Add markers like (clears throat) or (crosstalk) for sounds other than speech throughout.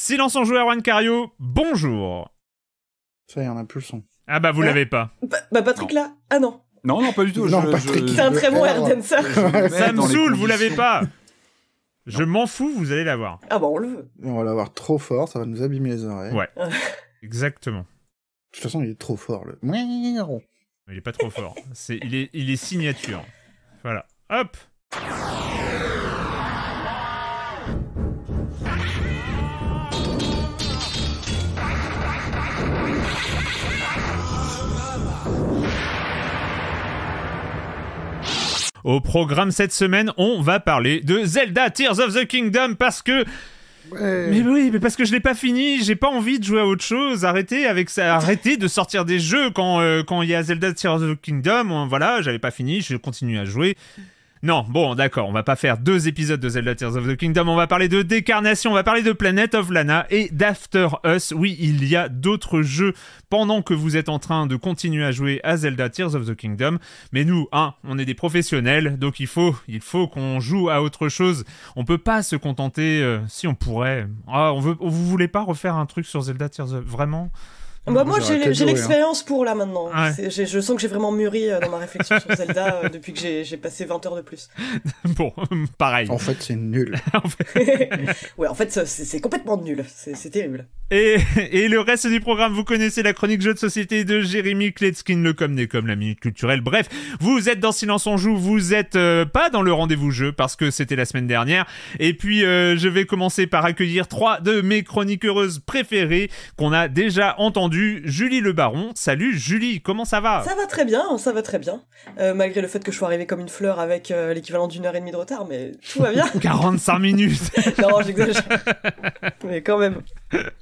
Silence en joueur, Juan Cario, bonjour. Ça y en a plus le son. Ah bah vous hein l'avez pas. Bah, bah Patrick là Ah non. Non, non, pas du tout. Non, Patrick. C'est un très bon air Ça me saoule, vous l'avez pas. Je m'en fous, vous allez l'avoir. Ah bah on le veut. On va l'avoir trop fort, ça va nous abîmer les oreilles. Ouais. Ah. Exactement. De toute façon, il est trop fort le. Il est pas trop fort. C'est, il est, il est signature. Voilà. Hop. Au programme cette semaine, on va parler de Zelda Tears of the Kingdom parce que Mais oui, mais parce que je l'ai pas fini, j'ai pas envie de jouer à autre chose. Arrêtez avec ça, arrêtez de sortir des jeux euh, quand il y a Zelda Tears of the Kingdom. Hein, voilà, j'avais pas fini, je continue à jouer. Non, bon, d'accord, on va pas faire deux épisodes de Zelda Tears of the Kingdom, on va parler de Décarnation, on va parler de Planet of Lana et d'After Us. Oui, il y a d'autres jeux pendant que vous êtes en train de continuer à jouer à Zelda Tears of the Kingdom, mais nous, hein, on est des professionnels, donc il faut, il faut qu'on joue à autre chose. On peut pas se contenter, euh, si on pourrait. Ah, on veut, vous voulez pas refaire un truc sur Zelda Tears of... Vraiment ah bah, moi, j'ai hein. l'expérience pour là maintenant. Je sens que j'ai vraiment mûri euh, dans ma réflexion sur Zelda euh, depuis que j'ai passé 20 heures de plus. (laughs) bon, euh, pareil. En fait, c'est nul. (laughs) (laughs) ouais, en fait, c'est complètement nul. C'est terrible. Et, et, le reste du programme, vous connaissez la chronique jeu de société de Jérémy Kletskin, le comme comme la minute culturelle. Bref, vous êtes dans Silence on joue, vous êtes pas dans le rendez-vous jeu parce que c'était la semaine dernière. Et puis, je vais commencer par accueillir trois de mes chroniques heureuses préférées qu'on a déjà entendues Julie Le Baron. Salut Julie, comment ça va Ça va très bien, ça va très bien. Euh, malgré le fait que je sois arrivée comme une fleur avec euh, l'équivalent d'une heure et demie de retard, mais tout va bien. 45 (laughs) minutes (laughs) Non, j'exagère. mais quand même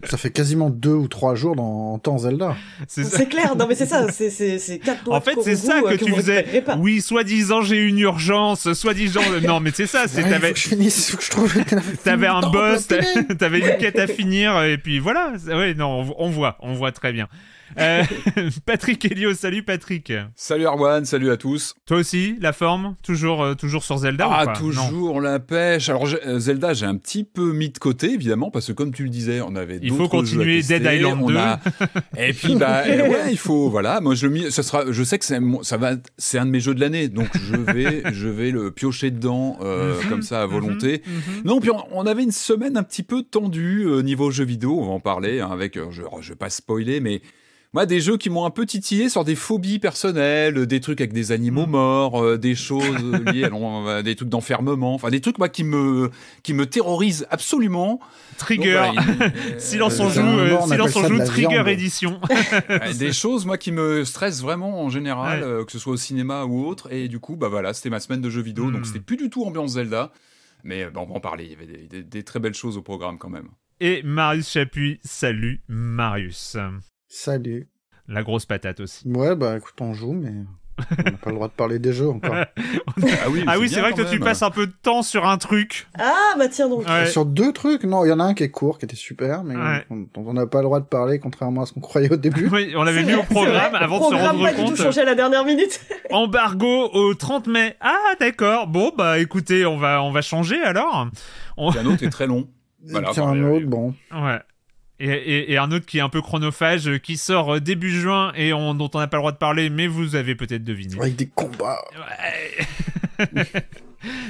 ça fait quasiment deux ou trois jours dans, en temps Zelda. C'est clair, non mais c'est ça, c'est quatre En fait, c'est ça que, euh, tu faisais. Oui, soi-disant j'ai une urgence, soit disant Non mais c'est ça, c'est ouais, t'avais. t'avais un boss, (laughs) t'avais une quête à finir, et puis voilà. Ouais, non, on voit, on voit très bien. Euh, (laughs) Patrick Elio, salut Patrick. Salut Arwan, salut à tous. Toi aussi, la forme Toujours, euh, toujours sur Zelda Ah, ou pas toujours la pêche. Alors, euh, Zelda, j'ai un petit peu mis de côté, évidemment, parce que comme tu le disais, on avait Il faut continuer Dead Island 2. (laughs) et puis, bah, eh ouais, il faut, voilà. Moi, je, mis, ça sera, je sais que ça va, c'est un de mes jeux de l'année, donc je vais, (laughs) je vais le piocher dedans, mhm, comme ça, à mhm, volonté. Mhm. non, puis on, avait une semaine un petit peu tendue niveau jeux vidéo, on va en parler, hein, avec, je, je vais pas spoiler, mais moi, des jeux qui m'ont un peu titillé sur des phobies personnelles, des trucs avec des animaux mm. morts, euh, des choses (laughs) liées à euh, des trucs d'enfermement, enfin des trucs moi qui me qui me terrorisent absolument. Trigger. (laughs) silence euh, on joue, Trigger Edition. (laughs) des choses moi qui me stressent vraiment en général, que ce soit au cinéma ou autre. Et du coup, bah voilà, c'était ma semaine de jeux vidéo, donc mm. c'était plus du tout ambiance Zelda. Mais bah, on va en parler. Il y avait des, très belles choses au programme quand même. Et Marius Chapuis, salut Marius. Salut. La grosse patate aussi. Ouais, bah écoute, on joue, mais on n'a pas le droit de parler des jeux encore. (laughs) ah oui, ah c'est vrai que toi, tu passes un peu de temps sur un truc. Ah bah tiens donc. Sur deux trucs, non, il y en a un qui est court, qui était super, mais on n'a pas le droit de parler, contrairement à ce qu'on croyait au début. (laughs) oui, on l'avait vu au programme avant de se rendre pas Du tout changé à la dernière minute. (laughs) embargo au 30 mai. Ah d'accord. Bon bah écoutez, on va on va changer alors. On... qui est très long. Voilà, autre, bon. Ouais et, un autre qui est un peu chronophage, euh, qui sort euh, début juin et dont on n'a pas le droit de parler, mais vous avez peut-être deviné. Avec des combats. (laughs)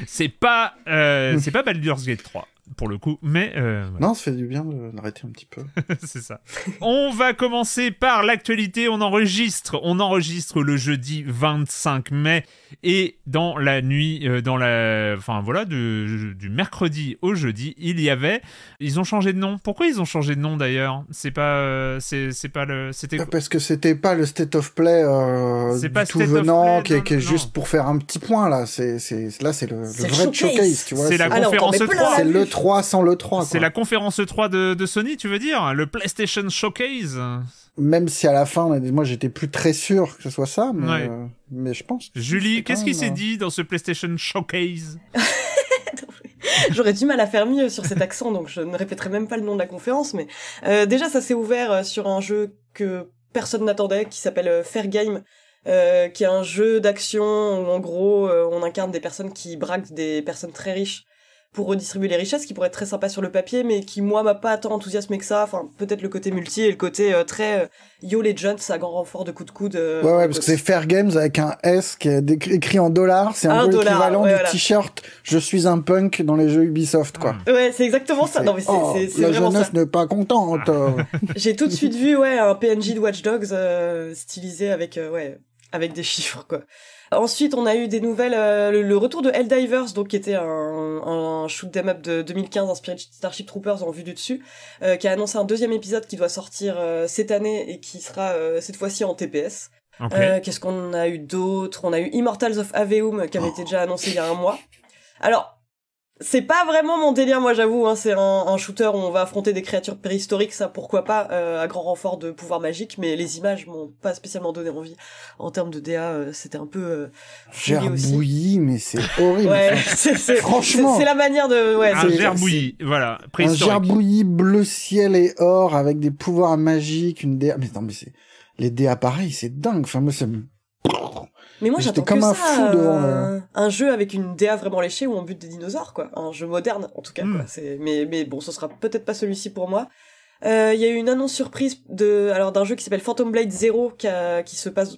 c'est pas, euh, c'est pas Baldur's Gate 3 pour le coup. Mais euh, non, ça fait du bien d'arrêter un petit peu. (laughs) c'est ça. on va commencer par l'actualité. On enregistre, on enregistre le jeudi 25 mai et dans la nuit, euh, dans la, enfin voilà, du, mercredi au jeudi, il y avait. Ils ont changé de nom. Pourquoi ils ont changé de nom d'ailleurs C'est pas, euh, c'est pas le, c'était bah, parce que c'était pas le state of play c'est pas tout venant qui, est juste pour faire un petit point là. C'est là c'est le, vrai showcase. tu vois. C'est la conférence C'est le c'est la conférence 3 e de, Sony, tu veux dire Le PlayStation Showcase Même si à la fin, moi j'étais plus très sûr que ce soit ça, mais, euh, je pense. Julie, qu'est-ce qui s'est dit dans ce PlayStation Showcase (laughs) J'aurais du mal à faire mieux sur cet accent, donc je ne répéterai même pas le nom de la conférence, mais euh, déjà ça s'est ouvert euh, sur un jeu que personne n'attendait, qui s'appelle Fair Game, qui est un jeu d'action où en gros on incarne des personnes qui braquent des personnes très riches pour redistribuer les richesses, qui pourrait être très sympa sur le papier, mais qui, moi, m'a pas tant enthousiasmé que ça. Enfin, peut-être le côté multi et le côté euh, très euh, yo les jeunes, ça grand renfort de coups de coude. Euh, ouais, ouais, parce que c'est Fair Games avec un S qui est écrit en dollars. C'est un, peu l'équivalent du t-shirt Je suis un punk dans les jeux Ubisoft, quoi. Ouais, c'est exactement ça. Non, mais c'est oh, La jeunesse n'est pas contente. Ah. (laughs) J'ai tout de suite vu, ouais, un PNJ de Watch Dogs stylisé avec, ouais, avec des chiffres, quoi. Ensuite, on a eu des nouvelles, euh, le, retour de Helldivers, donc qui était un, un shoot 'em up de 2015 inspiré de Starship Troopers en vue du dessus, euh, qui a annoncé un deuxième épisode qui doit sortir euh, cette année et qui sera cette fois-ci en TPS. Qu'est-ce qu'on a eu d'autre On a eu Immortals of Aveum qui avait été déjà annoncé il y a un mois. Alors, c'est pas vraiment mon délire, moi j'avoue. Hein. C'est un, un, shooter où on va affronter des créatures préhistoriques, ça pourquoi pas, euh, à grand renfort de pouvoirs magiques, Mais les images m'ont pas spécialement donné envie. En termes de DA, euh, c'était un peu euh, gerbouillis, mais c'est horrible. ouais, (laughs) franchement, c'est la manière de. Ouais, un gerbouillis, voilà. Un gerbouillis bleu ciel et or avec des pouvoirs magiques, une DA. Mais non, mais c'est les DA pareil, c'est dingue. Enfin moi mais moi, j'attends un ça, euh, un jeu avec une DA vraiment léchée où on bute des dinosaures, quoi. Un jeu moderne, en tout cas. Hmm. Mais, bon, ce sera peut-être pas celui-ci pour moi. Euh, il y a eu une annonce surprise de alors d'un jeu qui s'appelle Phantom Blade Zero qui, se passe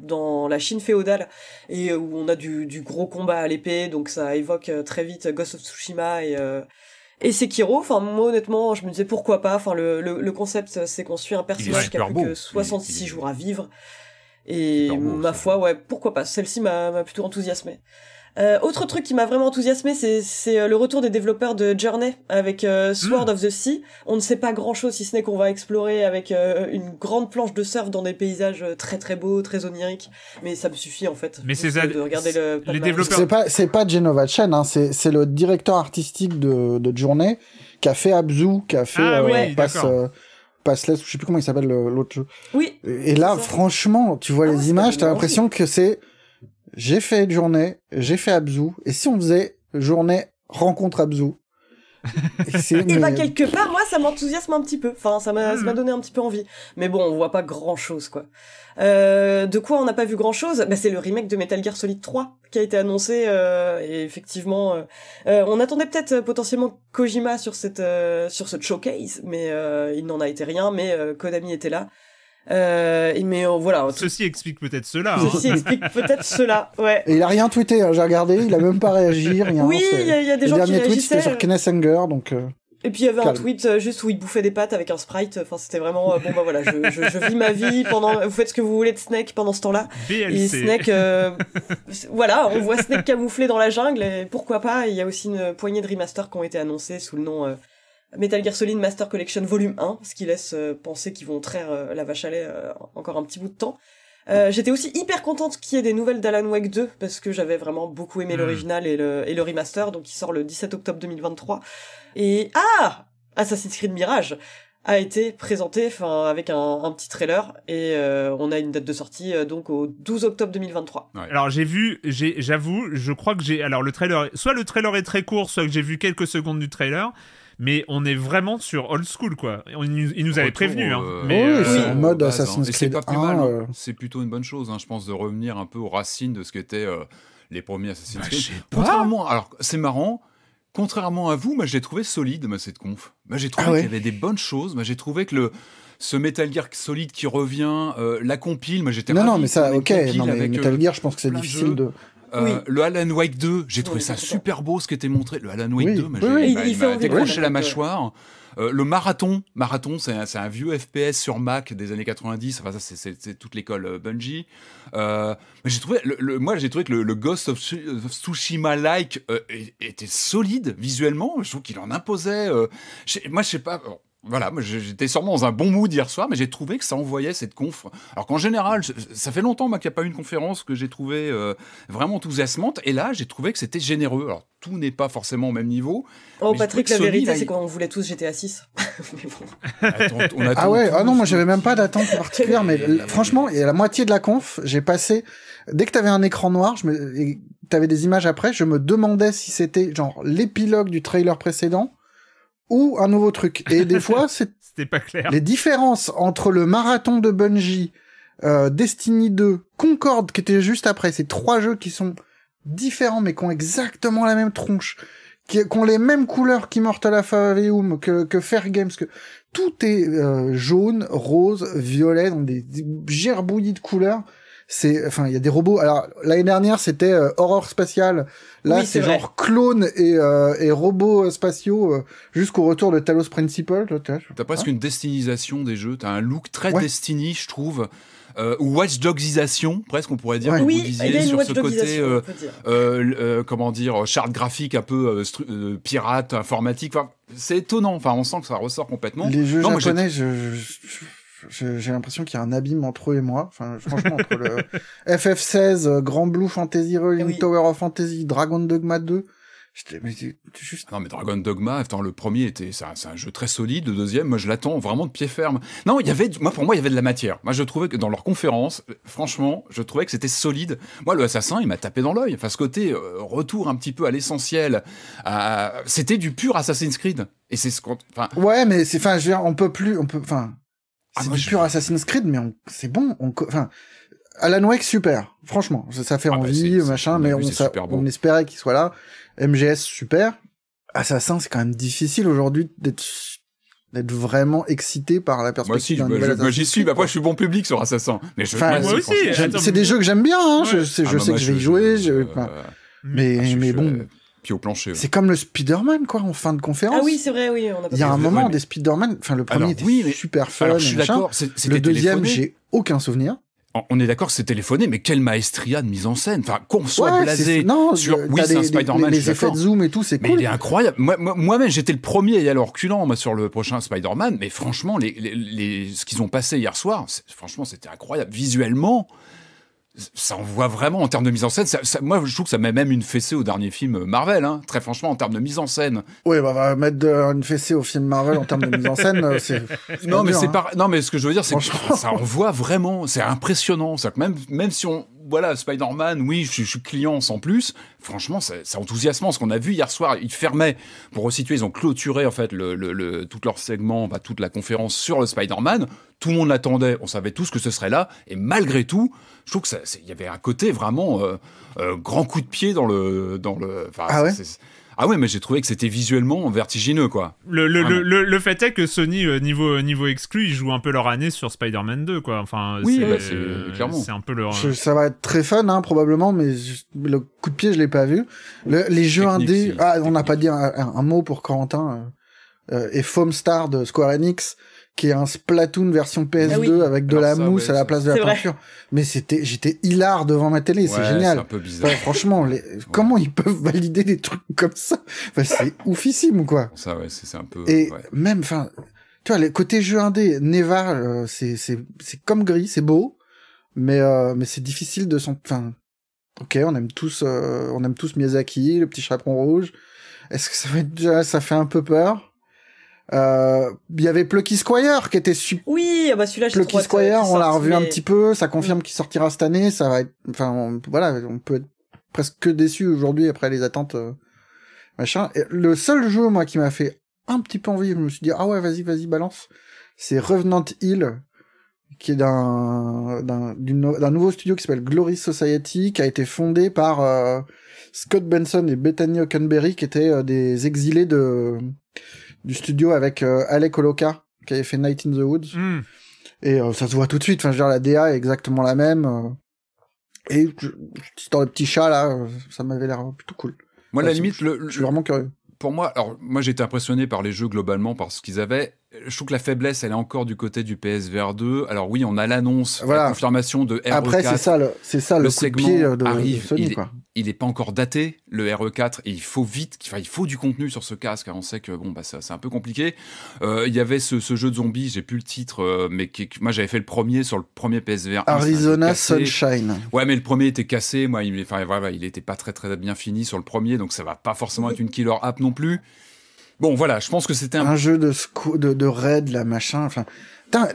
dans la Chine féodale et euh, où on a du, gros combat à l'épée donc ça évoque très vite Ghost of Tsushima et et Sekiro, enfin moi honnêtement, je me disais pourquoi pas. Enfin le, concept, c'est qu'on suit un personnage qui a plus que 66 jours à vivre et ma foi, ouais, pourquoi pas. Celle-ci m'a plutôt enthousiasmé. Euh, autre truc qui m'a vraiment enthousiasmé, c'est euh, le retour des développeurs de Journey avec euh, Sword hmm. of the Sea. On ne sait pas grand-chose si ce n'est qu'on va explorer avec euh, une grande planche de surf dans des paysages très très beaux, très oniriques. Mais ça me suffit en fait. Mais c'est de regarder le. Les développeurs. C'est pas c'est pas Genova Chen, hein, c'est le directeur artistique de, de Journey qui a fait Abzu, qui a fait ah, Passless, je sais plus comment il s'appelle l'autre jeu. Oui. Et là, franchement, tu vois ah les images, t'as l'impression que c'est j'ai fait une journée, j'ai fait Abzu, et si on faisait journée rencontre Abzu, et bah, quelque part, moi, ça m'enthousiasme un petit peu. Enfin, ça m'a hmm. donné un petit peu envie. Mais bon, on voit pas grand chose, quoi. Euh, de quoi on n'a pas vu grand chose bah, C'est le remake de Metal Gear Solid 3 qui a été annoncé. Euh, et effectivement, euh, on attendait peut-être potentiellement Kojima sur cette sur ce showcase, mais il n'en a été rien. Mais Konami était là. Euh, mais euh, voilà. Ceci explique peut-être cela. Hein. Ceci explique peut-être cela, ouais. Et il a rien tweeté, hein. j'ai regardé, il a même pas réagi, rien. Oui, il y, a des gens qui réagissaient. Le dernier tweet, c'était sur Kenneth donc... Euh, et puis il y avait un tweet euh, juste où il bouffait des pâtes avec un sprite. Enfin, c'était vraiment bon. Bah voilà, je, vis ma vie pendant. Vous faites ce que vous voulez de Snake pendant ce temps-là. Et Snake, voilà, on voit Snake camouflé dans la jungle. Et pourquoi pas Il y a aussi une poignée de remasters qui ont été annoncés sous le nom Metal Gear Solid Master Collection Volume 1, ce qui laisse euh, penser qu'ils vont traire euh, la vache à lait euh, encore un petit bout de temps. j'étais aussi hyper contente qu'il y ait des nouvelles d'Alan Wake 2 parce que j'avais vraiment beaucoup aimé hmm. l'original et le, remaster, donc il sort le 17 octobre 2023. Et ah, Assassin's Creed Mirage a été présenté, enfin avec un, petit trailer et on a une date de sortie donc au 12 octobre 2023. Alors j'ai vu, j'avoue, je crois que j'ai alors le trailer, soit le trailer est très court, soit que j'ai vu quelques secondes du trailer mais on est vraiment sur old school, quoi. Il nous avait prévenu. Hein. Euh, mais, oui, euh, c'est en mode bah, Assassin's Creed hein. euh. C'est plutôt une bonne chose, hein, je pense, de revenir un peu aux racines de ce qu'étaient les premiers Assassin's bah, Creed. alors c'est marrant, contrairement à vous, moi j'ai trouvé solide cette conf. Moi j'ai trouvé ah qu'il y avait des bonnes choses. Moi j'ai trouvé que le ce Metal Gear solide qui revient, la compile, moi j'étais. Non non mais ça, ok. Non, mais Metal Gear, je pense que c'est difficile de. Euh, le Alan Wake 2, j'ai trouvé ça super beau ce qui était montré. Le Alan Wake 2, il, m'a bah, la mâchoire. Euh, le marathon, marathon, c'est un, vieux FPS sur Mac des années 90. Enfin, ça, c'est toute l'école euh, Bungie. j'ai trouvé, moi, j'ai trouvé que le, Ghost of, Tsushima like était solide visuellement. Je trouve qu'il en imposait. moi, je sais pas voilà, j'étais sûrement dans un bon mood hier soir, mais j'ai trouvé que ça envoyait cette conf. Alors qu'en général, ça fait longtemps qu'il n'y a pas eu une conférence que j'ai trouvée euh, vraiment enthousiasmante, et là, j'ai trouvé que c'était généreux. Alors tout n'est pas forcément au même niveau. Oh Patrick, la vérité, c'est qu'on voulait tous GTA 6. (laughs) on ah ouais, ah non, moi j'avais même pas d'attente particulière, mais franchement, y a la moitié de la conf, j'ai passé. Dès que t'avais un écran noir, je me... t'avais des images après, je me demandais si c'était genre l'épilogue du trailer précédent ou un nouveau truc. Et des fois, (laughs) c'était pas clair. Les différences entre le marathon de Bungie, euh, Destiny 2, Concorde qui était juste après, ces trois jeux qui sont différents mais qui ont exactement la même tronche, qui, ont les mêmes couleurs qu'Immortal Affarium, que, que Fair Games, que tout est euh, jaune, rose, violet, donc des, des gerbouillis de couleurs c'est enfin il y a des robots. Alors l'année dernière c'était Horror euh, horreur spatiale. Là c'est genre clone et, euh, et robots euh, spatiaux jusqu'au retour de Talos Principle. T'as presque hein une destinisation des jeux. T'as un look très Destiny je trouve euh, watchdogisation presque on pourrait dire ouais. oui, vous sur ce côté euh, comment dire charte graphique un peu pirate informatique enfin, c'est étonnant enfin on sent que ça ressort complètement les jeux non, japonais moi, je, je, j'ai l'impression qu'il y a un abîme entre eux et moi. Enfin, franchement, entre le (laughs) FF16, euh, Grand Blue Fantasy Rolling Tower of Fantasy, Dragon Dogma 2. Mais juste... Non, mais Dragon Dogma, attends, le premier était, c'est un, jeu très solide. Le deuxième, moi, je l'attends vraiment de pied ferme. Non, il y avait, moi, pour moi, il y avait de la matière. Moi, je trouvais que dans leur conférence, franchement, je trouvais que c'était solide. Moi, le assassin, il m'a tapé dans l'œil. Enfin, ce côté euh, retour un petit peu à l'essentiel, c'était du pur Assassin's Creed. Et c'est ce qu'on, enfin. Ouais, mais c'est, enfin, on peut plus, on peut, enfin, ah, c'est du je... pur Assassin's Creed, mais c'est bon. On... Enfin, Alan Wake super, franchement, ça, fait ah, bah, envie, machin, mais on, on espérait qu'il soit là. MGS super. Assassin, c'est quand même difficile aujourd'hui d'être d'être vraiment excité par la perspective moi aussi j'y suis bah, moi, je suis bon public sur Assassin mais je c'est des jeux que j'aime bien hein. je, sais ah, bah, que je vais y jouer mais mais bon au plancher. C'est comme le Spider-Man, quoi, en fin de conférence. Ah oui, c'est vrai, oui. Il y a un moment des Spider-Man, enfin, le premier était oui, super fun. je suis d'accord. Le deuxième, j'ai aucun souvenir on est d'accord, c'est téléphoné, mais quelle maestria de mise en scène. Enfin, qu'on soit blasé sur oui, c'est un Spider-Man. Les, effets de zoom et tout, c'est cool. Mais il est incroyable. Moi-même, j'étais le premier y aller reculant moi, sur le prochain Spider-Man, mais franchement, les, les, ce qu'ils ont passé hier soir, franchement, c'était incroyable. Visuellement, ça en voit vraiment en termes de mise en scène. Ça, moi, je trouve que ça met même une fessée au dernier film Marvel, hein, très franchement, en termes de mise en scène. Oui, bah, bah, mettre une fessée au film Marvel en termes de mise en scène, euh, c'est. Non, mais hein. Non, mais ce que je veux dire, c'est que ça en vraiment. C'est impressionnant. Que même, même si on, voilà, Spider-Man, oui, je, suis client sans plus. Franchement, c'est enthousiasmant. Ce qu'on a vu hier soir, ils fermaient, pour resituer, ils ont clôturé en fait le, tout leur segment, toute la conférence sur le Spider-Man. Tout le monde l'attendait, on savait tous que ce serait là. Et malgré tout, je trouve qu'il y avait un côté vraiment euh, euh, grand coup de pied dans le. Dans le ah ouais ah ouais, mais j'ai trouvé que c'était visuellement vertigineux, quoi. Le, le, ah, le, le, fait est que Sony, euh, niveau, euh, niveau exclu, ils jouent un peu leur année sur Spider-Man 2, quoi. Enfin, oui, c'est bah, euh, clairement. C'est un peu leur. ça va être très fun, hein, probablement, mais le coup de pied, je l'ai pas vu. les jeux indés. Ah, on n'a pas dit un, mot pour Corentin et Foam Star de Square Enix qui est un Splatoon version ah PS2 avec de la mousse à la place de la peinture. Mais c'était, j'étais hilar devant ma télé, c'est génial. franchement, les, comment ils peuvent valider des trucs comme ça C'est (laughs) oufissime, quoi. Ça, ouais, c'est un peu. Et même, enfin, tu vois, les côté jeu indé, Neva, euh, c'est c'est c'est comme gris, c'est beau, mais euh, mais c'est difficile de s'en. Enfin, ok, on aime tous, euh, on aime tous Miyazaki, le petit chaperon rouge. Est-ce que ça fait déjà, ça fait un peu peur euh, il y avait Plucky Squire qui était super. Oui, ah bah celui-là, Plucky Squire, on l'a revu un petit peu, ça confirme mm. qu'il sortira cette année, ça va être, enfin, voilà, on peut être presque déçu aujourd'hui après les attentes, euh, machin. le seul jeu, moi, qui m'a fait un petit peu envie, je me suis dit, ah ouais, vas-y, vas-y, balance, c'est Revenant Hill, qui est d'un, d'un, d'un nouveau studio qui s'appelle Glory Society, qui a été fondé par euh, Scott Benson et Bethany Hockenberry, qui étaient des exilés de, du studio avec euh, Alec Oloca qui avait fait Night in the Woods. Hmm. Et euh, ça se voit tout de suite. Enfin, je veux dire, la DA est exactement la même. Euh. et dans le petit chat là, ça m'avait l'air plutôt cool. Moi, la limite, je, je suis vraiment curieux. Pour moi, alors moi j'étais impressionné par les jeux globalement par ce qu'ils avaient je trouve que la faiblesse, elle est encore du côté du PSVR 2. Alors oui, on a l'annonce, la confirmation de e RE4. Après, c'est ça, le, de pied euh, de, Sony, il, est, pas encore daté le e RE4 et il faut vite, il faut du contenu sur ce casque. on sait que bon bah c'est un peu compliqué. Euh, il y avait ce, jeu de zombies, j'ai plus le titre, euh, mais moi j'avais fait le premier sur le premier PSVR. Arizona Sunshine. Ouais, mais le premier était cassé. Moi, il, enfin voilà, il était pas très très bien fini sur le premier, donc ça va pas forcément être une killer app non plus. Bon, voilà, je pense que c'était un... jeu de, de, de raid, là, machin. Enfin,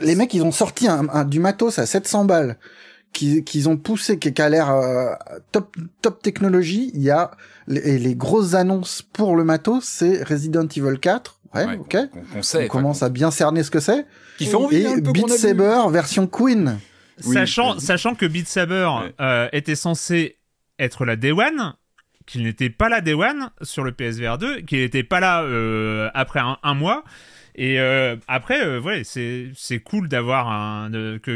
les mecs, ils ont sorti un, du matos à 700 balles qu'ils ont poussé, qui a l'air euh, top, top technologie. Il y a les, grosses annonces pour le matos, c'est Resident Evil 4. Ouais, ok. On, sait, commence à bien cerner ce que c'est. Qui envie. Et hein, un Beat Saber version Queen. Sachant, sachant que Beat Saber euh, était censé être la Day One, qu'il n'était pas là Day One sur le PSVR 2, qu'il n'était pas là euh, après un, mois. Et euh, après, euh, ouais, c'est cool d'avoir un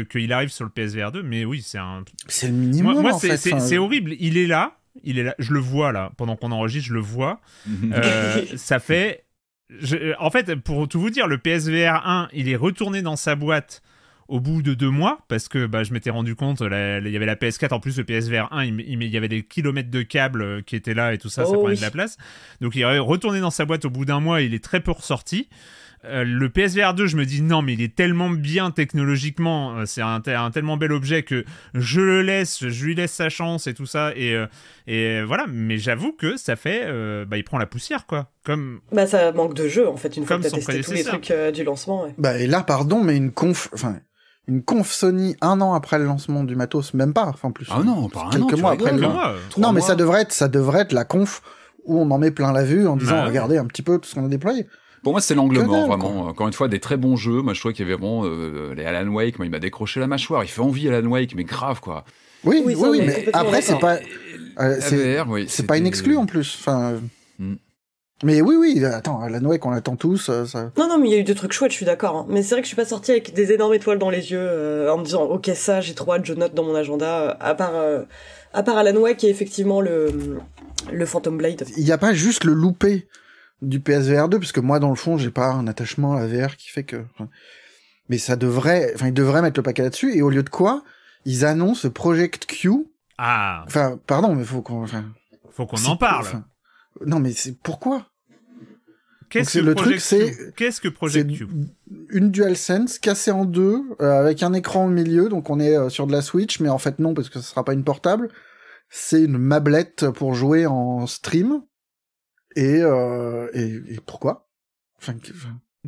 qu'il arrive sur le PSVR 2, mais oui, c'est un. C'est le minimum. Moi, c'est horrible. Il est là, il est là, je le vois là, pendant qu'on enregistre, je le vois. Mhm. (laughs) ça fait. en fait, pour tout vous dire, le PSVR 1, il est retourné dans sa boîte au bout de deux mois, parce que bah, je m'étais rendu compte, il y avait la PS4, en plus le PSVR 1, il, il, y avait des kilomètres de câbles euh, qui étaient là et tout ça, ça oh prenait de la place. Donc il est retourné dans sa boîte au bout d'un mois, il est très peu ressorti. Euh, le PSVR 2, je me dis non, mais il est tellement bien technologiquement, euh, c'est un, tellement bel objet que je le laisse, je lui laisse sa chance et tout ça. Et, et voilà, mais j'avoue que ça fait. bah, il prend la poussière, quoi. Comme... Bah, ça manque de jeu, en fait, une fois que tu testé tous les trucs du lancement. Bah, et là, pardon, mais une conf. Enfin, une conf Sony un an après le lancement du matos, même pas, enfin plus. Ah non, pas un an, mois après le lancement. Non, mais ça devrait être, ça devrait être la conf où on en met plein la vue en disant, regardez un petit peu tout ce qu'on a déployé. Pour moi, c'est l'angle mort, vraiment. Encore une fois, des très bons jeux. Moi, je trouvais qu'il y avait vraiment euh, les Alan Wake. Moi, il m'a décroché la mâchoire. Il fait envie, Alan Wake, mais grave, quoi. Oui, oui, oui, mais, après, c'est pas. c'est pas euh, pas inexclu en plus. Enfin. Mm. Mais oui, oui, attends, la Wake, on attend tous. Euh, non, non, mais il y a eu des trucs chouettes, je suis d'accord. Hein. Mais c'est vrai que je suis pas sorti avec des énormes étoiles dans les yeux euh, en me disant, ok, ça, j'ai trop hâte, je note dans mon agenda. Euh, à part, à part Alan Wake est effectivement le, le Phantom Blade. Il n'y a pas juste le loupé du PSVR 2, parce que moi, dans le fond, j'ai pas un attachement à la VR qui fait que. mais ça devrait, enfin, ils devraient mettre le paquet là-dessus. Et au lieu de quoi, ils annoncent Project Q. Ah. Enfin, pardon, mais faut qu'on. faut qu'on en parle. Non, mais c'est pourquoi Qu'est-ce que le truc, c'est qu'est-ce que Project Cube Une DualSense cassée en deux euh, avec un écran au milieu, donc on est euh, sur de la Switch, mais en fait non parce que ce sera pas une portable. C'est une mablette pour jouer en stream. Et euh, et, pourquoi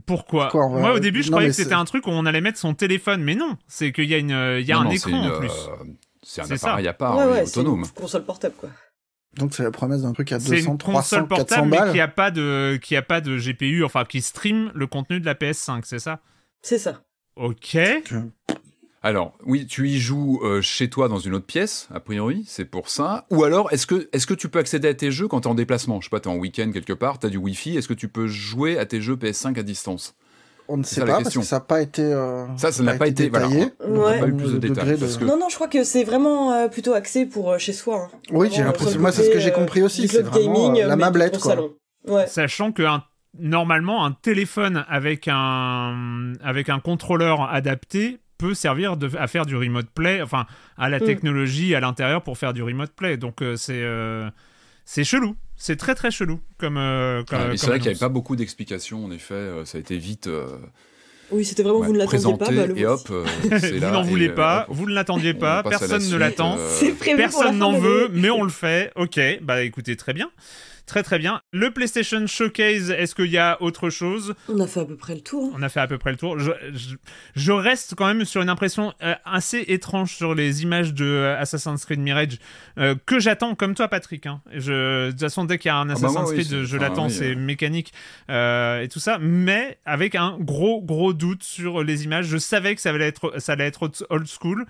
pourquoi, Moi au début je croyais que c'était un truc où on allait mettre son téléphone, mais non, c'est qu'il y a une, il y a un écran en plus. C'est un appareil à part, autonome. Une console portable quoi. Donc c'est la promesse d'un truc à 200, 300, 400 balles. qui a pas de, qui a pas de GPU, enfin qui stream le contenu de la PS5, c'est ça C'est ça. Ok. Alors oui, tu y joues euh, chez toi dans une autre pièce, a priori, c'est pour ça. Ou alors, est-ce que, est-ce que tu peux accéder à tes jeux quand t'es en déplacement Je sais pas, t'es en week-end quelque part, t'as du Wi-Fi, est-ce que tu peux jouer à tes jeux PS5 à distance on ne sait pas parce que ça n'a pas été. Euh, ça, ça n'a pas été. on eu plus de, détails. Non, non, je crois que c'est vraiment euh, plutôt axé pour euh, chez soi. Hein. Oui, j'ai l'impression. Moi, c'est ce que j'ai compris aussi. C'est vraiment gaming, la mablette, Sachant que normalement, un téléphone avec un avec un contrôleur adapté peut servir de, à faire du remote play, enfin à la hmm. technologie à l'intérieur pour faire du remote play. Donc c'est c'est chelou. C'est très très chelou comme. Euh, ah, c'est vrai qu'il n'y avait pas beaucoup d'explications en effet. Euh, ça a été vite. Euh, oui, c'était vraiment vous ne l'attendiez pas. Bah, et hop, (laughs) vous n'en voulez pas, vous ne l'attendiez pas, personne ne l'attend, personne n'en veut, mais on le fait. Ok, bah écoutez, très bien. Très très bien. Le PlayStation Showcase, est-ce qu'il y a autre chose On a fait à peu près le tour. On a fait à peu près le tour. Je, reste quand même sur une impression euh, assez étrange sur les images de euh, Assassin's Creed Mirage euh, que j'attends comme toi Patrick. Hein. Je, de toute façon, dès qu'il y a un ah bah Assassin's Creed, je l'attends, c'est mécanique et tout ça. Mais avec un gros gros doute sur les images. Je savais que ça allait être, ça allait être old school.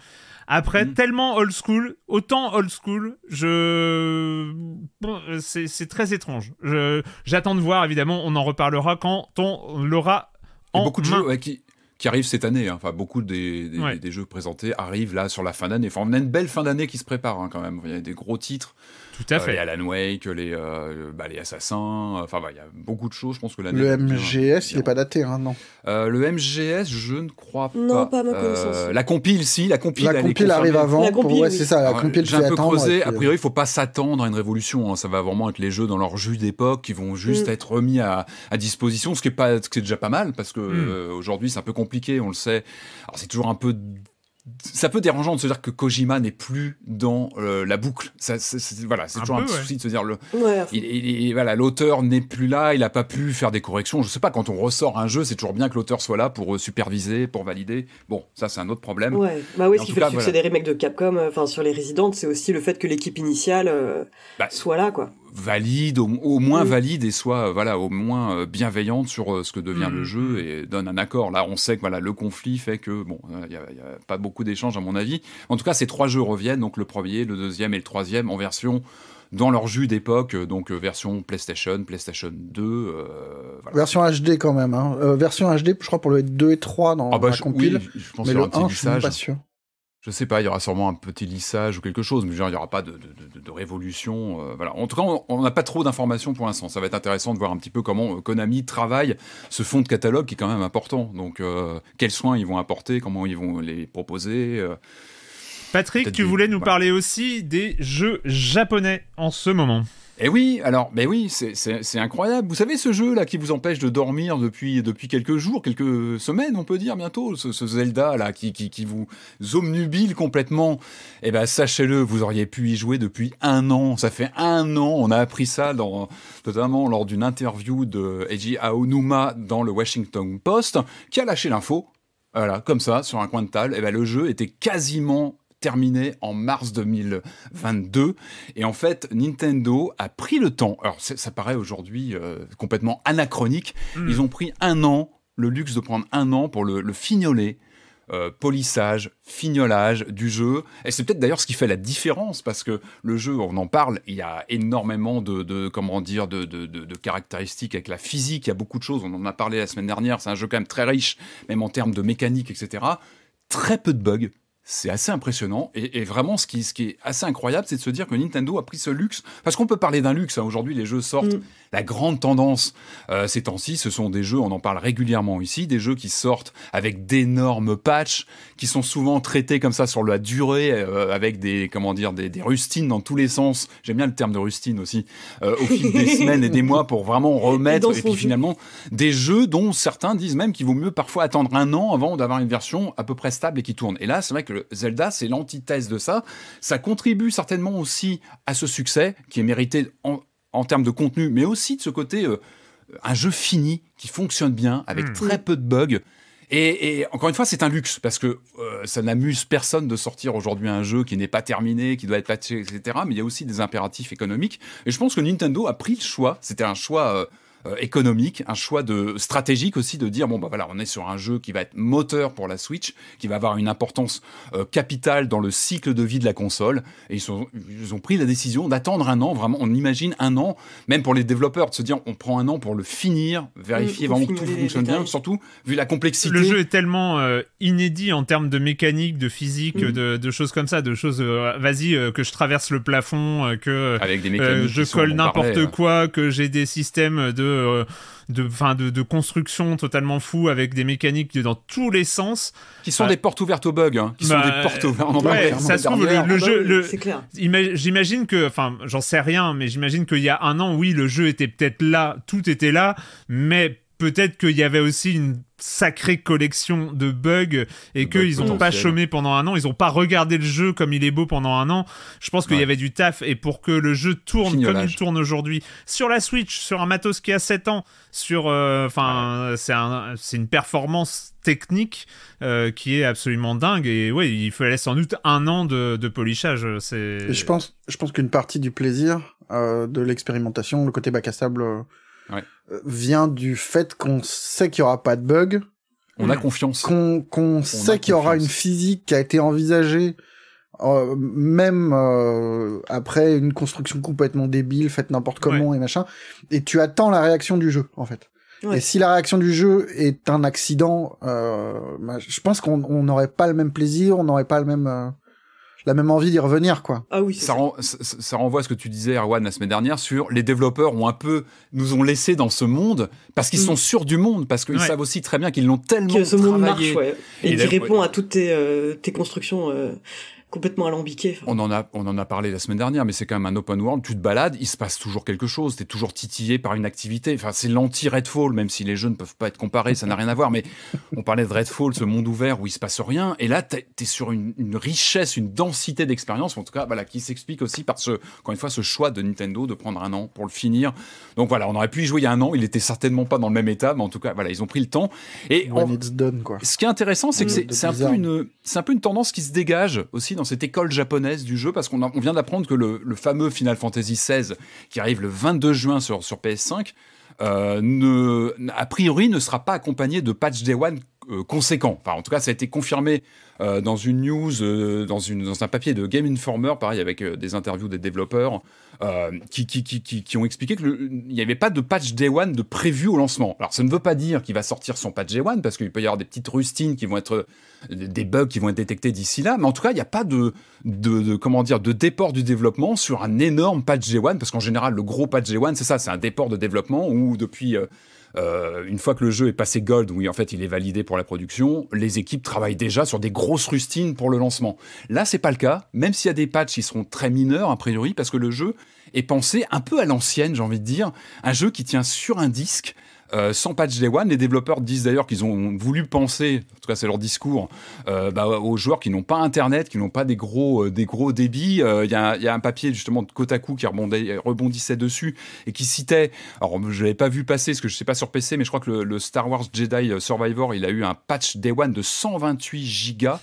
Après, mm. tellement old school, autant old school, je... Bon, c'est très étrange. J'attends de voir, évidemment, on en reparlera quand on l'aura en Beaucoup de jeux qui, qui arrivent cette année. Hein. Enfin, beaucoup des, jeux présentés arrivent là sur la fin d'année. Enfin, on a une belle fin d'année qui se prépare hein, quand même. Il y a des gros titres. Tout à euh, fait. les Alan Wake, les, euh, bah, les Assassins, enfin, bah, il y a beaucoup de choses. Je pense que l'année. Le MGS, il n'est pas daté, hein, non euh, Le MGS, je ne crois pas. Non, pas ma connaissance. la compile, si, la compile. La compile arrive avant. La compile, c'est ça, la compile, J'ai un peu creusé. A priori, il ne faut pas s'attendre à une révolution. Hein. Ça va vraiment être les jeux dans leur jus d'époque qui vont juste mm. être remis à, disposition, ce qui est, pas, ce qui est déjà pas mal parce que mm. aujourd'hui, c'est un peu compliqué, on le sait. Alors, c'est toujours un peu ça peut dérangeant de se dire que Kojima n'est plus dans euh, la boucle. Ça, voilà, c'est toujours un petit souci de se dire le, voilà, l'auteur n'est plus là, il n'a pas pu faire des corrections. Je ne sais pas, quand on ressort un jeu, c'est toujours bien que l'auteur soit là pour euh, superviser, pour valider. Bon, ça c'est un autre problème. Bah ce qui fait succéder le succès des de Capcom, euh, enfin sur les résidentes, c'est aussi le fait que l'équipe initiale bah, soit là, quoi valide, au, moins mm. valide et soit euh, voilà au moins euh, bienveillante sur euh, ce que devient mm. le jeu et donne un accord. Là, on sait que voilà le conflit fait que bon, il n'y a, pas beaucoup d'échanges à mon avis. En tout cas, ces trois jeux reviennent, donc le premier, le deuxième et le troisième en version dans leur jus d'époque, donc version PlayStation, PlayStation 2. Version HD quand même. Hein. version HD, je crois pour le 2 et 3 dans ah bah, la mais le 1, je suis pas sûr je sais pas, il y aura sûrement un petit lissage ou quelque chose, mais genre, il n'y aura pas de, révolution. Euh, voilà. En tout cas, on n'a pas trop d'informations pour l'instant. Ça va être intéressant de voir un petit peu comment euh, Konami travaille ce fonds de catalogue qui est quand même important. Donc, euh, quels soins ils vont apporter, comment ils vont les proposer. Patrick, tu voulais nous parler aussi des jeux japonais en ce moment. Et eh oui, alors, mais ben oui, c'est incroyable. Vous savez ce jeu là qui vous empêche de dormir depuis, depuis quelques jours, quelques semaines, on peut dire bientôt, ce, Zelda là qui, qui, vous omnubile complètement. Eh ben, sachez-le, vous auriez pu y jouer depuis un an. Ça fait un an, on a appris ça dans, notamment lors d'une interview de Aonuma dans le Washington Post, qui a lâché l'info voilà, comme ça, sur un coin de table, et eh ben, le jeu était quasiment terminé en mars 2022. Et en fait, Nintendo a pris le temps. Alors, ça paraît aujourd'hui euh, complètement anachronique. Hmm. Ils ont pris un an, le luxe de prendre un an pour le, fignoler. Euh, polissage, fignolage du jeu. Et c'est peut-être d'ailleurs ce qui fait la différence, parce que le jeu, on en parle, il y a énormément de, comment dire, de, de, de, caractéristiques avec la physique, il y a beaucoup de choses, on en a parlé la semaine dernière, c'est un jeu quand même très riche, même en termes de mécanique, etc. Très peu de bugs, c'est assez impressionnant. Et, vraiment, ce qui, ce qui, est assez incroyable, c'est de se dire que Nintendo a pris ce luxe. Parce qu'on peut parler d'un luxe. Hein. Aujourd'hui, les jeux sortent. Mm. La grande tendance euh, ces temps-ci, ce sont des jeux, on en parle régulièrement ici, des jeux qui sortent avec d'énormes patchs, qui sont souvent traités comme ça sur la durée, euh, avec des, comment dire, des, rustines dans tous les sens. J'aime bien le terme de rustine aussi. Euh, au fil des (laughs) semaines et des mois pour vraiment remettre. Et, puis finalement, des jeux dont certains disent même qu'il vaut mieux parfois attendre un an avant d'avoir une version à peu près stable et qui tourne. Et là, c'est vrai que Zelda, c'est l'antithèse de ça. Ça contribue certainement aussi à ce succès qui est mérité en, termes de contenu, mais aussi de ce côté euh, un jeu fini qui fonctionne bien avec hmm. très peu de bugs. Et, encore une fois, c'est un luxe parce que euh, ça n'amuse personne de sortir aujourd'hui un jeu qui n'est pas terminé, qui doit être patché, etc. Mais il y a aussi des impératifs économiques. Et je pense que Nintendo a pris le choix. C'était un choix. Euh, euh, économique, un choix de stratégique aussi de dire bon bah voilà, on est sur un jeu qui va être moteur pour la Switch, qui va avoir une importance euh, capitale dans le cycle de vie de la console. Et ils, sont, ils ont pris la décision d'attendre un an, vraiment, on imagine un an, même pour les développeurs, de se dire on prend un an pour le finir, vérifier vraiment que tout fonctionne bien, surtout vu la complexité. Le jeu est tellement euh, inédit en termes de mécanique, de physique, mm. de, choses comme ça, de choses, vas-y, que je traverse le plafond, que je colle n'importe quoi, que j'ai des systèmes de euh, de, de, construction totalement fou avec des mécaniques dans tous les sens. Qui sont euh, des portes ouvertes aux bugs hein. qui sont des bah, portes ouvertes Ça se trouve, le, jeu. Ah bah j'imagine que, enfin, j'en sais rien, mais j'imagine qu'il y a un an, oui, le jeu était peut-être là, tout était là, mais peut-être qu'il y avait aussi une sacrée collection de bugs et qu'ils n'ont pas chômé pendant un an, ils n'ont pas regardé le jeu comme il est beau pendant un an. Je pense qu'il y avait du taf et pour que le jeu tourne comme il tourne aujourd'hui sur la Switch, sur un matos qui a 7 ans, sur euh, enfin c'est une performance technique euh, qui est absolument dingue et oui, il fallait sans doute un an de, de polichage. Je pense, je pense qu'une partie du plaisir euh, de l'expérimentation, le côté bac à sable euh, vient du fait qu'on sait qu'il y aura pas de bug. On a confiance. Qu'on sait qu'il y aura une physique qui a été envisagée, euh, même euh, après une construction complètement débile, faite n'importe comment et machin. Et tu attends la réaction du jeu, en fait. Et si la réaction du jeu est un accident, bah, je pense qu'on n'aurait pas le même plaisir, on n'aurait pas le même la même envie d'y revenir, quoi. Ah oui. Ça, ça, renvoie à ce que tu disais, Erwan, la semaine dernière, sur les développeurs ont un peu, nous ont laissé dans ce monde parce qu'ils mm. sont sûrs du monde, parce qu'ils savent aussi très bien qu'ils l'ont tellement que ce Monde marche, ouais. Et, qui répond à toutes tes, euh, tes constructions. Euh, complètement alambiqué. On en, a, on en a parlé la semaine dernière, mais c'est quand même un open world. Tu te balades, il se passe toujours quelque chose, tu es toujours titillé par une activité. Enfin, c'est l'anti-Redfall, même si les jeux ne peuvent pas être comparés, ça n'a rien à voir. Mais on parlait de Redfall, ce monde ouvert où il se passe rien. Et là, tu es, sur une, richesse, une densité d'expérience, en tout cas, voilà, qui s'explique aussi par ce, quand une fois, ce choix de Nintendo de prendre un an pour le finir. Donc voilà, on aurait pu y jouer il y a un an, il était certainement pas dans le même état, mais en tout cas, voilà, ils ont pris le temps. Et on, done, quoi. ce qui est intéressant, c'est que c'est un, peu une, un peu une tendance qui se dégage aussi dans cette école japonaise du jeu, parce qu'on vient d'apprendre que le, fameux Final Fantasy XVI, qui arrive le 22 juin sur, PS5, euh, a priori ne sera pas accompagné de patch day one euh, conséquent. Enfin, en tout cas, ça a été confirmé euh, dans une news, euh, dans, un papier de Game Informer, pareil, avec des interviews des développeurs, qui qui, ont expliqué qu'il n'y avait pas de patch Day One de prévu au lancement. Alors, ça ne veut pas dire qu'il va sortir son patch Day One, parce qu'il peut y avoir des petites rustines qui vont être, des bugs qui vont être détectés d'ici là, mais en tout cas, il n'y a pas de, de, de, comment dire, de déport du développement sur un énorme patch Day One, parce qu'en général, le gros patch Day One, c'est ça, c'est un déport de développement où depuis euh, une fois que le jeu est passé gold, oui, en fait, il est validé pour la production, les équipes travaillent déjà sur des grosses rustines pour le lancement. Là, c'est pas le cas, même s'il y a des patchs qui seront très mineurs, a priori, parce que le jeu est pensé un peu à l'ancienne, j'ai envie de dire, un jeu qui tient sur un disque euh, sans patch Day One, les développeurs disent d'ailleurs qu'ils ont voulu penser, en tout cas c'est leur discours, euh, bah, aux joueurs qui n'ont pas Internet, qui n'ont pas des gros, euh, des gros débits. Il y, a un papier justement de Kotaku qui rebondissait dessus et qui citait, alors je l'avais pas vu passer, parce que je sais pas sur PC, mais je crois que le, Star Wars Jedi Survivor, il a eu un patch Day One de 128 gigas.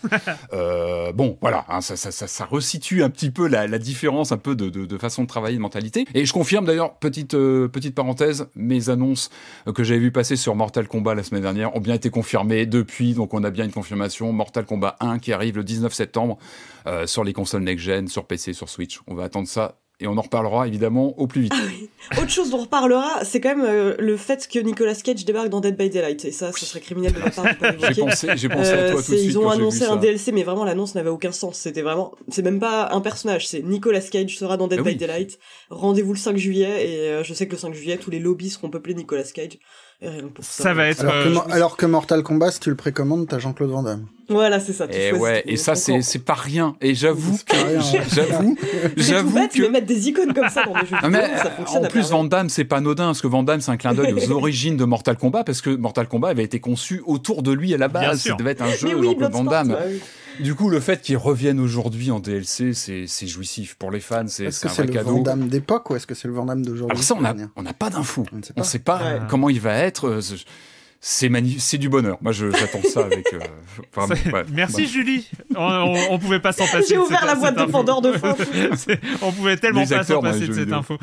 (laughs) bon, voilà, hein, ça, resitue un petit peu la, différence un peu de, façon de travailler, de mentalité. Et je confirme d'ailleurs, petite, petite parenthèse, mes annonces que j'avais vu passer sur Mortal Kombat la semaine dernière ont bien été confirmés depuis, donc on a bien une confirmation. Mortal Kombat 1 qui arrive le 19 septembre euh, sur les consoles next-gen, sur PC, sur Switch. On va attendre ça et on en reparlera évidemment au plus vite. Ah Autre chose dont on reparlera, c'est quand même euh, le fait que Nicolas Cage débarque dans Dead by Daylight. Et ça, ce serait criminel de ma part pas J'ai pensé, à euh, toi tout de suite. Ils ont annoncé un DLC, mais vraiment l'annonce n'avait aucun sens. C'était vraiment, c'est même pas un personnage. C'est Nicolas Cage sera dans Dead ah by Daylight. Rendez-vous le 5 juillet. Et euh, je sais que le 5 juillet, tous les lobbies seront peuplés Nicolas Cage. Et rien pour ça. va être. Alors, que, alors que Mortal Kombat, si tu le précommandes, t'as Jean-Claude Van Damme. Voilà, c'est ça. et eh ouais, et ça, c'est, pas rien. Et j'avoue, (laughs) j'avoue, (laughs) j'avoue que. mettre des icônes comme ça dans des jeux mais, ça En plus, Vandame, c'est pas anodin, parce que Vandame, c'est un clin d'œil aux origines de Mortal Kombat, parce que Mortal Kombat avait été conçu autour de lui à la base. Ça devait être un jeu, oui, Vandame. Du coup, le fait qu'ils reviennent aujourd'hui en DLC, c'est jouissif pour les fans. C'est est-ce que c'est le Vandame d'époque ou est-ce que c'est le Vandame d'aujourd'hui Alors ça, on n'a pas d'infos. On ne sait pas, comment il va être. Euh, c'est du bonheur. Moi, j'attends ça avec. Euh, Merci Julie. On, pouvait pas s'en passer. J'ai ouvert la boîte de Pandore de (laughs) on pouvait tellement pas s'en passer de cette info.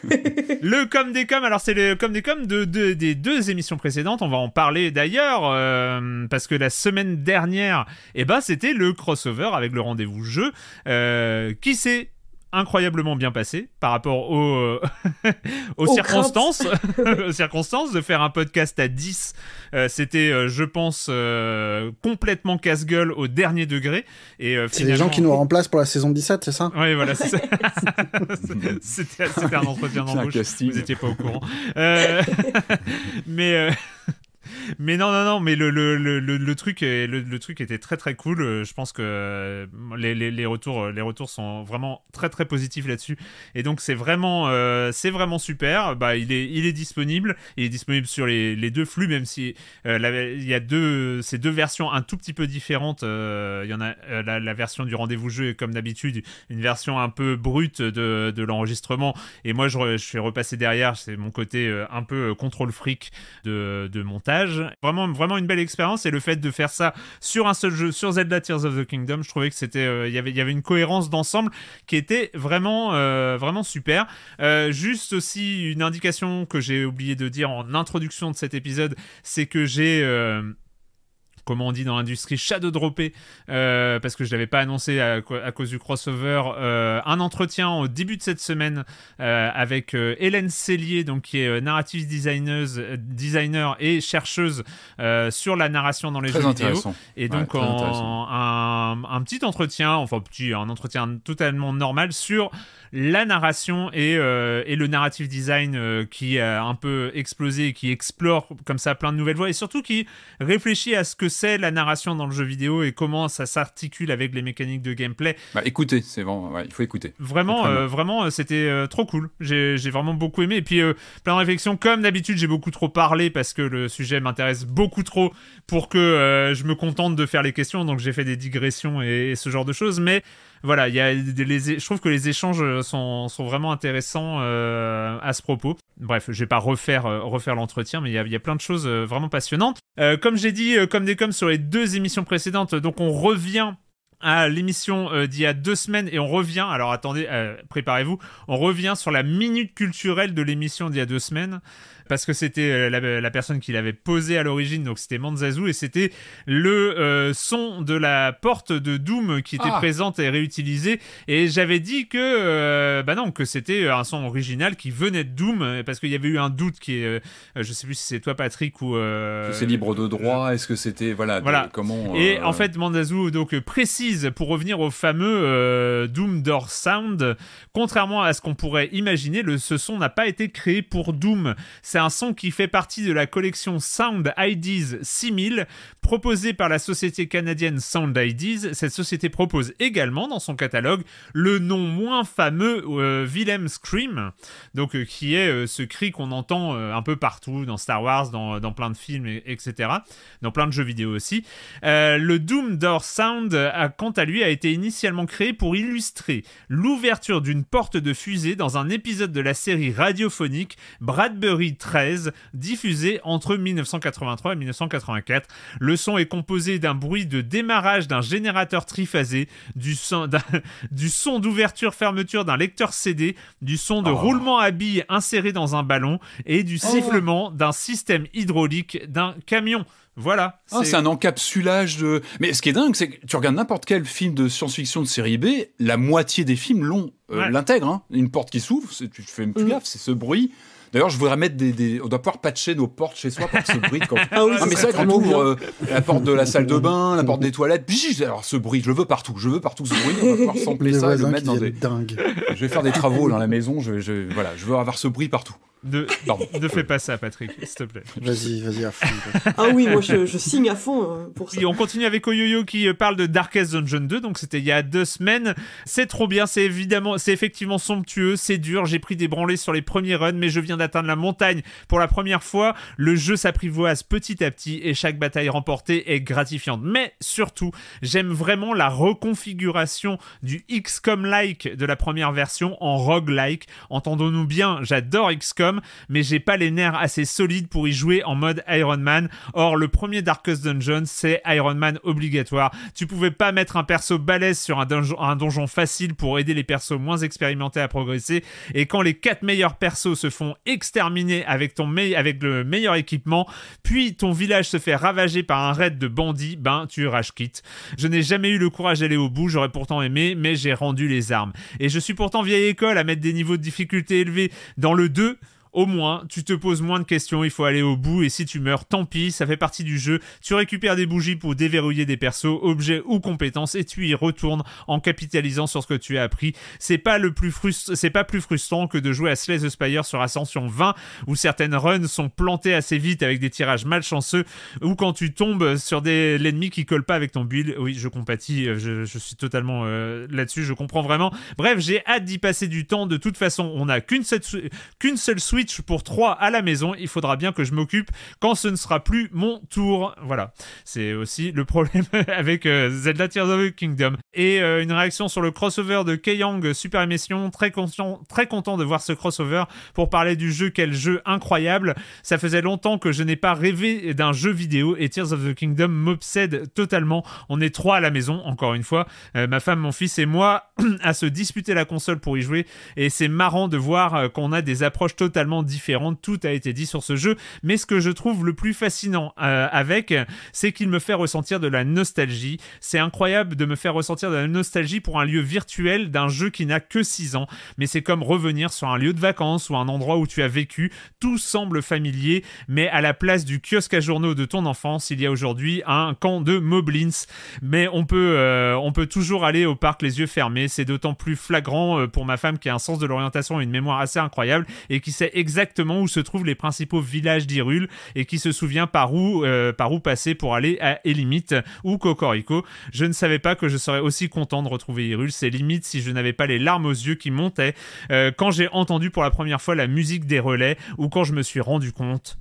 (laughs) le com des com, alors c'est le com des com de, des deux émissions précédentes. On va en parler d'ailleurs euh, parce que la semaine dernière, eh ben c'était le crossover avec le rendez-vous jeu euh, qui c'est incroyablement bien passé par rapport euh, (laughs) aux, aux, circonstances, (laughs) circonstances de faire un podcast à 10. Euh, c'était, euh, je pense, complètement casse-gueule au dernier degré. Et c'est des gens qui nous remplacent pour la saison 17, c'est ça Oui, voilà. (laughs) C'était un entretien d'embauche. Vous n'étiez pas au courant. mais mais non, non, non, mais le, le, le, le truc, le, truc était très très cool. Euh, je pense que euh, les, retours, euh, les retours sont vraiment très très positifs là-dessus. Et donc c'est vraiment, c'est vraiment super. Bah, il est, il est disponible. Il est disponible sur les, deux flux, même si il y a deux, ces deux versions un tout petit peu différentes. il y en a la, version du rendez-vous jeu, comme d'habitude, une version un peu brute de, l'enregistrement. Et moi, je, je suis repassé derrière. C'est mon côté un peu contrôle fric de, de montage. Vraiment, vraiment une belle expérience. Et le fait de faire ça sur un seul jeu, sur Zelda Tears of the Kingdom, je trouvais que c'était, euh, il y il y avait une cohérence d'ensemble qui était vraiment, euh, vraiment super. Euh, juste aussi une indication que j'ai oublié de dire en introduction de cet épisode, c'est que j'ai comment on dit dans l'industrie, shadow droppé, euh, parce que je ne l'avais pas annoncé à, cause du crossover, euh, un entretien au début de cette semaine euh, avec Hélène Cellier, donc, qui est narrative designer et chercheuse sur la narration dans les jeux vidéo. Et donc, un, petit entretien, enfin, petit, un entretien totalement normal sur la narration euh, et, le narrative design euh, qui a un peu explosé, qui explore comme ça plein de nouvelles voies et surtout qui réfléchit à ce que c'est la narration dans le jeu vidéo et comment ça s'articule avec les mécaniques de gameplay. Bah écoutez, c'est bon, il faut écouter. Vraiment, euh, vraiment, c'était trop cool. J'ai vraiment beaucoup aimé. Et puis, plein de réflexions. Comme d'habitude, j'ai beaucoup trop parlé parce que le sujet m'intéresse beaucoup trop pour que je me contente de faire les questions. Donc, j'ai fait des digressions et ce genre de choses. Mais voilà, y a les, je trouve que les échanges euh, sont, vraiment intéressants euh, à ce propos. Bref, je vais pas refaire, euh, refaire l'entretien, mais il y, y a, plein de choses vraiment passionnantes. comme j'ai dit, comme des comme sur les deux émissions précédentes, donc on revient à l'émission d'il y a deux semaines et on revient, alors attendez, préparez-vous, on revient sur la minute culturelle de l'émission d'il y a deux semaines parce que c'était euh, la, personne qui l'avait posé à l'origine, donc c'était Manzazu, et c'était le euh, son de la porte de Doom qui était ah. présente et réutilisée. Et j'avais dit que, euh, bah non, que c'était un son original qui venait de Doom, parce qu'il y avait eu un doute qui est, je sais plus si c'est toi Patrick ou. c'est libre de droit, est-ce que c'était voilà, comment. Et en fait, Manzazu donc précise pour revenir au fameux Doom Door Sound. Contrairement à ce qu'on pourrait imaginer, le, ce son n'a pas été créé pour Doom. Ça un son qui fait partie de la collection Sound IDs 6000 proposée par la société canadienne Sound IDs. Cette société propose également dans son catalogue le nom moins fameux euh, Willem Scream, donc euh, qui est euh, ce cri qu'on entend un peu partout dans Star Wars, dans, plein de films, etc., dans plein de jeux vidéo aussi. le Doom Door Sound, a, quant à lui, a été initialement créé pour illustrer l'ouverture d'une porte de fusée dans un épisode de la série radiophonique Bradbury 13, diffusé entre 1983 et 1984. Le son est composé d'un bruit de démarrage d'un générateur triphasé, du son, (laughs) du son d'ouverture-fermeture d'un lecteur CD, du son de oh. roulement à billes inséré dans un ballon et du oh. sifflement d'un système hydraulique d'un camion. Voilà. Ah, c'est un encapsulage de. Mais ce qui est dingue, c'est que tu regardes n'importe quel film de science-fiction de série B, la moitié des films l'ont, euh, l'intègre. Hein. Une porte qui s'ouvre, tu fais une mmh. c'est ce bruit. D'ailleurs, je voudrais mettre des, On doit pouvoir patcher nos portes chez soi pour que ce bruit. (laughs) Quand... Ah oui, ah, c'est ouvre euh, la porte de la salle de (laughs) bain, la porte des toilettes. alors, ce bruit, je le veux partout. Je veux partout ce bruit. On va pouvoir (laughs) sampler ça et le mettre dans des. Dingue. Je vais faire des travaux dans la maison. voilà, je veux avoir ce bruit partout. Ne, fais pas ça, Patrick, s'il te plaît. Vas-y, vas-y, à fond. ah oui, moi je, signe à fond euh, pour ça. on continue avec Oyoyo qui euh, parle de Darkest Dungeon 2, donc c'était il y a deux semaines. C'est trop bien, c'est évidemment, c'est effectivement somptueux, c'est dur. J'ai pris des branlées sur les premiers runs, mais je viens d'atteindre la montagne pour la première fois. Le jeu s'apprivoise petit à petit et chaque bataille remportée est gratifiante. Mais surtout, j'aime vraiment la reconfiguration du XCOM-like de la première version en ROG-like Entendons-nous bien, j'adore XCOM mais j'ai pas les nerfs assez solides pour y jouer en mode Iron Man. Or, le premier Darkest Dungeon, c'est Iron Man obligatoire. Tu pouvais pas mettre un perso balèze sur un, donjon, facile pour aider les persos moins expérimentés à progresser. Et quand les quatre meilleurs persos se font exterminer avec, ton avec le meilleur équipement, puis ton village se fait ravager par un raid de bandits, ben tu rage Je n'ai jamais eu le courage d'aller au bout, j'aurais pourtant aimé, mais j'ai rendu les armes. Et je suis pourtant vieille école à mettre des niveaux de difficulté élevés. Dans le 2, au moins, tu te poses moins de questions, il faut aller au bout, et si tu meurs, tant pis, ça fait partie du jeu. Tu récupères des bougies pour déverrouiller des persos, objets ou compétences, et tu y retournes en capitalisant sur ce que tu as appris. C'est pas le plus pas plus frustrant que de jouer à Slay the Spire sur Ascension 20, où certaines runs sont plantées assez vite avec des tirages malchanceux, ou quand tu tombes sur des... l'ennemi qui colle pas avec ton build. Oui, je compatis, euh, je, suis totalement euh, là-dessus, je comprends vraiment. Bref, j'ai hâte d'y passer du temps, de toute façon, on n'a qu'une seule, qu'une seule suite pour 3 à la maison, il faudra bien que je m'occupe quand ce ne sera plus mon tour. Voilà, c'est aussi le problème (laughs) avec euh, Zelda Tears of the Kingdom. Et euh, une réaction sur le crossover de Keyang Super Émission, très content, très content de voir ce crossover pour parler du jeu, quel jeu incroyable. Ça faisait longtemps que je n'ai pas rêvé d'un jeu vidéo et Tears of the Kingdom m'obsède totalement. On est trois à la maison, encore une fois, euh, ma femme, mon fils et moi, (clears throat) à se disputer la console pour y jouer. Et c'est marrant de voir qu'on a des approches totalement différente. Tout a été dit sur ce jeu, mais ce que je trouve le plus fascinant euh, avec, c'est qu'il me fait ressentir de la nostalgie. C'est incroyable de me faire ressentir de la nostalgie pour un lieu virtuel d'un jeu qui n'a que 6 ans, mais c'est comme revenir sur un lieu de vacances ou un endroit où tu as vécu. Tout semble familier, mais à la place du kiosque à journaux de ton enfance, il y a aujourd'hui un camp de Moblins. Mais on peut, euh, on peut toujours aller au parc les yeux fermés. C'est d'autant plus flagrant euh, pour ma femme qui a un sens de l'orientation et une mémoire assez incroyable et qui sait exactement où se trouvent les principaux villages d'Irul et qui se souvient par où, euh, par où passer pour aller à Elimite ou Cocorico. Je ne savais pas que je serais aussi content de retrouver Irul. C'est limite si je n'avais pas les larmes aux yeux qui montaient euh, quand j'ai entendu pour la première fois la musique des relais ou quand je me suis rendu compte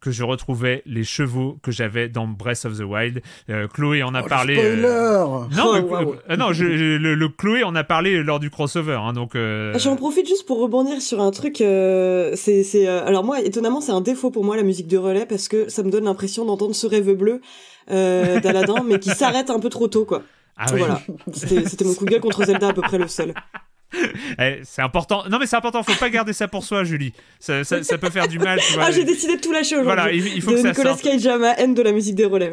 que je retrouvais les chevaux que j'avais dans Breath of the Wild. Euh, Chloé en a oh, parlé. Euh, non, oh, euh, non, le, Chloé en a parlé lors du crossover. Hein, donc. J'en profite juste pour rebondir sur un truc. c'est, alors moi, étonnamment, c'est un défaut pour moi la musique de relais parce que ça me donne l'impression d'entendre ce rêve bleu d'Aladin, mais qui s'arrête un peu trop tôt, quoi. Ah voilà, c'était mon coup de gueule contre Zelda à peu près le seul. Eh, c'est important. Non, mais c'est important. Faut pas garder ça pour soi, Julie. Ça, peut faire du mal. Ah, j'ai décidé de tout lâcher aujourd'hui. Voilà, il, faut de que Nicolas haine de la musique des relais.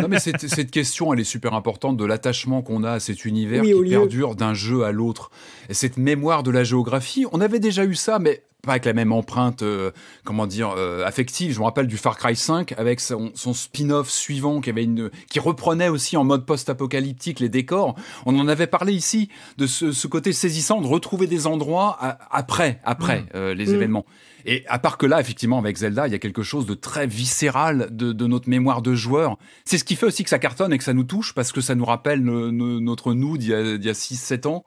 non, mais cette, question, elle est super importante de l'attachement qu'on a à cet univers qui perdure d'un jeu à l'autre. Et cette mémoire de la géographie, on avait déjà eu ça, mais pas avec la même empreinte, euh, comment dire, euh, affective. Je me rappelle du Far Cry 5 avec son, son spin-off suivant qui avait une, qui reprenait aussi en mode post-apocalyptique les décors. On en avait parlé ici de ce, ce côté saisissant de retrouver des endroits après, après mm. euh, les mm. événements. Et à part que là, effectivement, avec Zelda, il y a quelque chose de très viscéral de, de notre mémoire de joueur. C'est ce qui fait aussi que ça cartonne et que ça nous touche parce que ça nous rappelle notre nous d'il y a, 6-7 ans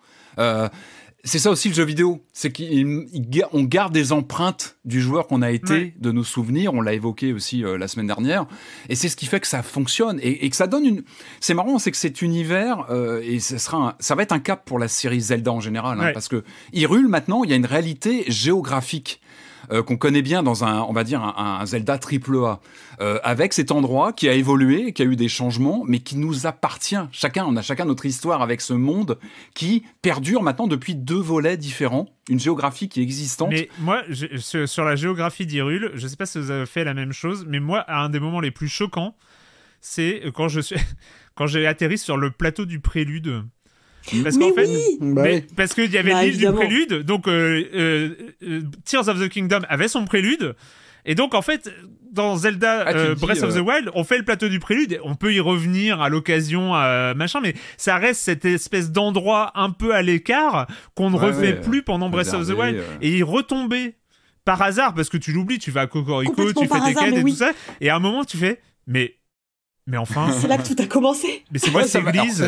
c'est ça aussi le jeu vidéo, c'est qu'on garde des empreintes du joueur qu'on a été, de nos souvenirs. On l'a évoqué aussi euh, la semaine dernière, et c'est ce qui fait que ça fonctionne et, que ça donne une. C'est marrant, c'est que cet univers euh, et ça sera, ça va être un cap pour la série Zelda en général, hein, parce que Hyrule maintenant, il y a une réalité géographique euh, qu'on connaît bien dans un, on va dire, un, Zelda triple A, euh, avec cet endroit qui a évolué, qui a eu des changements, mais qui nous appartient. Chacun, on a chacun notre histoire avec ce monde qui perdure maintenant depuis deux volets différents, une géographie qui est existante. Mais moi, sur la géographie d'Hyrule, je ne sais pas si vous avez fait la même chose, mais moi, à un des moments les plus choquants, c'est quand je suis, (laughs) quand j'ai atterri sur le plateau du prélude parce qu'en fait, bah mais, qu'il y avait le bah, l'île du prélude, donc euh, euh, euh, Tears of the Kingdom avait son prélude, et donc en fait, dans Zelda ah, Breath of the Wild, on fait le plateau du prélude, on peut y revenir à l'occasion, machin, mais ça reste cette espèce d'endroit un peu à l'écart qu'on ne refait plus pendant Breath of the Wild, et y retomber par hasard, parce que tu l'oublies, tu vas à Cocorico, tu fais des quêtes et tout ça, et à un moment tu fais, mais mais enfin. C'est là que tout a commencé. Mais c'est quoi cette église.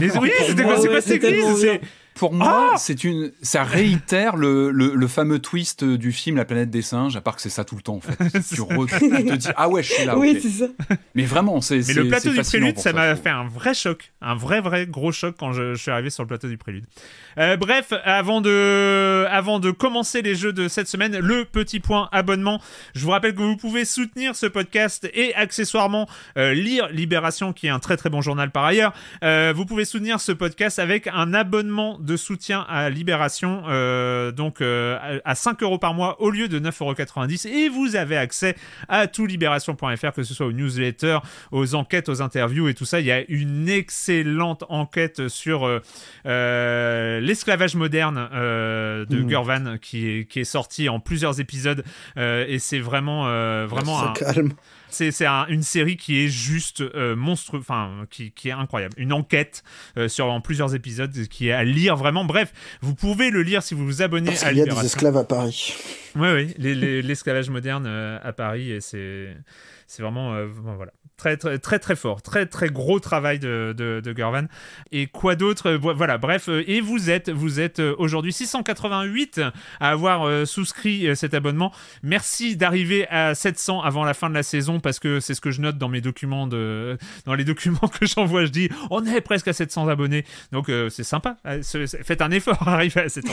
Mais oui, ah, c'était c'est quoi cette église? Pour moi, ah c'est une, ça réitère le, le, fameux twist du film La planète des singes, à part que c'est ça tout le temps en fait. (laughs) tu, re, tu, te dis ah ouais je suis là. Oui c'est ça. Mais vraiment c'est. Mais le plateau du prélude, ça m'a fait un vrai choc, un vrai vrai gros choc quand je, suis arrivé sur le plateau du prélude. Euh, bref, avant de, avant de commencer les jeux de cette semaine, le petit point abonnement. Je vous rappelle que vous pouvez soutenir ce podcast et accessoirement euh, lire Libération, qui est un très très bon journal par ailleurs. Euh, vous pouvez soutenir ce podcast avec un abonnement de soutien à Libération, euh, donc euh, à 5 euros par mois au lieu de 9,90 euros. Et vous avez accès à tout libération.fr, que ce soit aux newsletters, aux enquêtes, aux interviews et tout ça. Il y a une excellente enquête sur euh, l'esclavage moderne de mmh. Gervan qui est, qui sortie en plusieurs épisodes. et c'est vraiment, vraiment un... calme c'est une série qui est juste monstrueuse, enfin, qui, est incroyable. Une enquête sur en plusieurs épisodes qui est à lire vraiment. Bref, vous pouvez le lire si vous vous abonnez Parce à Il y a des esclaves à Paris. Oui, oui, (laughs) l'esclavage moderne euh, à Paris, et c'est vraiment. Euh, voilà. Très, très, très, fort. Très, très gros travail de, de, Gervan. Et quoi d'autre Voilà, bref. Euh, et vous êtes, vous êtes euh, aujourd'hui 688 à avoir euh, souscrit cet abonnement. Merci d'arriver à 700 avant la fin de la saison parce que c'est ce que je note dans mes documents, de, (laughs) dans les documents que j'envoie. Je dis, on est presque à 700 abonnés. Donc, c'est sympa. Faites un effort à arriver à 700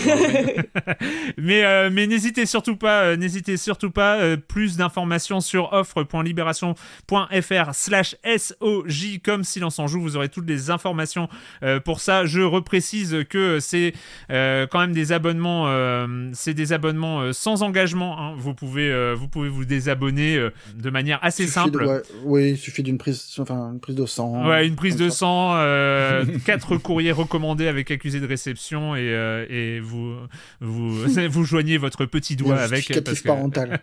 (laughs) mais mais n'hésitez surtout pas, n'hésitez surtout pas. plus d'informations sur offre.libération.fr slash SOJ comme Silence en Joue. Vous aurez toutes les informations euh, pour ça. Je reprécise que c'est euh, quand même des abonnements, euh, c'est des abonnements sans engagement. Hein. Vous, pouvez, vous pouvez vous désabonner de manière assez simple. oui, il suffit d'une prise, enfin, prise de sang. Ouais, une prise de sang, (laughs) quatre courriers recommandés avec accusé de réception et, et vous, vous, (laughs) vous joignez votre petit doigt avec. parental.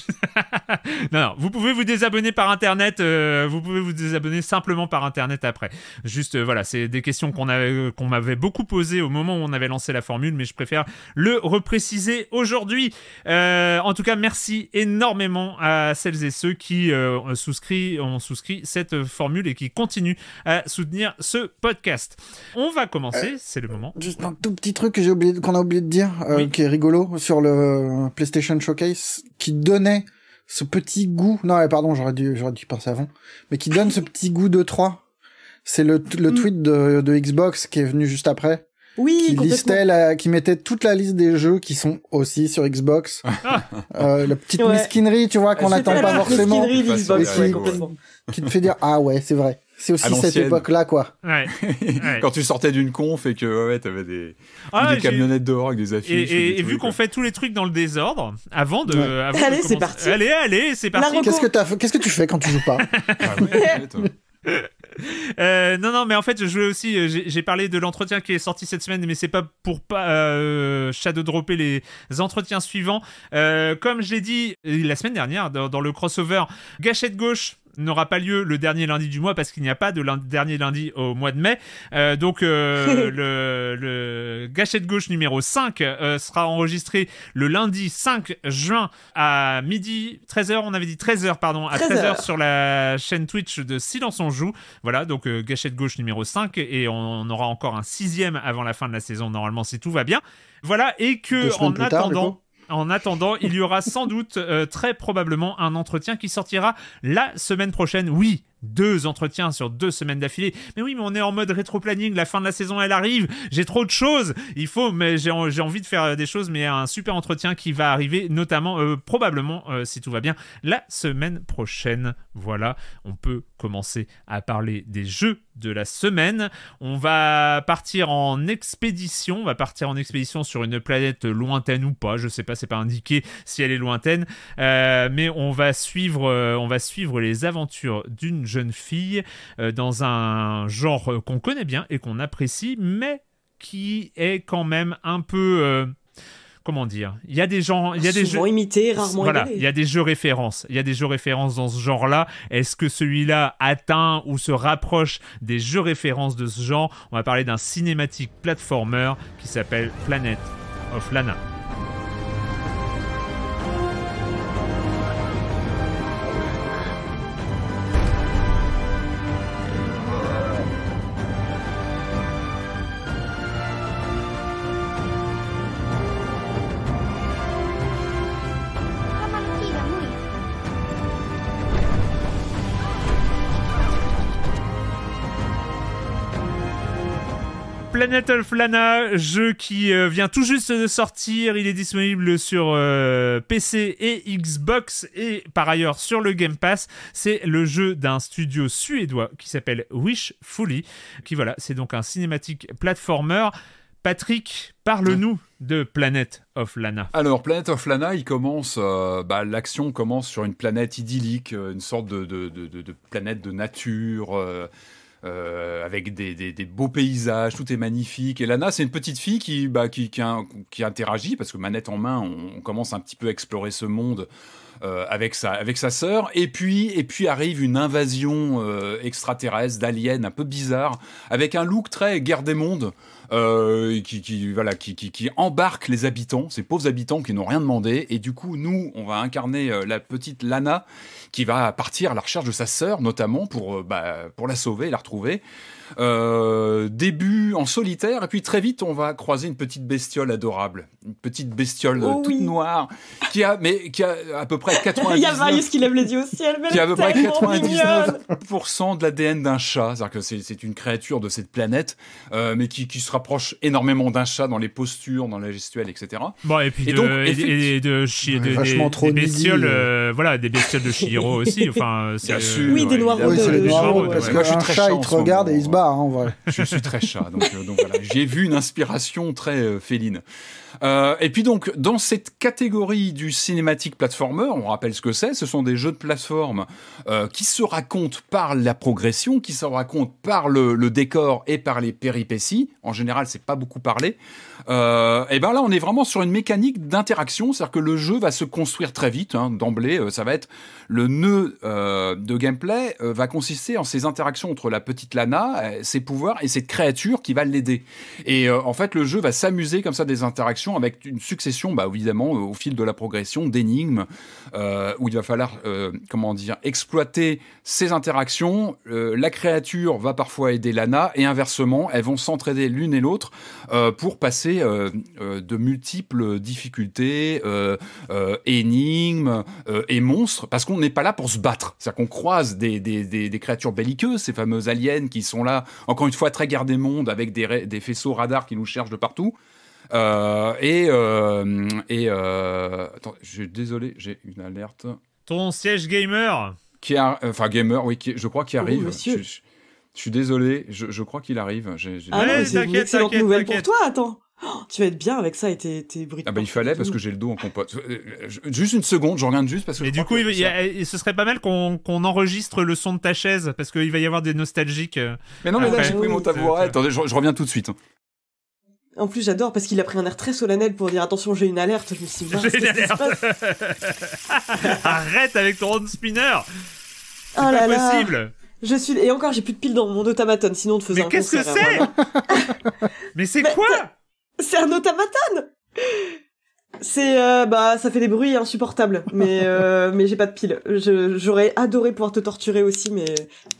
(laughs) non, non, vous pouvez vous désabonner par internet euh, vous pouvez vous désabonner simplement par internet après. Juste, euh, voilà, c'est des questions euh, qu'on m'avait beaucoup posées au moment où on avait lancé la formule, mais je préfère le repréciser aujourd'hui. en tout cas, merci énormément à celles et ceux qui souscrit, ont souscrit cette formule et qui continuent à soutenir ce podcast. On va commencer, c'est le moment. Juste un tout petit truc que j'ai oublié, qu'on a oublié de dire, qui est rigolo sur le PlayStation Showcase, qui donnait ce petit goût. Non, pardon, j'aurais dû, j'aurais dû penser avant. Mais qui donne ce (laughs) petit goût de 3. C'est le, le, mm. tweet de, de, Xbox qui est venu juste après. Oui, qui listait qui mettait toute la liste des jeux qui sont aussi sur Xbox. (laughs) Ah. Euh, la petite tu vois, qu'on n'attend ah, pas forcément. qui te fait dire ah ouais, c'est vrai. C'est aussi cette époque-là, quoi. (laughs) Quand tu sortais d'une conf et que ouais, t'avais des, ah, des camionnettes dehors avec des affiches. Et, vu qu'on fait tous les trucs dans le désordre, avant de. allez, c'est parti. Allez, allez, c'est parti. Qu'est-ce que, Qu'est-ce que tu fais quand tu joues pas (laughs) ah hein. (laughs) euh, non, non, mais en fait, je voulais aussi. Euh, j'ai parlé de l'entretien qui est sorti cette semaine, mais c'est pas pour pas euh, shadow dropper les entretiens suivants. comme je l'ai dit la semaine dernière dans, dans, le crossover, Gâchette Gauche n'aura pas lieu le dernier lundi du mois parce qu'il n'y a pas de dernier lundi au mois de mai. Euh, donc euh, (laughs) le, gâchette gauche numéro 5 euh, sera enregistré le lundi 5 juin à midi 13h, on avait dit 13h pardon, à 13h sur la chaîne Twitch de Silence on joue. Voilà, donc gâchette gauche numéro 5 et on, aura encore un sixième avant la fin de la saison normalement si tout va bien. Voilà et que en attendant en attendant, il y aura sans doute, euh, très probablement, un entretien qui sortira la semaine prochaine. Oui, deux entretiens sur deux semaines d'affilée. Mais oui, mais on est en mode rétro-planning, la fin de la saison elle arrive, j'ai trop de choses, il faut, mais j'ai envie de faire euh, des choses, mais un super entretien qui va arriver notamment, euh, probablement, si tout va bien, la semaine prochaine. Voilà, on peut commencer à parler des jeux de la semaine. On va partir en expédition, on va partir en expédition sur une planète lointaine ou pas, je sais pas, c'est pas indiqué si elle est lointaine, euh, mais on va suivre, euh, on va suivre les aventures d'une jeune fille euh, dans un genre qu'on connaît bien et qu'on apprécie, mais qui est quand même un peu comment dire Il y a des gens, il y a des jeux imités, rarement Voilà, il y a des jeux références. Il y a des jeux références dans ce genre-là. Est-ce que celui-là atteint ou se rapproche des jeux références de ce genre On va parler d'un cinématique platformer qui s'appelle Planet of Lana. Planet of Lana, jeu qui euh, vient tout juste de sortir. Il est disponible sur euh, PC et Xbox et par ailleurs sur le Game Pass. C'est le jeu d'un studio suédois qui s'appelle Wishfully. Qui voilà, c'est donc un cinématique platformer. Patrick, parle-nous de Planet of Lana. Alors, Planet of Lana, il commence, euh, bah, l'action commence sur une planète idyllique, une sorte de planète de nature. Euh, avec des, beaux paysages, tout est magnifique. Et Lana, c'est une petite fille qui, bah, qui, interagit, parce que manette en main, on, commence un petit peu à explorer ce monde. Euh, avec sa avec sa sœur et puis et puis arrive une invasion euh, extraterrestre d'aliens un peu bizarre avec un look très guerre des mondes euh, qui, qui, voilà, qui, embarque les habitants, ces pauvres habitants qui n'ont rien demandé. Et du coup, nous, on va incarner euh, la petite Lana qui va partir à la recherche de sa sœur, notamment pour, euh, bah, pour la sauver et la retrouver. Euh, début en solitaire, et puis très vite, on va croiser une petite bestiole adorable. Une petite bestiole oh euh, toute noire, qui a, mais, qui a à peu près 99... (laughs) de l'ADN d'un chat. C'est-à-dire que c'est une créature de cette planète, euh, mais qui, qui, se rapproche énormément d'un chat dans les postures, dans la gestuelle, etc. Bon, et puis et de, donc, et, de, de, de des bestioles, voilà, des bestioles de Shihiro aussi. Enfin, c'est oui, des noirs. Oui, des noirs. Parce qu'un chat, il te regarde et il se Hein, Je suis très chat, donc, euh, J'ai vu une inspiration très euh, féline. Euh, et puis donc, dans cette catégorie du cinématique platformer, on rappelle ce que c'est, ce sont des jeux de plateforme euh, qui se racontent par la progression, qui se racontent par le, décor et par les péripéties. En général, c'est pas beaucoup parlé. Euh, et ben là, on est vraiment sur une mécanique d'interaction, c'est-à-dire que le jeu va se construire très vite, hein. d'emblée. ça va être le nœud de gameplay va consister en ces interactions entre la petite Lana, ses pouvoirs et cette créature qui va l'aider. Et en fait, le jeu va s'amuser comme ça des interactions avec une succession, bah, évidemment, euh, au fil de la progression, d'énigmes, euh, où il va falloir, euh, comment dire, exploiter ces interactions. la créature va parfois aider Lana, et inversement, elles vont s'entraider l'une et l'autre pour passer de multiples difficultés, énigmes et monstres, parce qu'on n'est pas là pour se battre. C'est-à-dire qu'on croise des, créatures belliqueuses, ces fameuses aliens qui sont là, encore une fois, très guerre des mondes, avec des, des faisceaux radars qui nous cherchent de partout. Euh, et euh, et euh, attends, je, désolé, j'ai une alerte. Ton siège gamer. Qui enfin gamer, oui, je crois qu'il oh, arrive. je, suis désolé, je, crois qu'il arrive. j'ai ah c'est une excellente nouvelle pour toi, attends. Oh, tu vas être bien avec ça et tes, tes Ah bah, il fallait parce que j'ai le dos en compote. Juste une seconde, je regarde juste parce que. du coup, ce serait pas mal qu'on enregistre le son de ta chaise parce qu'il va y avoir des nostalgiques. Mais non, mais là j'ai pris mon tabouret. Attendez, je, reviens tout de suite. Hein. En plus, j'adore parce qu'il a pris un air très solennel pour dire attention, j'ai une alerte. Je me suis (laughs) Arrête avec ton round spinner. C'est oh Je suis et encore j'ai plus de piles dans mon automaton sinon on te faisait Mais qu'est-ce que c'est (laughs) Mais c'est quoi C'est un automaton. C'est euh, bah ça fait des bruits insupportables, mais euh, (laughs) mais j'ai pas de pile. J'aurais adoré pouvoir te torturer aussi, mais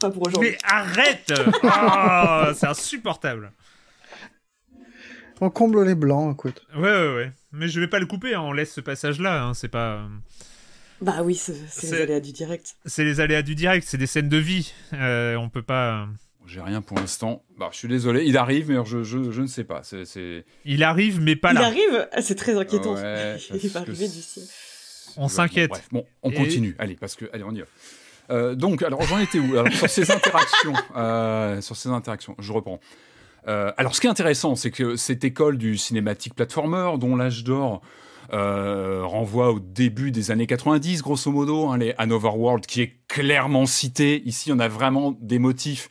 pas pour aujourd'hui. Mais arrête ah, C'est insupportable. On comble les blancs, écoute. Ouais, ouais, ouais. Mais je vais pas le couper, hein. on laisse ce passage-là, hein. c'est pas... Euh, bah oui, c'est les aléas du direct. C'est les aléas du direct, c'est des scènes de vie. Euh, on peut pas... Euh, J'ai rien pour l'instant. Bah, je suis désolé, il arrive, mais je, je, je ne sais pas. c'est... Il arrive, mais pas là. Il arrive ah, C'est très inquiétant. Ouais, (laughs) il va arriver d'ici. On s'inquiète. Bon, on continue. Allez, parce que, allez, on y va. Euh, donc, alors j'en étais où alors, Sur ces interactions, sur ces interactions, je reprends. Euh, alors, ce qui est intéressant, c'est que cette école du cinématique platformer, dont l'âge d'or euh, renvoie au début des années 90, grosso modo, hein, les Hanover World, qui est clairement cité. Ici, on a vraiment des motifs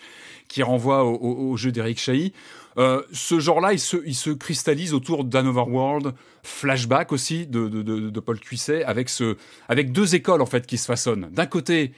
qui renvoient au, jeu d'Eric Chahi. Euh, ce genre-là, il se, cristallise autour d'Hanover World, Flashback aussi de, Paul Cuisset, avec, avec deux écoles en fait qui se façonnent. D'un côté,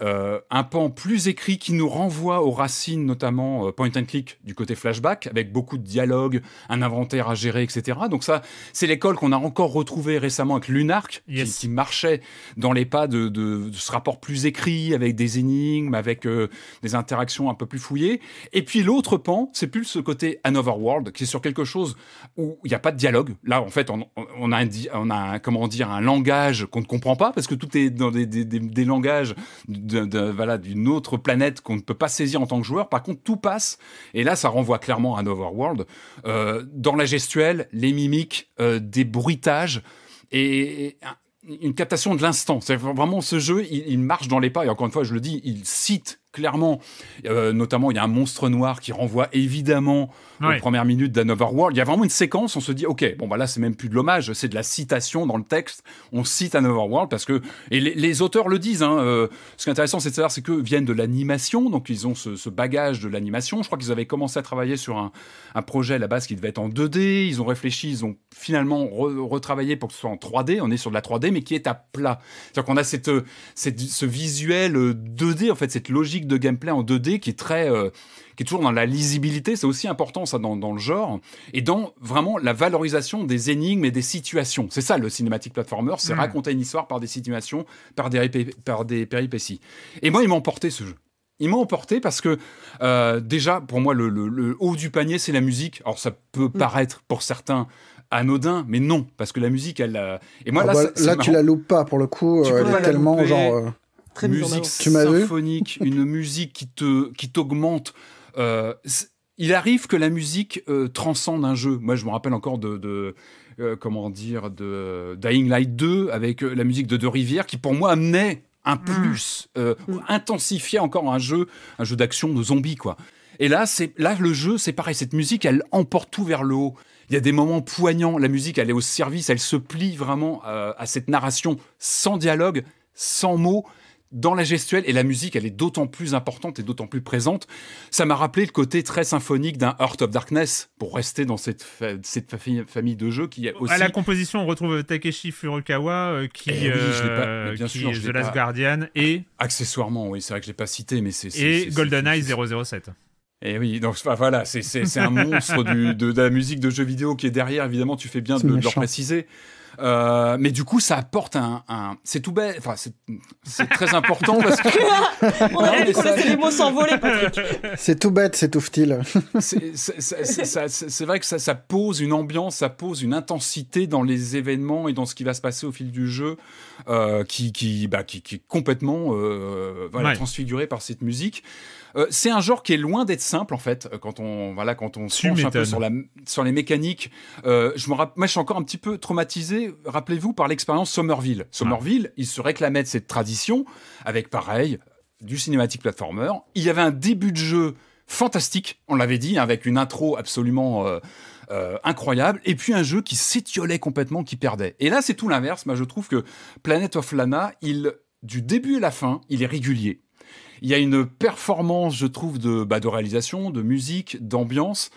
euh, un pan plus écrit qui nous renvoie aux racines, notamment euh, point and click du côté flashback, avec beaucoup de dialogues, un inventaire à gérer, etc. Donc ça, c'est l'école qu'on a encore retrouvée récemment avec Lunark, qui, marchait dans les pas de, ce rapport plus écrit, avec des énigmes, avec euh, des interactions un peu plus fouillées. Et puis l'autre pan, c'est plus ce côté Another World, qui est sur quelque chose où il n'y a pas de dialogue. Là, en fait, on, a, un, on a comment dire, un langage qu'on ne comprend pas, parce que tout est dans des, langages d'une autre planète qu'on ne peut pas saisir en tant que joueur. Par contre, tout passe. Et là, ça renvoie clairement à un Overworld. Euh, dans la gestuelle, les mimiques, euh, des bruitages. Et, une captation de l'instant. C'est vraiment ce jeu, il, marche dans les pas. Et encore une fois, je le dis, il cite clairement. Euh, notamment, il y a un monstre noir qui renvoie évidemment aux premières minutes d'Another World. Il y a vraiment une séquence, on se dit, ok, bon, bah là, c'est même plus de l'hommage, c'est de la citation dans le texte. On cite Another World parce que. Et les, auteurs le disent. Hein, euh, ce qui est intéressant, c'est de savoir, c'est que viennent de l'animation, donc ils ont ce, bagage de l'animation. Je crois qu'ils avaient commencé à travailler sur un, projet à la base qui devait être en 2D. Ils ont réfléchi, ils ont finalement retravaillé pour que ce soit en 3D. On est sur de la 3D, mais qui est à plat. C'est-à-dire qu'on a cette, euh, cette, ce visuel 2D, en fait, cette logique de gameplay en 2D qui est très euh, qui est toujours dans la lisibilité, c'est aussi important ça dans, le genre, et dans vraiment la valorisation des énigmes et des situations. C'est ça le cinématique platformer, c'est hmm. raconter une histoire par des situations, par des, par des péripéties. Et moi, il m'a emporté ce jeu. Il m'a emporté parce que euh, déjà, pour moi, le, haut du panier, c'est la musique. Alors ça peut hmm. paraître pour certains anodin, mais non, parce que la musique, elle. Euh, et moi, ah bah, là, tu la loupes pas pour le coup. elle est tellement genre musique symphonique, (laughs) une musique qui te qui t'augmente. Euh, il arrive que la musique euh, transcende un jeu. Moi, je me rappelle encore de, de euh, comment dire de Dying Light 2 avec la musique de De Rivière qui pour moi amenait un mm. plus, mm. intensifiait encore un jeu, un jeu d'action de zombies quoi. Et là, c'est là le jeu, c'est pareil. Cette musique, elle emporte tout vers le haut. Il y a des moments poignants. La musique, elle est au service. Elle se plie vraiment à cette narration sans dialogue, sans mots dans la gestuelle et la musique, elle est d'autant plus importante et d'autant plus présente. Ça m'a rappelé le côté très symphonique d'un Heart of Darkness pour rester dans cette, cette famille de jeux qui est aussi. À la composition, on retrouve Takeshi Furukawa euh, qui, eh oui, euh, bien sûr, est The Last Guardian ah, et. Accessoirement, oui, c'est vrai que je l'ai pas cité, mais c'est. Et GoldenEye 007. Et oui, donc voilà, c'est un (laughs) monstre du, de, la musique de jeux vidéo qui est derrière. Évidemment, tu fais bien de, de le préciser. Euh, mais du coup, ça apporte un. un... C'est tout bête. Enfin, c'est très important parce que. (laughs) on les mots s'envoler, (laughs) C'est tout bête, c'est tout futile. (laughs) c'est vrai que ça, ça, pose une ambiance, ça pose une intensité dans les événements et dans ce qui va se passer au fil du jeu euh, qui, qui, bah, qui, qui, est complètement euh, voilà, transfiguré par cette musique. Euh, c'est un genre qui est loin d'être simple en fait. Euh, quand on voilà, quand on se penche un peu sur, les mécaniques, euh, je me moi je suis encore un petit peu traumatisé. Rappelez-vous par l'expérience Somerville. Somerville, ah. il se réclamait de cette tradition avec pareil du cinématique platformer. Il y avait un début de jeu fantastique, on l'avait dit, hein, avec une intro absolument incroyable, et puis un jeu qui s'étiolait complètement, qui perdait. Et là, c'est tout l'inverse. Moi, je trouve que Planet of Lana, il, du début à la fin, il est régulier. Il y a une performance, je trouve, de, bah, de réalisation, de musique, d'ambiance.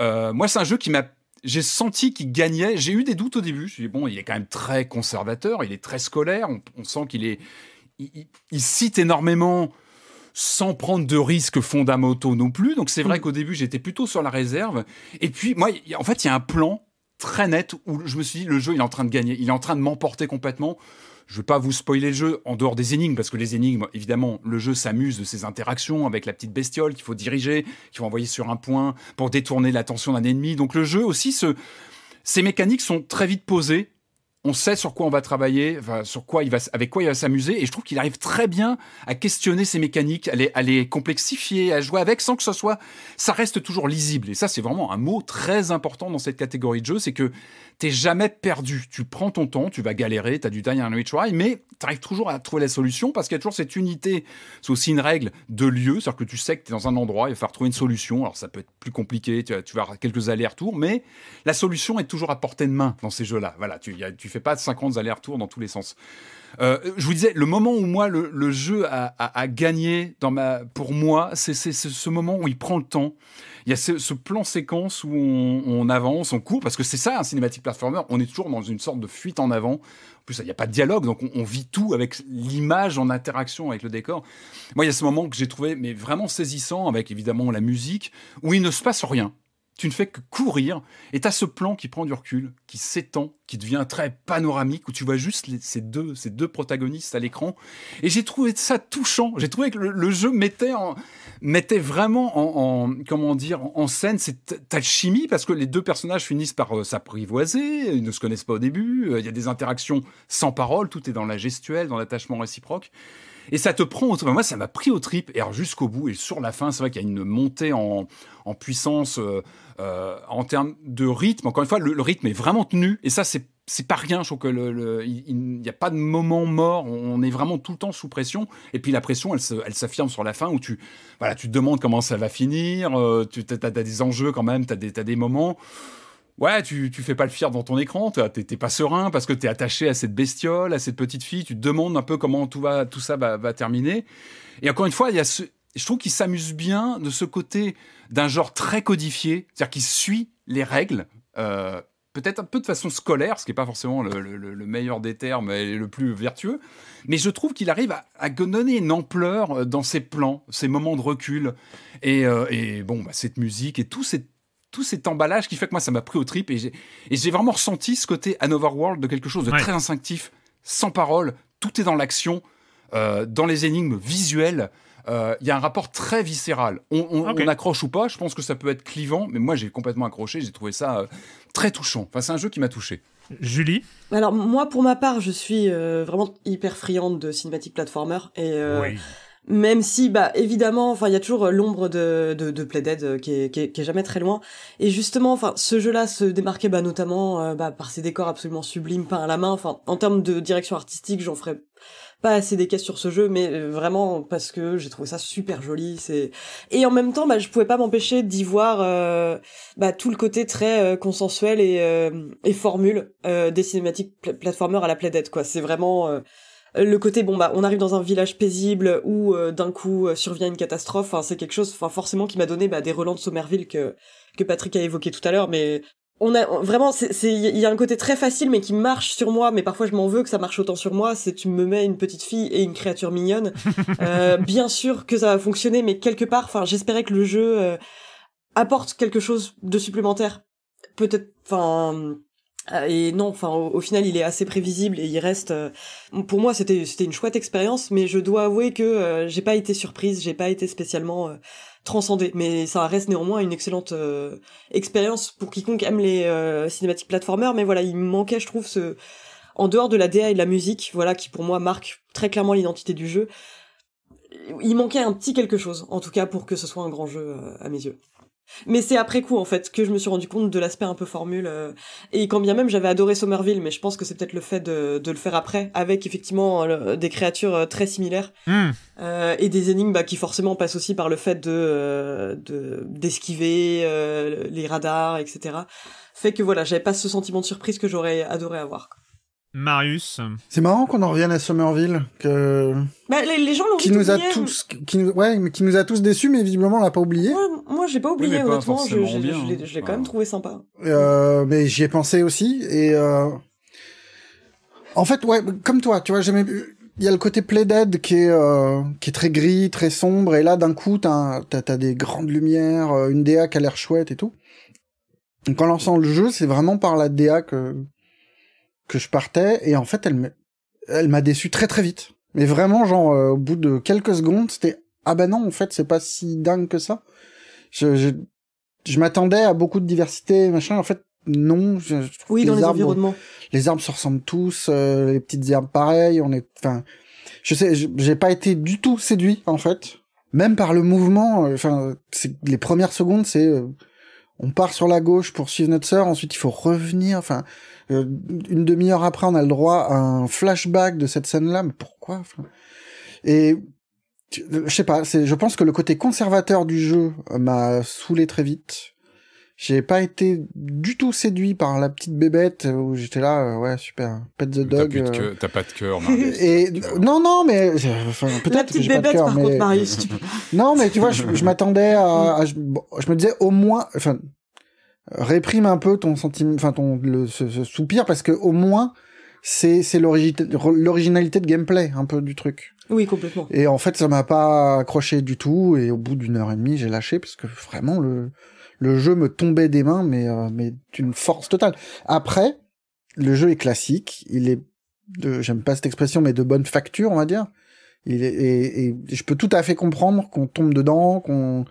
Euh, moi, c'est un jeu qui m'a j'ai senti qu'il gagnait. J'ai eu des doutes au début. Je me suis bon, il est quand même très conservateur, il est très scolaire. On, sent qu'il est. Il, cite énormément sans prendre de risques fondamentaux non plus. Donc c'est vrai mm. qu'au début, j'étais plutôt sur la réserve. Et puis, moi, en fait, il y a un plan très net où je me suis dit, le jeu, il est en train de gagner. Il est en train de m'emporter complètement je ne vais pas vous spoiler le jeu en dehors des énigmes, parce que les énigmes, évidemment, le jeu s'amuse de ses interactions avec la petite bestiole qu'il faut diriger, qu'il faut envoyer sur un point pour détourner l'attention d'un ennemi. Donc le jeu aussi, ce, ces mécaniques sont très vite posées. On sait sur quoi on va travailler, sur quoi il va, avec quoi il va s'amuser, et je trouve qu'il arrive très bien à questionner ces mécaniques, à les, complexifier, à jouer avec, sans que ce soit, ça reste toujours lisible. Et ça, c'est vraiment un mot très important dans cette catégorie de jeu, c'est que t'es jamais perdu. Tu prends ton temps, tu vas galérer, tu as du time and retry, mais tu arrives toujours à trouver la solution parce qu'il y a toujours cette unité. C'est aussi une règle de lieu, c'est-à-dire que tu sais que tu es dans un endroit, il va falloir trouver une solution. Alors ça peut être plus compliqué, tu, vas avoir quelques allers-retours, mais la solution est toujours à portée de main dans ces jeux-là. Voilà, tu, ne tu fais pas 50 allers-retours dans tous les sens. Euh, je vous disais, le moment où moi, le, jeu a, a, gagné dans ma, pour moi, c'est ce moment où il prend le temps. Il y a ce, plan séquence où on, avance, on court, parce que c'est ça, un cinématique platformer, on est toujours dans une sorte de fuite en avant. En plus, il n'y a pas de dialogue, donc on, on vit tout avec l'image en interaction avec le décor. Moi, il y a ce moment que j'ai trouvé mais vraiment saisissant, avec évidemment la musique, où il ne se passe rien tu ne fais que courir et tu as ce plan qui prend du recul, qui s'étend, qui devient très panoramique où tu vois juste ces, deux, ces deux protagonistes à l'écran et j'ai trouvé ça touchant. J'ai trouvé que le, jeu mettait mettait vraiment en, comment dire en scène cette alchimie parce que les deux personnages finissent par euh, s'apprivoiser, ils ne se connaissent pas au début, euh, il y a des interactions sans parole, tout est dans la gestuelle, dans l'attachement réciproque et ça te prend au Moi, ça m'a pris au trip. Et jusqu'au bout, et sur la fin, c'est vrai qu'il y a une montée en, puissance euh, euh, en termes de rythme. Encore une fois, le, rythme est vraiment tenu. Et ça, c'est pas rien. Je trouve que le, il n'y a pas de moment mort. On est vraiment tout le temps sous pression. Et puis la pression, elle, s'affirme sur la fin où tu, voilà, tu te demandes comment ça va finir. Euh, tu as, des enjeux quand même. Tu as, as des moments. Ouais, tu, tu fais pas le fier dans ton écran, t'es pas serein parce que t'es attaché à cette bestiole, à cette petite fille, tu te demandes un peu comment tout, va, tout ça va, terminer. Et encore une fois, il y a je trouve qu'il s'amuse bien de ce côté d'un genre très codifié, c'est-à-dire qu'il suit les règles, euh, peut-être un peu de façon scolaire, ce qui n'est pas forcément le, meilleur des termes et le plus vertueux, mais je trouve qu'il arrive à, donner une ampleur euh, dans ses plans, ses moments de recul, et, euh, et bon, bah, cette musique et tout, cette tout cet emballage qui fait que moi, ça m'a pris au trip et j'ai vraiment ressenti ce côté Hanover World de quelque chose de très instinctif, sans parole, tout est dans l'action, euh, dans les énigmes visuelles. Euh, il y a un rapport très viscéral. On, accroche ou pas, je pense que ça peut être clivant, mais moi j'ai complètement accroché, j'ai trouvé ça euh, très touchant. Enfin, c'est un jeu qui m'a touché. Julie Alors moi, pour ma part, je suis vraiment hyper friande de cinématiques platformer et oui même si bah évidemment enfin il y a toujours euh, l'ombre de de, de Playdead euh, qui est, qui, est, jamais très loin et justement enfin ce jeu là se démarquait bah notamment euh, bah, par ses décors absolument sublimes peints à la main enfin en termes de direction artistique j'en ferai pas assez des caisses sur ce jeu mais vraiment parce que j'ai trouvé ça super joli c'est et en même temps bah je pouvais pas m'empêcher d'y voir bah tout le côté très consensuel et et formule des cinématiques pl à la Playdead quoi c'est vraiment le côté bon bah on arrive dans un village paisible où euh, d'un coup euh, survient une catastrophe c'est quelque chose enfin forcément qui m'a donné bah, des relents de Somerville que que Patrick a évoqué tout à l'heure mais on a vraiment c'est il y a un côté très facile mais qui marche sur moi mais parfois je m'en veux que ça marche autant sur moi c'est tu me mets une petite fille et une créature mignonne (laughs) euh, bien sûr que ça va fonctionner mais quelque part enfin j'espérais que le jeu apporte quelque chose de supplémentaire peut-être enfin euh, et non, enfin, au, final, il est assez prévisible et il reste. Euh, pour moi, c'était une chouette expérience, mais je dois avouer que euh, j'ai pas été surprise, j'ai pas été spécialement transcendée, mais ça reste néanmoins une excellente expérience pour quiconque aime les cinématiques platformers. Mais voilà, il manquait, je trouve, ce en dehors de la DA et de la musique, voilà, qui pour moi marque très clairement l'identité du jeu. Il manquait un petit quelque chose, en tout cas, pour que ce soit un grand jeu à mes yeux. Mais c'est après coup en fait que je me suis rendu compte de l'aspect un peu formule. Euh, et quand bien même j'avais adoré Somerville, mais je pense que c'est peut-être le fait de, de, le faire après, avec effectivement euh, des créatures euh, très similaires hmm. et des énigmes bah, qui forcément passent aussi par le fait de d'esquiver les radars, etc. Fait que voilà, j'avais pas ce sentiment de surprise que j'aurais adoré avoir. Marius. C'est marrant qu'on en revienne à Somerville, que bah, les, gens l'ont qui nous a tous, qui nous, mais qui nous a tous déçus, mais visiblement on l'a pas oublié. moi, j'ai pas oublié honnêtement, je, l'ai hein. quand même trouvé sympa. Euh, mais j'y ai pensé aussi et euh, en fait, ouais, comme toi, tu vois, il y a le côté play qui est euh, qui est très gris, très sombre, et là d'un coup t'as as des grandes lumières, une DA qui a l'air chouette et tout. Donc en lançant le jeu, c'est vraiment par la DA que je partais et en fait elle elle m'a déçu très très vite. Mais vraiment genre euh, au bout de quelques secondes, c'était ah ben non en fait c'est pas si dingue que ça. Je je, m'attendais à beaucoup de diversité machin en fait non, oui, dans les, environnements. Les arbres se ressemblent tous, euh, les petites herbes pareilles, on est enfin je sais j'ai pas été du tout séduit en fait, même par le mouvement euh, enfin les premières secondes c'est on part sur la gauche pour suivre notre soeur ensuite il faut revenir enfin euh, une demi-heure après, on a le droit à un flashback de cette scène-là. Mais pourquoi Et je sais pas. C'est, je pense que le côté conservateur du jeu m'a saoulé très vite. J'ai pas été du tout séduit par la petite bébête où j'étais là, euh, ouais, super, pet the dog. Euh. T'as, pas de cœur, Et, non, non, mais peut-être la petite j'ai bébête, pas de cœur, (laughs) non, mais tu vois, je, m'attendais à, je, me disais au moins, enfin, réprime un peu ton sentiment, enfin ton ce, soupir parce que au moins c'est c'est l'originalité de gameplay un peu du truc. Oui, complètement. Et en fait, ça m'a pas accroché du tout et au bout d'une heure et demie, j'ai lâché parce que vraiment le le jeu me tombait des mains mais euh, mais d'une force totale. Après, le jeu est classique, il est de j'aime pas cette expression mais de bonne facture, on va dire. Il est, et je peux tout à fait comprendre qu'on tombe dedans, qu'on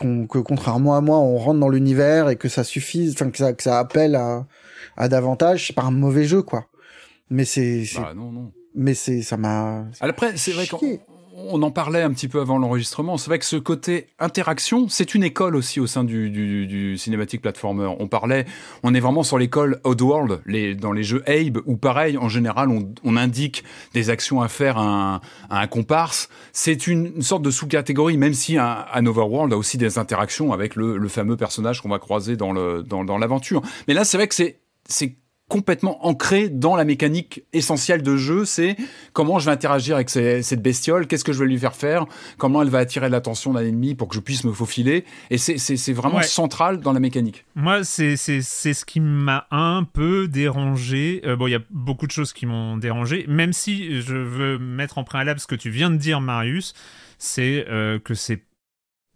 que contrairement à moi, on rentre dans l'univers et que ça suffise, enfin que ça, appelle à, à davantage. C'est pas un mauvais jeu, quoi. Mais c'est. Bah, non, non. Mais c'est, ça m'a. Après, c'est vrai on en parlait un petit peu avant l'enregistrement. C'est vrai que ce côté interaction, c'est une école aussi au sein du, cinématique platformer. On parlait, on est vraiment sur l'école Oddworld, les, dans les jeux Abe, où pareil, en général, on, indique des actions à faire à un, comparse. C'est une, sorte de sous-catégorie, même si un, hein, Overworld a aussi des interactions avec le, fameux personnage qu'on va croiser dans l'aventure. Mais là, c'est vrai que c'est complètement ancré dans la mécanique essentielle de jeu, c'est comment je vais interagir avec cette bestiole, qu'est-ce que je vais lui faire faire, comment elle va attirer l'attention d'un ennemi pour que je puisse me faufiler. Et c'est vraiment central dans la mécanique. Moi, c'est ce qui m'a un peu dérangé. Euh, bon, il y a beaucoup de choses qui m'ont dérangé, même si je veux mettre en préalable ce que tu viens de dire, Marius, c'est euh, que c'est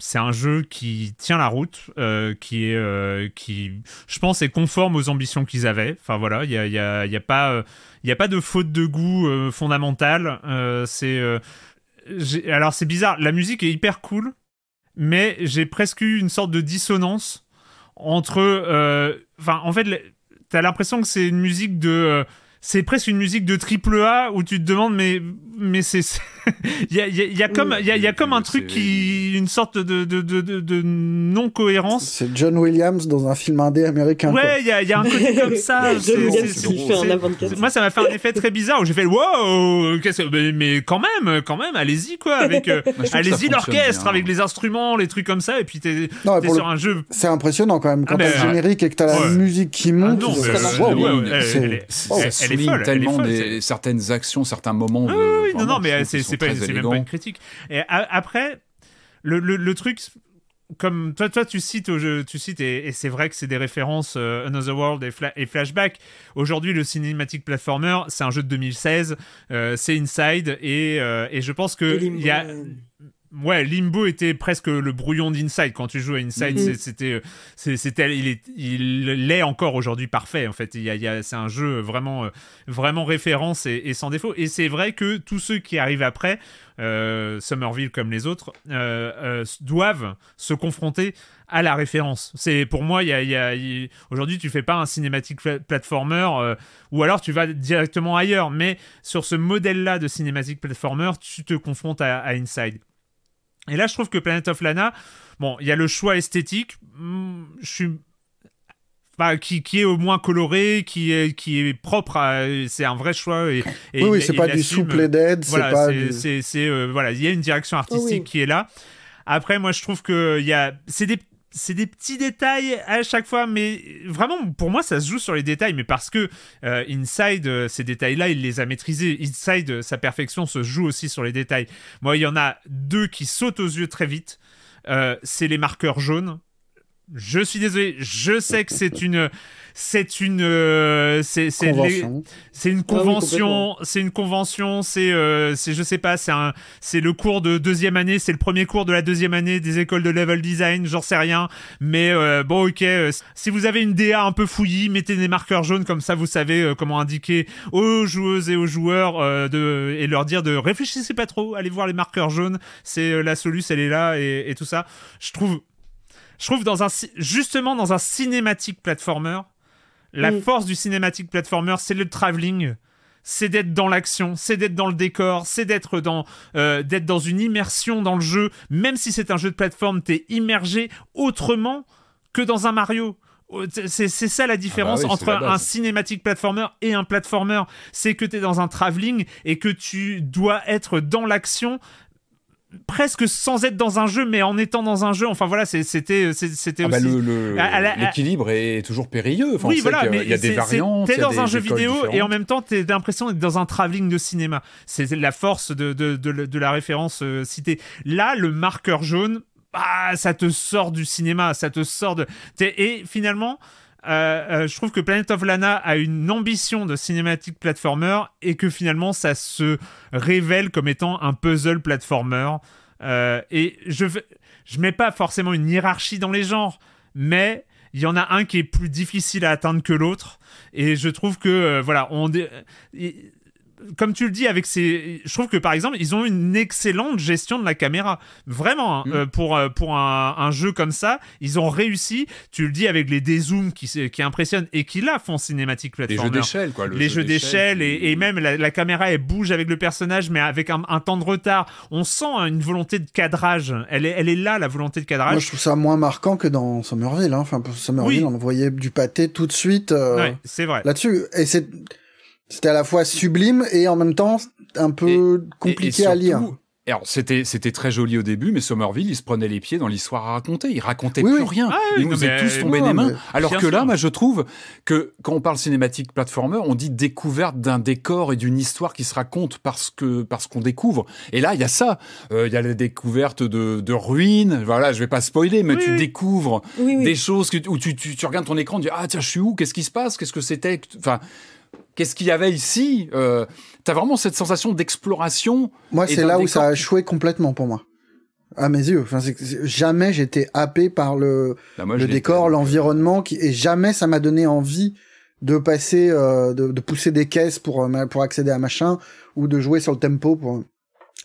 c'est un jeu qui tient la route, euh, qui est, euh, qui, je pense, est conforme aux ambitions qu'ils avaient. Enfin voilà, il n'y a, a, pas, euh, il a pas de faute de goût fondamentale. c'est, alors c'est bizarre, la musique est hyper cool, mais j'ai presque eu une sorte de dissonance entre, enfin en fait, t'as l'impression que c'est une musique de c'est presque une musique de triple A où tu te demandes mais mais c'est il (laughs) y a, y a, comme il y a, y a, comme un truc qui une sorte de de, de, de non cohérence c'est John Williams dans un film indé américain ouais il y a, un côté comme (laughs) ça moi ça m'a fait un effet très bizarre où j'ai fait wow mais, mais, quand même quand même allez-y quoi avec euh, (laughs) allez-y l'orchestre avec les instruments les trucs comme ça et puis t'es es sur un jeu c'est impressionnant quand même quand ah, t'as le euh, générique et que t'as la musique qui monte souligne tellement des, certaines actions, certains moments. Ah oui, non, mais c'est même pas une critique. Et après, le, truc, comme toi, toi tu cites, tu cites et, c'est vrai que c'est des références euh, Another World et, Flashback. Aujourd'hui, le Cinematic platformer, c'est un jeu de 2016, euh, c'est Inside et, euh, et, je pense que il y a ouais, Limbo était presque le brouillon d'Inside. Quand tu joues à Inside, mhm. c'était, euh, c'était, il est, il l'est encore aujourd'hui parfait. En fait, il y a, c'est un jeu vraiment, euh, vraiment référence et, sans défaut. Et c'est vrai que tous ceux qui arrivent après, euh, Somerville comme les autres, euh, doivent se confronter à la référence. C'est pour moi, il y a, aujourd'hui, tu fais pas un cinématique platformer, ou alors tu vas directement ailleurs. Mais sur ce modèle-là de cinématique platformer, tu te confrontes à Inside. Et là, je trouve que Planet of Lana, bon, il y a le choix esthétique. Mm, je suis bah, qui, est au moins coloré, qui est, qui est propre, c'est un vrai choix. Et, oui, oui c'est pas, des pas du souple et dead, c'est euh, voilà, il y a une direction oh artistique qui est là. Après, moi, je trouve que il y a, c'est des, c'est des petits détails à chaque fois, mais vraiment, pour moi, ça se joue sur les détails, mais parce que euh, Inside, euh, ces détails-là, il les a maîtrisés. Inside, euh, sa perfection se joue aussi sur les détails. Moi, il y en a deux qui sautent aux yeux très vite. c'est les marqueurs jaunes je suis désolé, je sais que c'est une c'est une euh, c'est c'est ah une convention, c'est une euh, convention, c'est je sais pas, c'est un c'est le cours de deuxième année, c'est le premier cours de la deuxième année des écoles de level design, j'en sais rien, mais euh, bon OK, euh, si vous avez une DA un peu fouillie, mettez des marqueurs jaunes comme ça vous savez comment indiquer aux joueuses et aux joueurs de et leur dire de réfléchissez pas trop, allez voir les marqueurs jaunes, c'est la soluce, elle est là et tout ça. Je trouve je trouve justement dans un cinématique platformer, la mm. force du cinématique platformer, c'est le travelling, c'est d'être dans l'action, c'est d'être dans le décor, c'est d'être dans, euh, dans une immersion dans le jeu. Même si c'est un jeu de plateforme, t'es immergé autrement que dans un Mario. Oh, c'est ça la différence ah bah entre un cinématique platformer et un platformer. C'est que tu es dans un travelling et que tu dois être dans l'action presque sans être dans un jeu, mais en étant dans un jeu. Enfin voilà, c'était c'était aussi l'équilibre est toujours périlleux. oui, voilà, il y a des variantes. T'es dans un jeu vidéo et en même temps t'as l'impression d'être dans un travelling de cinéma. C'est la force de, de, la référence euh, citée. Là, le marqueur jaune, bah, ça te sort du cinéma, ça te sort de et finalement. Euh, euh, je trouve que Planet of Lana a une ambition de cinématique platformer et que finalement ça se révèle comme étant un puzzle platformer. Euh, et je je mets pas forcément une hiérarchie dans les genres, mais il y en a un qui est plus difficile à atteindre que l'autre et je trouve que voilà on comme tu le dis, avec ces, je trouve que par exemple, ils ont une excellente gestion de la caméra. Vraiment, hein, mm. euh, pour, euh, pour un, jeu comme ça, ils ont réussi. Tu le dis avec les dézooms qui, qui impressionnent et qui là font cinématique plateforme. Les jeux hein. d'échelle, quoi. les jeux d'échelle et, même la, caméra elle bouge avec le personnage, mais avec un, temps de retard. On sent hein, une volonté de cadrage. Elle est, elle est là la volonté de cadrage. Moi, je trouve ça moins marquant que dans Somerville. Enfin, Somerville, oui. on voyait du pâté tout de suite. Euh, c'est vrai. Là-dessus, et c'est c'était à la fois sublime et en même temps un peu compliqué à lire. Alors c'était c'était très joli au début, mais Somerville il se prenait les pieds dans l'histoire à raconter. Il racontait plus rien. Ah il nous est tous tombé les mains. Alors que là, moi je trouve que quand on parle cinématique platformer, on dit découverte d'un décor et d'une histoire qui se raconte parce que parce qu'on découvre. Et là il y a ça, euh, il y a la découverte de, ruines. Voilà, je vais pas spoiler, mais tu découvres des choses que, où tu, regardes ton écran, tu dis ah tiens je suis où, qu'est-ce qui se passe, qu'est-ce que c'était, enfin Qu'est-ce qu'il y avait ici euh, T'as vraiment cette sensation d'exploration. Moi, c'est là où ça a choué complètement pour moi. À mes yeux, jamais j'étais happé par le, bah, le décor, l'environnement, et jamais ça m'a donné envie de passer, euh, de, de, pousser des caisses pour euh, pour accéder à machin ou de jouer sur le tempo pour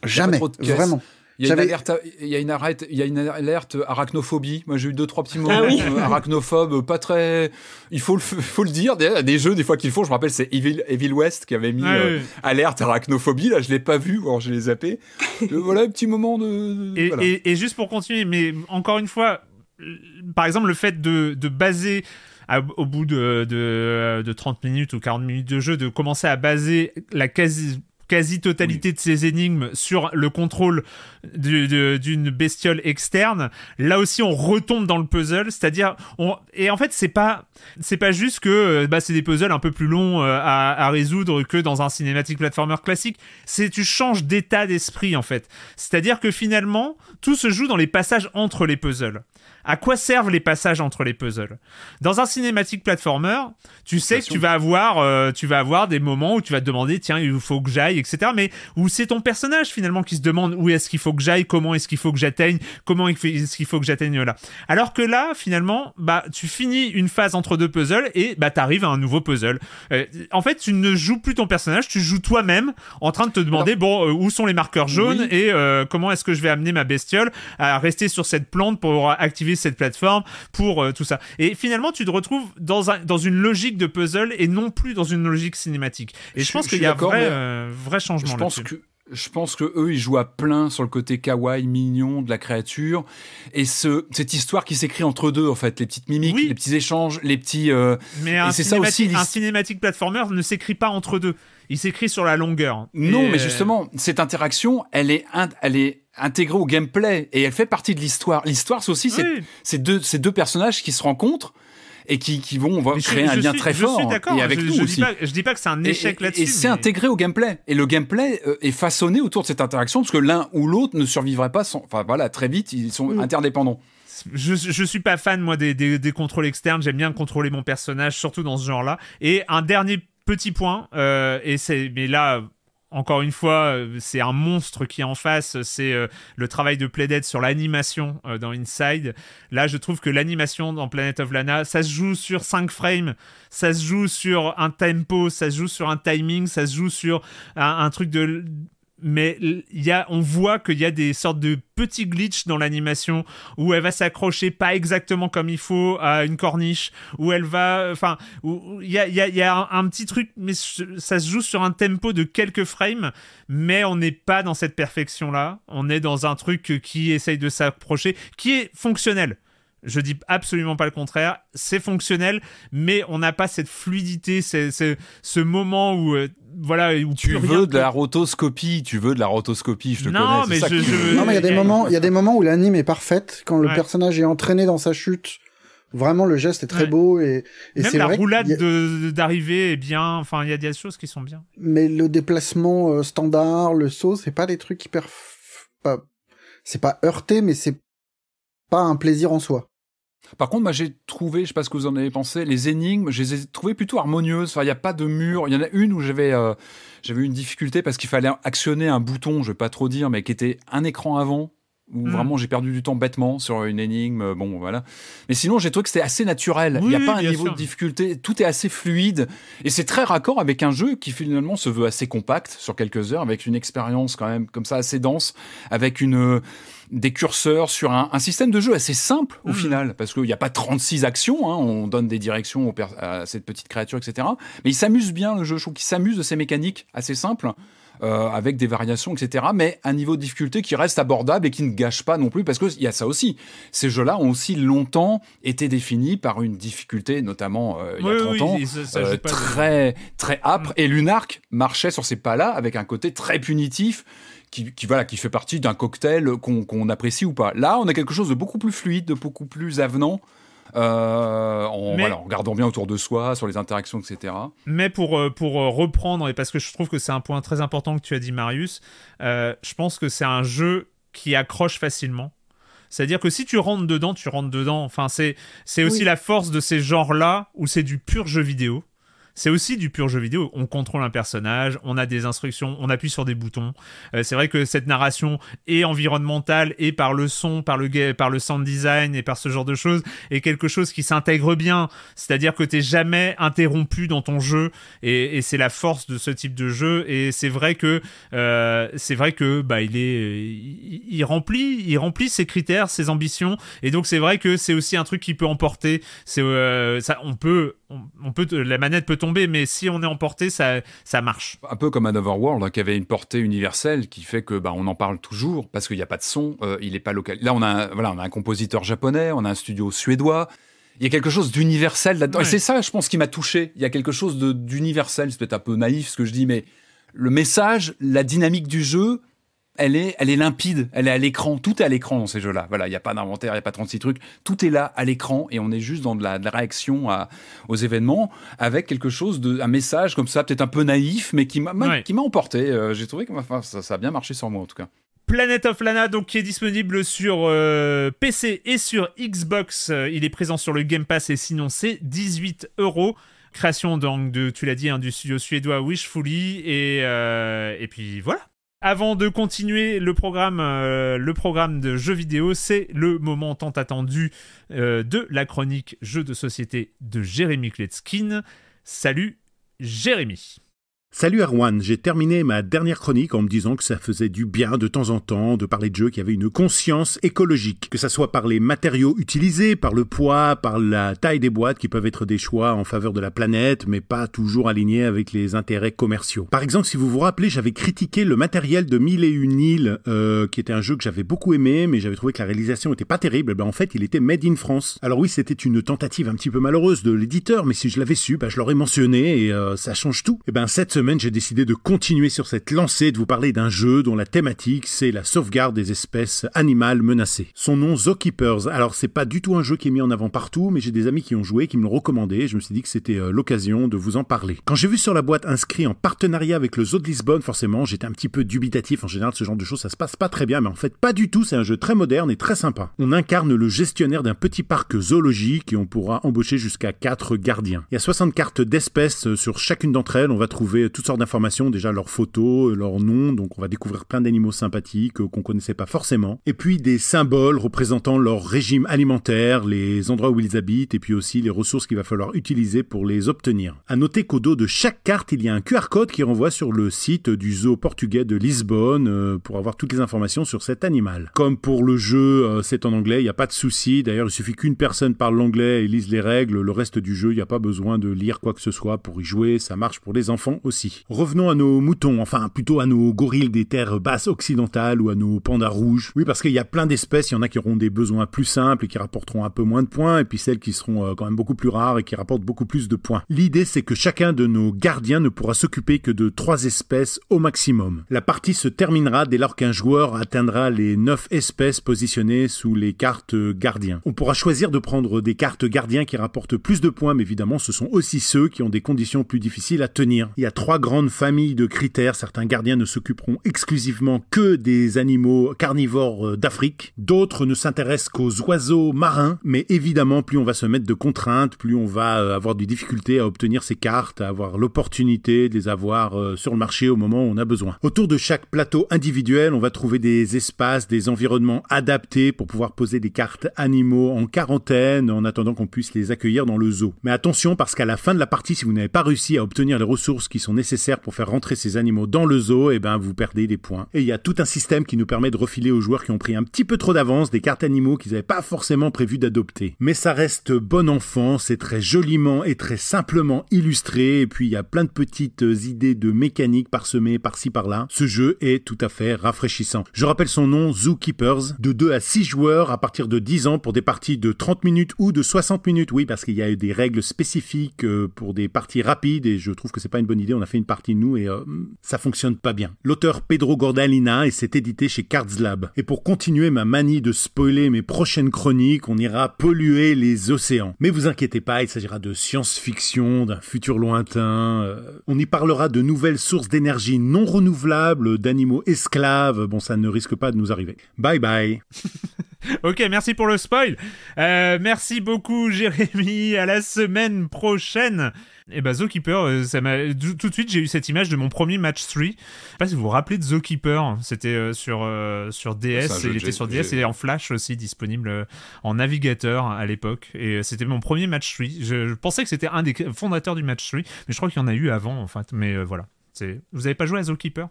jamais, vraiment. Il y, a une alerte, il y a une alerte, il y a une alerte arachnophobie. Moi, j'ai eu deux trois petits ah moments euh, arachnophobes, pas très. Il faut le, faut le dire. Des, des jeux des fois qu'ils font. Je me rappelle, c'est Evil, West qui avait mis ah euh, alerte arachnophobie. Là, je l'ai pas vu, alors je l'ai zappé. Euh, voilà, un petit moment de. Et, voilà. et, juste pour continuer, mais encore une fois, par exemple, le fait de, de baser au bout de, de, de, 30 minutes ou 40 minutes de jeu, de commencer à baser la quasi quasi-totalité de ces énigmes sur le contrôle d'une bestiole externe. Là aussi, on retombe dans le puzzle, c'est-à-dire on et en fait c'est pas c'est pas juste que euh, bah, c'est des puzzles un peu plus longs euh, à, résoudre que dans un cinématique platformer classique. C'est tu changes d'état d'esprit en fait. C'est-à-dire que finalement tout se joue dans les passages entre les puzzles. À quoi servent les passages entre les puzzles Dans un cinématique platformer, tu sais que tu vas avoir, euh, tu vas avoir des moments où tu vas te demander tiens il faut que j'aille, etc. Mais où c'est ton personnage finalement qui se demande où est-ce qu'il faut que j'aille, comment est-ce qu'il faut que j'atteigne, comment est-ce qu'il faut que j'atteigne là. Alors que là finalement, bah tu finis une phase entre deux puzzles et bah arrives à un nouveau puzzle. Euh, en fait, tu ne joues plus ton personnage, tu joues toi-même en train de te demander bon euh, où sont les marqueurs jaunes et comment est-ce que je vais amener ma bestiole à rester sur cette plante pour activer cette plateforme pour euh, tout ça. Et finalement, tu te retrouves dans, un, dans une logique de puzzle et non plus dans une logique cinématique. Et je, pense qu'il y a un vrai, euh, vrai changement. Je pense que je pense que eux ils jouent à plein sur le côté kawaii mignon de la créature et ce cette histoire qui s'écrit entre deux en fait les petites mimiques les petits échanges les petits euh, mais c'est ça aussi un cinématique platformer ne s'écrit pas entre deux il s'écrit sur la longueur non mais justement cette interaction elle est elle est intégrée au gameplay et elle fait partie de l'histoire. L'histoire, c'est aussi ces, deux, deux personnages qui se rencontrent et qui, vont créer un lien très fort et avec je, nous je Dis pas, je dis pas que c'est un échec là-dessus. Et, c'est intégré au gameplay. Et le gameplay euh, est façonné autour de cette interaction parce que l'un ou l'autre ne survivrait pas sans. Enfin voilà, très vite, ils sont interdépendants. Je, je, suis pas fan moi des, contrôles externes. J'aime bien contrôler mon personnage, surtout dans ce genre-là. Et un dernier petit point, euh, et c'est mais là encore une fois, euh, c'est un monstre qui est en face. C'est euh, le travail de Playdead sur l'animation euh, dans Inside. Là, je trouve que l'animation dans Planet of Lana, ça se joue sur 5 frames, ça se joue sur un tempo, ça se joue sur un timing, ça se joue sur un truc de mais on voit qu'il y a des sortes de petits glitches dans l'animation où elle va s'accrocher pas exactement comme il faut à une corniche, où elle va. Enfin, il y a, un, un, petit truc, mais ça se joue sur un tempo de quelques frames, mais on n'est pas dans cette perfection-là. On est dans un truc qui essaye de s'approcher, qui est fonctionnel. Je dis absolument pas le contraire. C'est fonctionnel, mais on n'a pas cette fluidité, c'est, ce moment où euh, voilà où tu veux de la rotoscopie, tu veux de la rotoscopie. Je te connais, non mais il y a des moments, il y a des moments où l'anime est parfaite quand le personnage est entraîné dans sa chute. Vraiment, le geste est très beau et, et même la roulade d'arriver d'arrivée est bien. Enfin, il y a des choses qui sont bien. Mais le déplacement euh, standard, le saut, c'est pas des trucs hyper. C'est pas heurté, mais c'est pas un plaisir en soi. Par contre, moi, j'ai trouvé, je sais pas ce que vous en avez pensé, les énigmes, je les ai trouvées plutôt harmonieuses. Enfin, il n'y a pas de mur. Il y en a une où j'avais euh, j'avais une difficulté parce qu'il fallait actionner un bouton, je ne vais pas trop dire, mais qui était un écran avant. Où hmm. vraiment j'ai perdu du temps bêtement sur une énigme, bon voilà. Mais sinon j'ai trouvé que c'était assez naturel. Il n'y a pas un niveau de difficulté, tout est assez fluide et c'est très raccord avec un jeu qui finalement se veut assez compact sur quelques heures, avec une expérience quand même comme ça assez dense, avec une euh, des curseurs, sur un, système de jeu assez simple au mmh. final, parce qu'il n'y a pas 36 actions, hein. on donne des directions à cette petite créature, etc. Mais il s'amuse bien le jeu, je trouve qu'il s'amuse de ces mécaniques assez simples. Euh, avec des variations, etc. Mais un niveau de difficulté qui reste abordable et qui ne gâche pas non plus, parce qu'il y a ça aussi. Ces jeux-là ont aussi longtemps été définis par une difficulté, notamment euh, il y a 30 ans, euh, très, très âpre. Mmh. Et Lunark marchait sur ces pas-là avec un côté très punitif qui, fait partie d'un cocktail qu'on apprécie ou pas. Là, on a quelque chose de beaucoup plus fluide, de beaucoup plus avenant. Euh, en, gardant regardant bien autour de soi, sur les interactions, etc. Mais pour, euh, pour euh, reprendre, et parce que je trouve que c'est un point très important que tu as dit, Marius, je pense que c'est un jeu qui accroche facilement. C'est-à-dire que si tu rentres dedans, tu rentres dedans. Enfin, c'est, c'est aussi la force de ces genres-là où c'est du pur jeu vidéo c'est aussi du pur jeu vidéo. On contrôle un personnage, on a des instructions, on appuie sur des boutons. Euh, c'est vrai que cette narration est environnementale et par le son, par le, par le sound design et par ce genre de choses est quelque chose qui s'intègre bien. C'est-à-dire que t'es jamais interrompu dans ton jeu et, c'est la force de ce type de jeu. Et c'est vrai que euh, c'est vrai que bah il est il, remplit il remplit ses critères, ses ambitions. Et donc c'est vrai que c'est aussi un truc qui peut emporter. C'est euh, on peut on peut la manette peut tomber, mais si on est emporté, ça, ça marche. Un peu comme un World, hein, qui avait une portée universelle qui fait que bah, on en parle toujours parce qu'il n'y a pas de son, euh, il n'est pas local. Là, on a, un, voilà, on a un compositeur japonais, on a un studio suédois. Il y a quelque chose d'universel là-dedans. Et c'est ça, je pense, qui m'a touché. Il y a quelque chose d'universel. C'est peut-être un peu naïf ce que je dis, mais le message, la dynamique du jeu, elle est, elle est limpide, elle est à l'écran, tout est à l'écran dans ces jeux-là. Voilà, il n'y a pas d'inventaire, il n'y a pas 36 trucs, tout est là à l'écran et on est juste dans de la, réaction à, aux événements avec quelque chose de, un message comme ça, peut-être un peu naïf, mais qui m'a emporté. Euh, j'ai trouvé que ça, a bien marché sur moi en tout cas. Planet of Lana, donc qui est disponible sur euh, PC et sur Xbox. Euh, il est présent sur le Game Pass et sinon c'est 18 euros. Création donc de, tu l'as dit, hein, du studio suédois Wishfully et et puis voilà. Avant de continuer le programme, euh, le programme de jeux vidéo, c'est le moment tant attendu euh, de la chronique Jeux de société de Jérémy Kletskin. Salut Jérémy Salut Arwan, j'ai terminé ma dernière chronique en me disant que ça faisait du bien de temps en temps de parler de jeux qui avaient une conscience écologique, que ça soit par les matériaux utilisés, par le poids, par la taille des boîtes qui peuvent être des choix en faveur de la planète, mais pas toujours alignés avec les intérêts commerciaux. Par exemple, si vous vous rappelez, j'avais critiqué le matériel de Mille et une îles, euh, qui était un jeu que j'avais beaucoup aimé, mais j'avais trouvé que la réalisation était pas terrible. ben en fait, il était made in France. Alors oui, c'était une tentative un petit peu malheureuse de l'éditeur, mais si je l'avais su, ben, je l'aurais mentionné et euh, ça change tout. Et eh ben cette j'ai décidé de continuer sur cette lancée, de vous parler d'un jeu dont la thématique, c'est la sauvegarde des espèces animales menacées. Son nom, Zookeepers. Alors, c'est pas du tout un jeu qui est mis en avant partout, mais j'ai des amis qui ont joué, qui me l'ont recommandé, et je me suis dit que c'était euh, l'occasion de vous en parler. Quand j'ai vu sur la boîte inscrit en partenariat avec le Zoo de Lisbonne, forcément, j'étais un petit peu dubitatif. En général, ce genre de choses, ça se passe pas très bien, mais en fait, pas du tout. C'est un jeu très moderne et très sympa. On incarne le gestionnaire d'un petit parc zoologique et on pourra embaucher jusqu'à 4 gardiens. Il y a 60 cartes d'espèces euh, sur chacune d'entre elles. On va trouver toutes sortes d'informations, déjà leurs photos, euh, leurs noms, donc on va découvrir plein d'animaux sympathiques euh, qu'on connaissait pas forcément, et puis des symboles représentant leur régime alimentaire, les endroits où ils habitent, et puis aussi les ressources qu'il va falloir utiliser pour les obtenir. À noter qu'au dos de chaque carte, il y a un QR code qui renvoie sur le site du zoo portugais de Lisbonne euh, pour avoir toutes les informations sur cet animal. Comme pour le jeu, c'est en anglais, il n'y a pas de souci. D'ailleurs, il suffit qu'une personne parle l'anglais et lise les règles. Le reste du jeu, il n'y a pas besoin de lire quoi que ce soit pour y jouer. Ça marche pour les enfants aussi. Revenons à nos moutons, enfin plutôt à nos gorilles des terres basses occidentales ou à nos pandas rouges. Oui, parce qu'il y a plein d'espèces, il y en a qui auront des besoins plus simples et qui rapporteront un peu moins de points, et puis celles qui seront euh, quand même beaucoup plus rares et qui rapportent beaucoup plus de points. L'idée, c'est que chacun de nos gardiens ne pourra s'occuper que de trois espèces au maximum. La partie se terminera dès lors qu'un joueur atteindra les 9 espèces positionnées sous les cartes gardiens. On pourra choisir de prendre des cartes gardiens qui rapportent plus de points, mais évidemment, ce sont aussi ceux qui ont des conditions plus difficiles à tenir. Il y a trois trois grandes familles de critères. Certains gardiens ne s'occuperont exclusivement que des animaux carnivores euh, d'Afrique. D'autres ne s'intéressent qu'aux oiseaux marins. Mais évidemment, plus on va se mettre de contraintes, plus on va euh, avoir des difficultés à obtenir ces cartes, à avoir l'opportunité de les avoir euh, sur le marché au moment où on a besoin. Autour de chaque plateau individuel, on va trouver des espaces, des environnements adaptés pour pouvoir poser des cartes animaux en quarantaine en attendant qu'on puisse les accueillir dans le zoo. Mais attention parce qu'à la fin de la partie, si vous n'avez pas réussi à obtenir les ressources qui sont nécessaires pour faire rentrer ces animaux dans le zoo, et eh ben vous perdez des points. Et il y a tout un système qui nous permet de refiler aux joueurs qui ont pris un petit peu trop d'avance des cartes animaux qu'ils n'avaient pas forcément prévu d'adopter. Mais ça reste bon enfant, c'est très joliment et très simplement illustré, et puis il y a plein de petites idées de mécanique parsemées par-ci par-là. Ce jeu est tout à fait rafraîchissant. Je rappelle son nom, Keepers, de 2 à 6 joueurs à partir de 10 ans pour des parties de 30 minutes ou de 60 minutes, oui, parce qu'il y a eu des règles spécifiques euh, pour des parties rapides, et je trouve que c'est pas une bonne idée, on a fait une partie de nous et euh, ça fonctionne pas bien. L'auteur Pedro Gordalina et c'est édité chez lab Et pour continuer ma manie de spoiler mes prochaines chroniques, on ira polluer les océans. Mais vous inquiétez pas, il s'agira de science-fiction, d'un futur lointain. Euh, on y parlera de nouvelles sources d'énergie non renouvelables, d'animaux esclaves. Bon, ça ne risque pas de nous arriver. Bye bye. (laughs) ok, merci pour le spoil. Euh, merci beaucoup Jérémy. À la semaine prochaine. Et eh bah, ben, Zookeeper, euh, ça m'a... tout de suite, j'ai eu cette image de mon premier match 3. Je sais pas si vous vous rappelez de keeper c'était euh, sur, euh, sur DS, il était sur DS et en Flash aussi, disponible en navigateur à l'époque. Et c'était mon premier match 3. Je, pensais que c'était un des fondateurs du match 3, mais je crois qu'il y en a eu avant, en fait. Mais voilà. Vous avez pas joué à keeper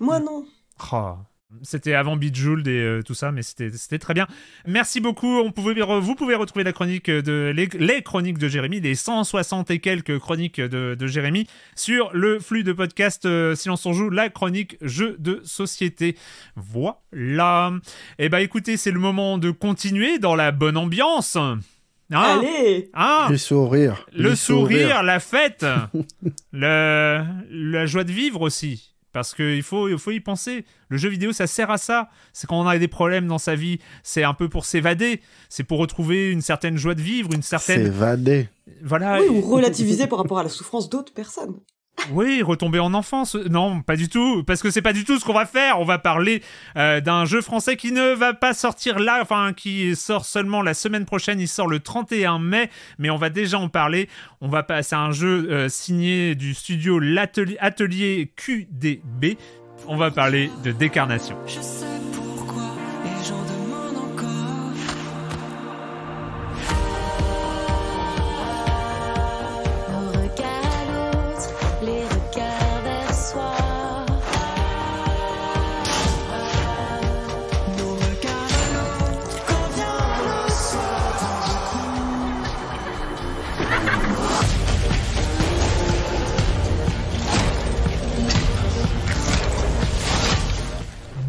Moi, non. Ah. C'était avant Bijoule et euh, tout ça, mais c'était très bien. Merci beaucoup. vous pouvez retrouver la chronique de, les, chroniques de Jérémy, les 160 et quelques chroniques de, Jérémy, sur le flux de podcast euh, Silence on joue, la chronique Jeux de société. Voilà. Et eh bien, écoutez, c'est le moment de continuer dans la bonne ambiance. Hein Allez hein Le Les sourires. Le sourire, la fête, (laughs) la joie de vivre aussi. Parce qu'il faut, il faut y penser. Le jeu vidéo, ça sert à ça. C'est quand on a des problèmes dans sa vie, c'est un peu pour s'évader. C'est pour retrouver une certaine joie de vivre, une certaine. S'évader. Voilà. ou relativiser par rapport à la souffrance d'autres personnes. Oui, retomber en enfance. Non, pas du tout, parce que c'est pas du tout ce qu'on va faire. On va parler euh, d'un jeu français qui ne va pas sortir là, enfin qui sort seulement la semaine prochaine. Il sort le 31 mai, mais on va déjà en parler. On va passer un jeu euh, signé du studio l'atelier Atelier QDB. On va parler de décarnation.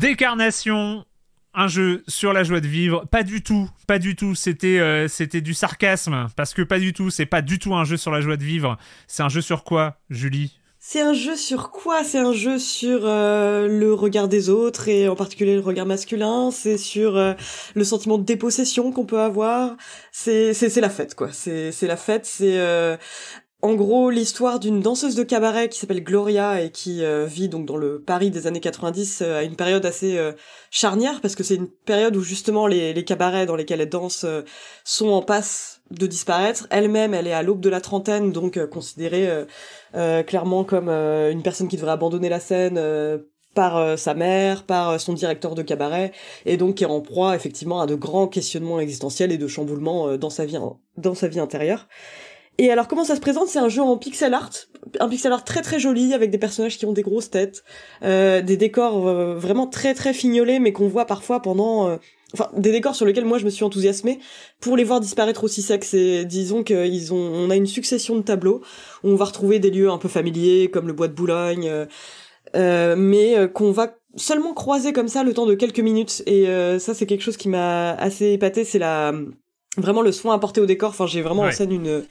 Décarnation, un jeu sur la joie de vivre. Pas du tout, pas du tout. C'était euh, c'était du sarcasme parce que pas du tout. C'est pas du tout un jeu sur la joie de vivre. C'est un jeu sur quoi, Julie C'est un jeu sur quoi C'est un jeu sur euh, le regard des autres et en particulier le regard masculin. C'est sur euh, le sentiment de dépossession qu'on peut avoir. C'est c'est la fête quoi. C'est c'est la fête. C'est en gros l'histoire d'une danseuse de cabaret qui s'appelle Gloria et qui euh, vit donc dans le Paris des années 90 euh, à une période assez euh, charnière parce que c'est une période où justement les, cabarets dans lesquels elle danse sont en passe de disparaître. Elle-même, elle est à l'aube de la trentaine, donc considérée clairement comme une personne qui devrait abandonner la scène par sa mère, par son directeur de cabaret, et donc qui est en proie effectivement à de grands questionnements existentiels et de chamboulements dans sa vie dans sa vie intérieure. Et alors comment ça se présente C'est un jeu en pixel art, un pixel art très très joli avec des personnages qui ont des grosses têtes, euh, des décors euh, vraiment très très fignolés mais qu'on voit parfois pendant, euh, enfin des décors sur lesquels moi je me suis enthousiasmée pour les voir disparaître aussi sec. C'est disons qu'ils ont, on a une succession de tableaux où on va retrouver des lieux un peu familiers comme le bois de Boulogne. Euh, euh mais qu'on va seulement croiser comme ça le temps de quelques minutes. Et ça, c'est quelque chose qui m'a assez épaté. C'est la vraiment le soin apporté au décor. Enfin, j'ai vraiment en scène une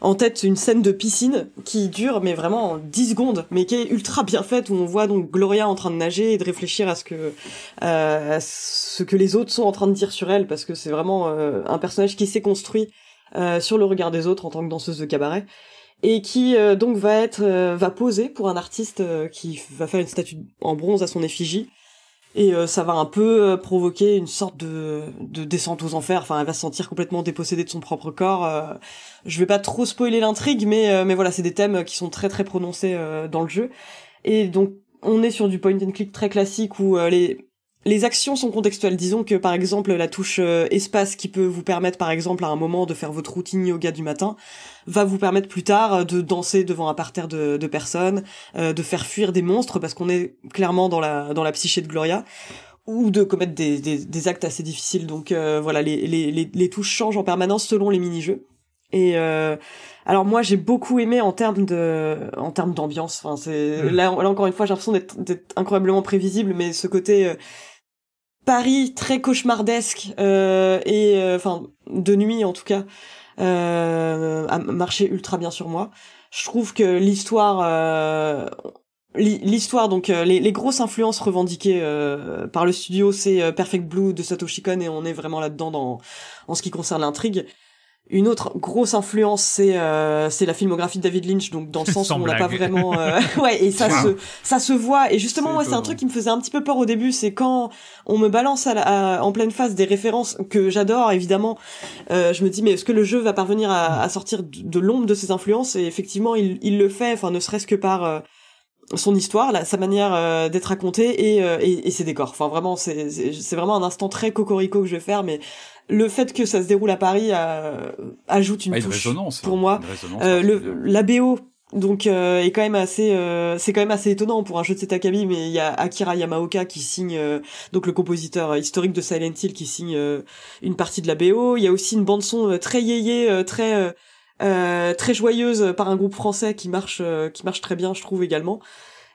en tête une scène de piscine qui dure mais vraiment 10 secondes mais qui est ultra bien faite où on voit donc Gloria en train de nager et de réfléchir à ce que euh, ce que les autres sont en train de dire sur elle parce que c'est vraiment euh, un personnage qui s'est construit euh, sur le regard des autres en tant que danseuse de cabaret et qui donc va être va poser pour un artiste qui va faire une statue en bronze à son effigie et euh, ça va un peu euh, provoquer une sorte de, descente aux enfers. Enfin, elle va se sentir complètement dépossédée de son propre corps. Euh. je vais pas trop spoiler l'intrigue, mais mais voilà, c'est des thèmes qui sont très très prononcés dans le jeu. Et donc on est sur du point and click très classique où les les actions sont contextuelles. Disons que par exemple la touche euh, espace qui peut vous permettre par exemple à un moment de faire votre routine yoga du matin va vous permettre plus tard euh, de danser devant un parterre de, personnes, euh, de faire fuir des monstres parce qu'on est clairement dans la dans la psyché de Gloria ou de commettre des, actes assez difficiles. Donc voilà, les, touches changent en permanence selon les mini-jeux. Et alors moi j'ai beaucoup aimé en termes de en termes d'ambiance. Enfin c'est mmh. là, encore une fois j'ai l'impression d'être incroyablement prévisible, mais ce côté Paris très cauchemardesque euh, et euh, enfin de nuit en tout cas euh, a marché ultra bien sur moi. Je trouve que l'histoire l'histoire donc les, grosses influences revendiquées par le studio c'est Perfect Blue de Satoshi Kon et on est vraiment là-dedans dans en ce qui concerne l'intrigue une autre grosse influence, c'est euh, c'est la filmographie de David Lynch, donc dans le (laughs) sens où on l'a pas vraiment, euh, (laughs) ouais, et ça se ça se voit. Et justement, moi, c'est un truc qui me faisait un petit peu peur au début, c'est quand on me balance à en pleine face des références que j'adore, évidemment. Euh, je me dis, mais est-ce que le jeu va parvenir à, sortir de, l'ombre de ses influences Et effectivement, il, il le fait, enfin, ne serait-ce que par son histoire, sa manière d'être racontée et, et, ses décors. Enfin, vraiment, c'est vraiment un instant très cocorico que je vais faire, mais le fait que ça se déroule à Paris euh, ajoute une, bah, hein. pour moi. Euh, la BO donc euh, est quand même assez c'est quand même assez étonnant pour un jeu de cet acabit mais il y a Akira Yamaoka qui signe donc le compositeur historique de Silent Hill qui signe une partie de la BO il y a aussi une bande son très yéyé très très joyeuse par un groupe français qui marche qui marche très bien je trouve également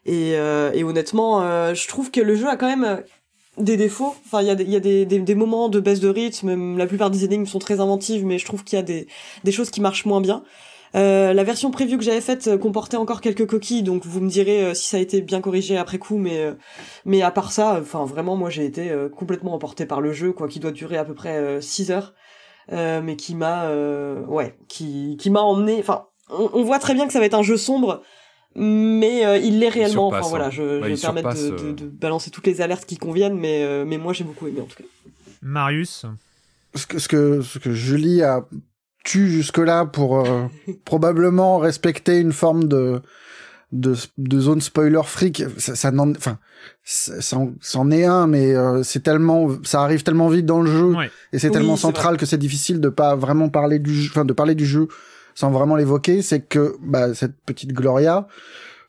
et, et honnêtement je trouve que le jeu a quand même des défauts. Enfin, il y a, des, y a des, des, moments de baisse de rythme. La plupart des énigmes sont très inventives, mais je trouve qu'il y a des, des choses qui marchent moins bien. Euh, la version prévue que j'avais faite euh, comportait encore quelques coquilles, donc vous me direz euh, si ça a été bien corrigé après coup, mais mais à part ça, enfin vraiment moi j'ai été complètement emporté par le jeu, quoi, qui doit durer à peu près 6 heures, mais qui m'a ouais, qui qui m'a emmené. Enfin, on, voit très bien que ça va être un jeu sombre, mais euh, il l'est réellement. enfin voilà, hein. je, je vais bah, permettre de, de, euh. de, balancer toutes les alertes qui conviennent, mais, euh, mais moi j'ai beaucoup aimé en tout cas. Marius ce que, ce que, ce que Julie a tu jusque-là pour (laughs) probablement respecter une forme de, de, de zone spoiler freak ça, ça enfin, c'en est un, mais c'est tellement, ça arrive tellement vite dans le jeu et c'est tellement central que c'est difficile de pas vraiment parler du, enfin, de parler du jeu sans vraiment l'évoquer, c'est que bah, cette petite Gloria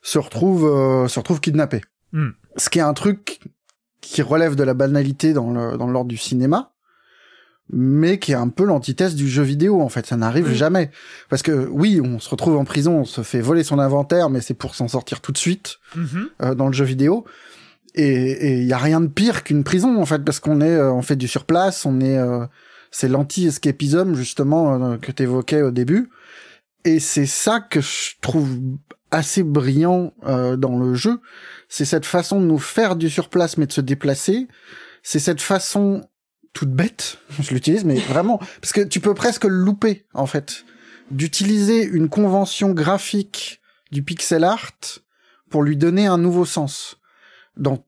se retrouve euh, se retrouve kidnappée. Hmm. Ce qui est un truc qui relève de la banalité dans le dans l'ordre du cinéma, mais qui est un peu l'antithèse du jeu vidéo en fait. Ça n'arrive jamais parce que oui, on se retrouve en prison, on se fait voler son inventaire, mais c'est pour s'en sortir tout de suite mhm. euh, dans le jeu vidéo. Et il y a rien de pire qu'une prison en fait parce qu'on est euh, on fait du surplace, on est c'est l'anti-escapisme justement euh, que tu évoquais au début. Et c'est ça que je trouve assez brillant euh, dans le jeu, c'est cette façon de nous faire du surplace mais de se déplacer, c'est cette façon toute bête, (laughs) je l'utilise mais vraiment parce que tu peux presque le louper en fait, d'utiliser une convention graphique du pixel art pour lui donner un nouveau sens. Donc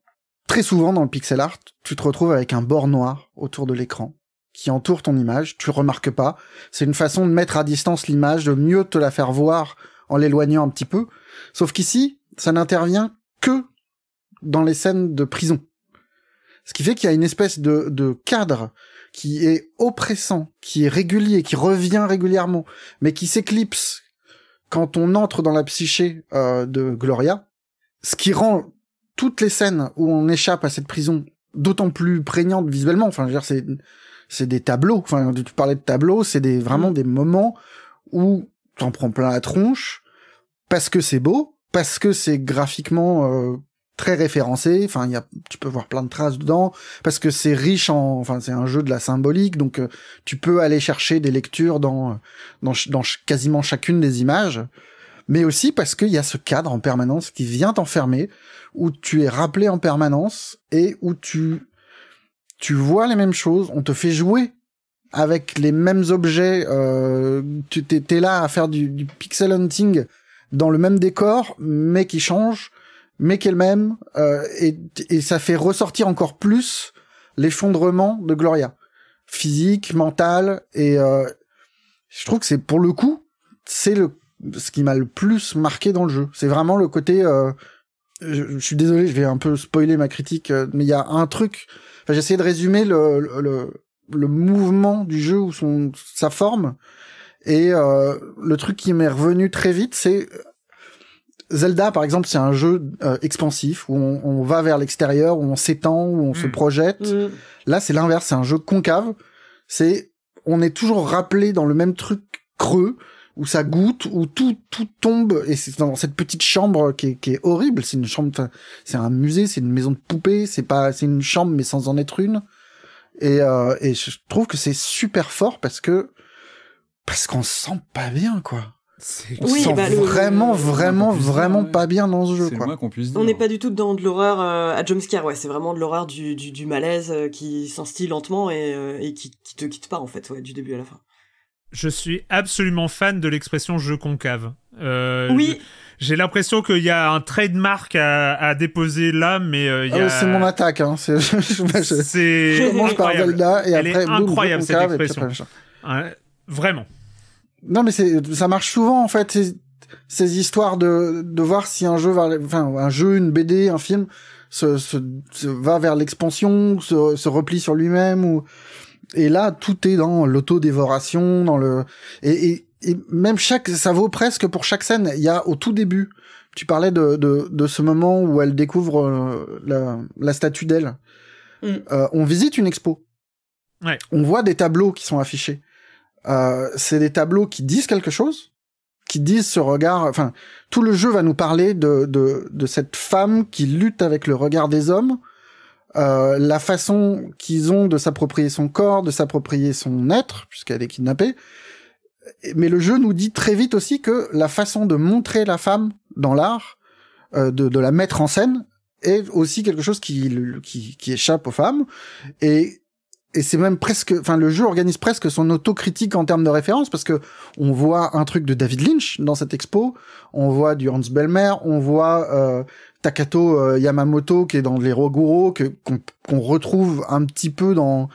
très souvent dans le pixel art, tu te retrouves avec un bord noir autour de l'écran qui entoure ton image, tu remarques pas. C'est une façon de mettre à distance l'image, de mieux te la faire voir en l'éloignant un petit peu. Sauf qu'ici, ça n'intervient que dans les scènes de prison. Ce qui fait qu'il y a une espèce de, de cadre qui est oppressant, qui est régulier, qui revient régulièrement, mais qui s'éclipse quand on entre dans la psyché euh, de Gloria, ce qui rend toutes les scènes où on échappe à cette prison d'autant plus prégnantes visuellement. Enfin, je veux dire, c'est c'est des tableaux. Enfin, tu parlais de tableaux, c'est des vraiment mm. des moments où t'en prends plein la tronche parce que c'est beau, parce que c'est graphiquement euh, très référencé. Enfin, il y a, tu peux voir plein de traces dedans parce que c'est riche en, enfin, c'est un jeu de la symbolique, donc euh, tu peux aller chercher des lectures dans euh, dans, dans quasiment chacune des images mais aussi parce qu'il y a ce cadre en permanence qui vient t'enfermer, où tu es rappelé en permanence et où tu tu vois les mêmes choses, on te fait jouer avec les mêmes objets, euh, tu t'es là à faire du, du, pixel hunting dans le même décor, mais qui change, mais qui est le même, euh, et, et, ça fait ressortir encore plus l'effondrement de Gloria, physique, mental, et euh, je trouve que c'est pour le coup, c'est le ce qui m'a le plus marqué dans le jeu. C'est vraiment le côté. Euh, je, je, suis désolé, je vais un peu spoiler ma critique, mais il y a un truc Enfin, de résumer le, le, mouvement du jeu ou son sa forme. Et euh, le truc qui m'est revenu très vite, c'est euh, Zelda, par exemple, c'est un jeu euh, expansif où on, va vers l'extérieur, où on s'étend, où on se mm. projette. Mm. Là, c'est l'inverse, c'est un jeu concave. C'est on est toujours rappelé dans le même truc creux où ça goûte, où tout tout tombe et c'est dans cette petite chambre qui est, horrible. C'est une chambre, c'est un musée, c'est une maison de poupée. C'est pas, c'est une chambre mais sans en être une. Et, euh, je trouve que c'est super fort parce que parce qu'on sent pas bien quoi. On sent bah, vraiment, vraiment, vraiment pas bien dans ce jeu. Quoi. On n'est pas du tout dans de l'horreur euh, à jumpscare, ouais. C'est vraiment de l'horreur du, malaise euh, qui s'instille lentement et, qui, qui, te quitte pas, en fait, ouais, du début à la fin je suis absolument fan de l'expression jeu concave. Euh, oui. J'ai l'impression qu'il y a un trademark à, à déposer là, mais euh, il ah a... c'est mon attaque. Hein. C'est (laughs) incroyable. incroyable cette expression. vraiment. Non, mais ça marche souvent en fait ces, ces histoires de, de voir si un jeu, va, enfin un jeu, une BD, un film se, va vers l'expansion, se, se replie sur lui-même ou et là, tout est dans l'autodévoration, dans le et, même chaque, ça vaut presque pour chaque scène. Il y a au tout début, tu parlais de, de, ce moment où elle découvre euh, la, statue d'elle. Mm. Euh, on visite une expo. On voit des tableaux qui sont affichés. Euh, c'est des tableaux qui disent quelque chose, qui disent ce regard. Enfin, tout le jeu va nous parler de, de cette femme qui lutte avec le regard des hommes, euh, la façon qu'ils ont de s'approprier son corps, de s'approprier son être, puisqu'elle est kidnappée. Mais le jeu nous dit très vite aussi que la façon de montrer la femme dans l'art, euh, de, la mettre en scène, est aussi quelque chose qui, qui, qui échappe aux femmes. Et et c'est même presque, enfin, le jeu organise presque son autocritique en termes de référence parce que on voit un truc de David Lynch dans cette expo, on voit du Hans Bellmer on voit euh, Takato euh, Yamamoto qui est dans les Roguro, que qu'on retrouve un petit peu dans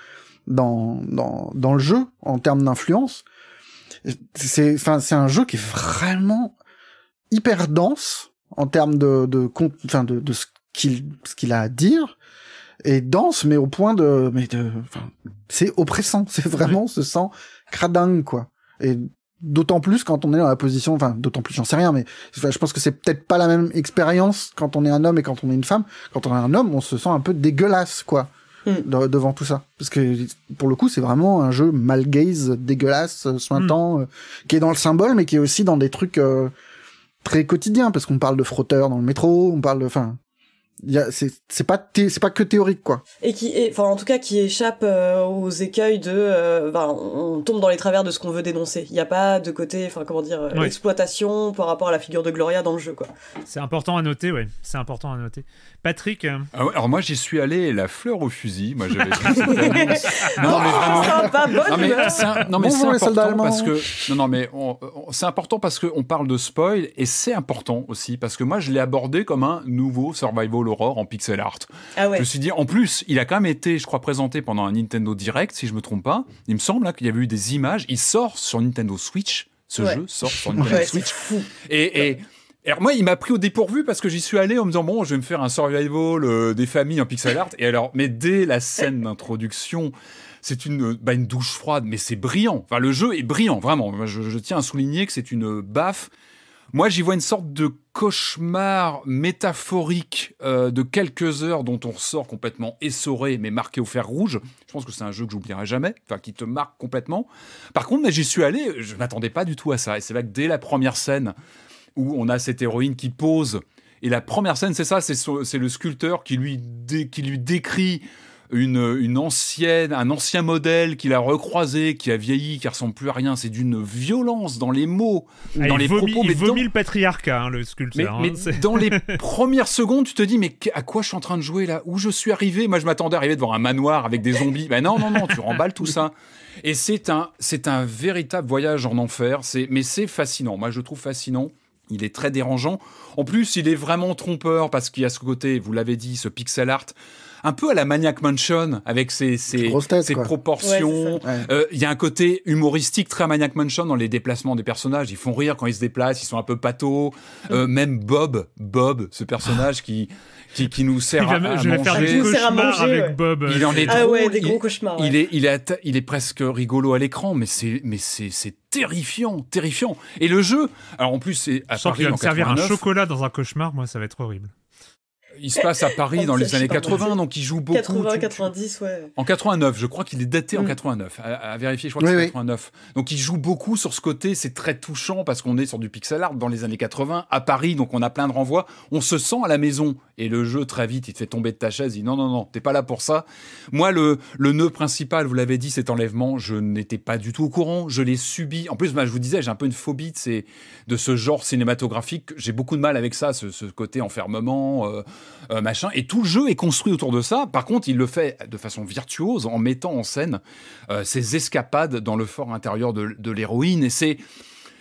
dans dans le jeu en termes d'influence. C'est, enfin, c'est un jeu qui est vraiment hyper dense en termes de de, enfin, de, ce qu'il ce qu'il a à dire et dense, mais au point de, mais de, c'est oppressant. (laughs) C'est vraiment, on se sent cradingue, quoi. Et d'autant plus quand on est dans la position, enfin, d'autant plus, j'en sais rien, mais je pense que c'est peut-être pas la même expérience quand on est un homme et quand on est une femme. Quand on est un homme, on se sent un peu dégueulasse, quoi. Mm. devant tout ça. Parce que pour le coup, c'est vraiment un jeu mal gaze, dégueulasse, sointant, mm. Euh, qui est dans le symbole, mais qui est aussi dans des trucs euh, très quotidiens, parce qu'on parle de frotteurs dans le métro, on parle de... Enfin, c'est pas c'est pas que théorique quoi et qui enfin en tout cas qui échappe euh, aux écueils de euh, on, tombe dans les travers de ce qu'on veut dénoncer il n'y a pas de côté enfin comment dire euh, exploitation par rapport à la figure de Gloria dans le jeu quoi c'est important à noter ouais c'est important à noter Patrick ah alors moi j'y suis allé la fleur au fusil moi (laughs) non, oh, non, mais non mais c'est important parce que non non mais c'est important parce que on parle de spoil et c'est important aussi parce que moi je l'ai abordé comme un nouveau survival l'aurore en pixel art. Ah je me suis dit, en plus, il a quand même été, je crois, présenté pendant un Nintendo Direct, si je me trompe pas. Il me semble hein, qu'il y avait eu des images. Il sort sur Nintendo Switch. Ce jeu sort sur (laughs) Nintendo Switch. Et, moi, il m'a pris au dépourvu parce que j'y suis allé en me disant bon, je vais me faire un survival euh, des familles en pixel art. Et alors, mais dès la scène (laughs) d'introduction, c'est une, bah, une douche froide, mais c'est brillant. Enfin, le jeu est brillant, vraiment. Je, je tiens à souligner que c'est une baffe moi, j'y vois une sorte de cauchemar métaphorique euh, de quelques heures dont on sort complètement essoré mais marqué au fer rouge. Je pense que c'est un jeu que j'oublierai jamais, enfin qui te marque complètement. Par contre, j'y suis allé, je m'attendais pas du tout à ça. Et c'est vrai que dès la première scène où on a cette héroïne qui pose, et la première scène, c'est ça, c'est le sculpteur qui lui décrit une, ancienne, un ancien modèle qu'il a recroisé, qui a vieilli, qui ressemble plus à rien. C'est d'une violence dans les mots, ah, dans les propos. Il mais vomit le patriarcat, hein, le sculpteur. Hein, dans les (laughs) premières secondes, tu te dis, mais à quoi je suis en train de jouer là Où je suis arrivé Moi, je m'attendais à arriver devant un manoir avec des zombies. ben non, non, non, tu remballes tout ça. Et c'est un, c'est un véritable voyage en enfer. C'est, mais c'est fascinant. Moi, je trouve fascinant. Il est très dérangeant. En plus, il est vraiment trompeur parce qu'il y a ce côté, vous l'avez dit, ce pixel art un peu à la Maniac Mansion, avec ses, proportions. Euh, il y a un côté humoristique très Maniac Mansion dans les déplacements des personnages. Ils font rire quand ils se déplacent, ils sont un peu pâteaux. Euh, mm. même Bob, Bob, ce personnage qui... Qui, nous sert à, Faire des avec Bob. Il en euh, est ah il, est, il, presque rigolo à l'écran, mais c'est mais c'est terrifiant, terrifiant. Et le jeu, alors en plus c'est à qu'il servir un chocolat dans un cauchemar, moi ça va être horrible il se passe à Paris ah, dans les années 80, donc il joue beaucoup. 80, 90, ouais. En 89, je crois qu'il est daté en 89. Mm. À, vérifier, je crois que c'est 89. Donc il joue beaucoup sur ce côté, c'est très touchant parce qu'on est sur du pixel art dans les années 80, à Paris, donc on a plein de renvois. On se sent à la maison et le jeu, très vite, il te fait tomber de ta chaise, il dit non, non, non, t'es pas là pour ça. Moi, le, le nœud principal, vous l'avez dit, cet enlèvement, je n'étais pas du tout au courant, je l'ai subi. En plus, bah, je vous disais, j'ai un peu une phobie de, de ce genre cinématographique, j'ai beaucoup de mal avec ça, ce, côté enfermement. Euh, euh, machin. Et tout le jeu est construit autour de ça. Par contre, il le fait de façon virtuose en mettant en scène ces euh, escapades dans le fort intérieur de, l'héroïne. Et c'est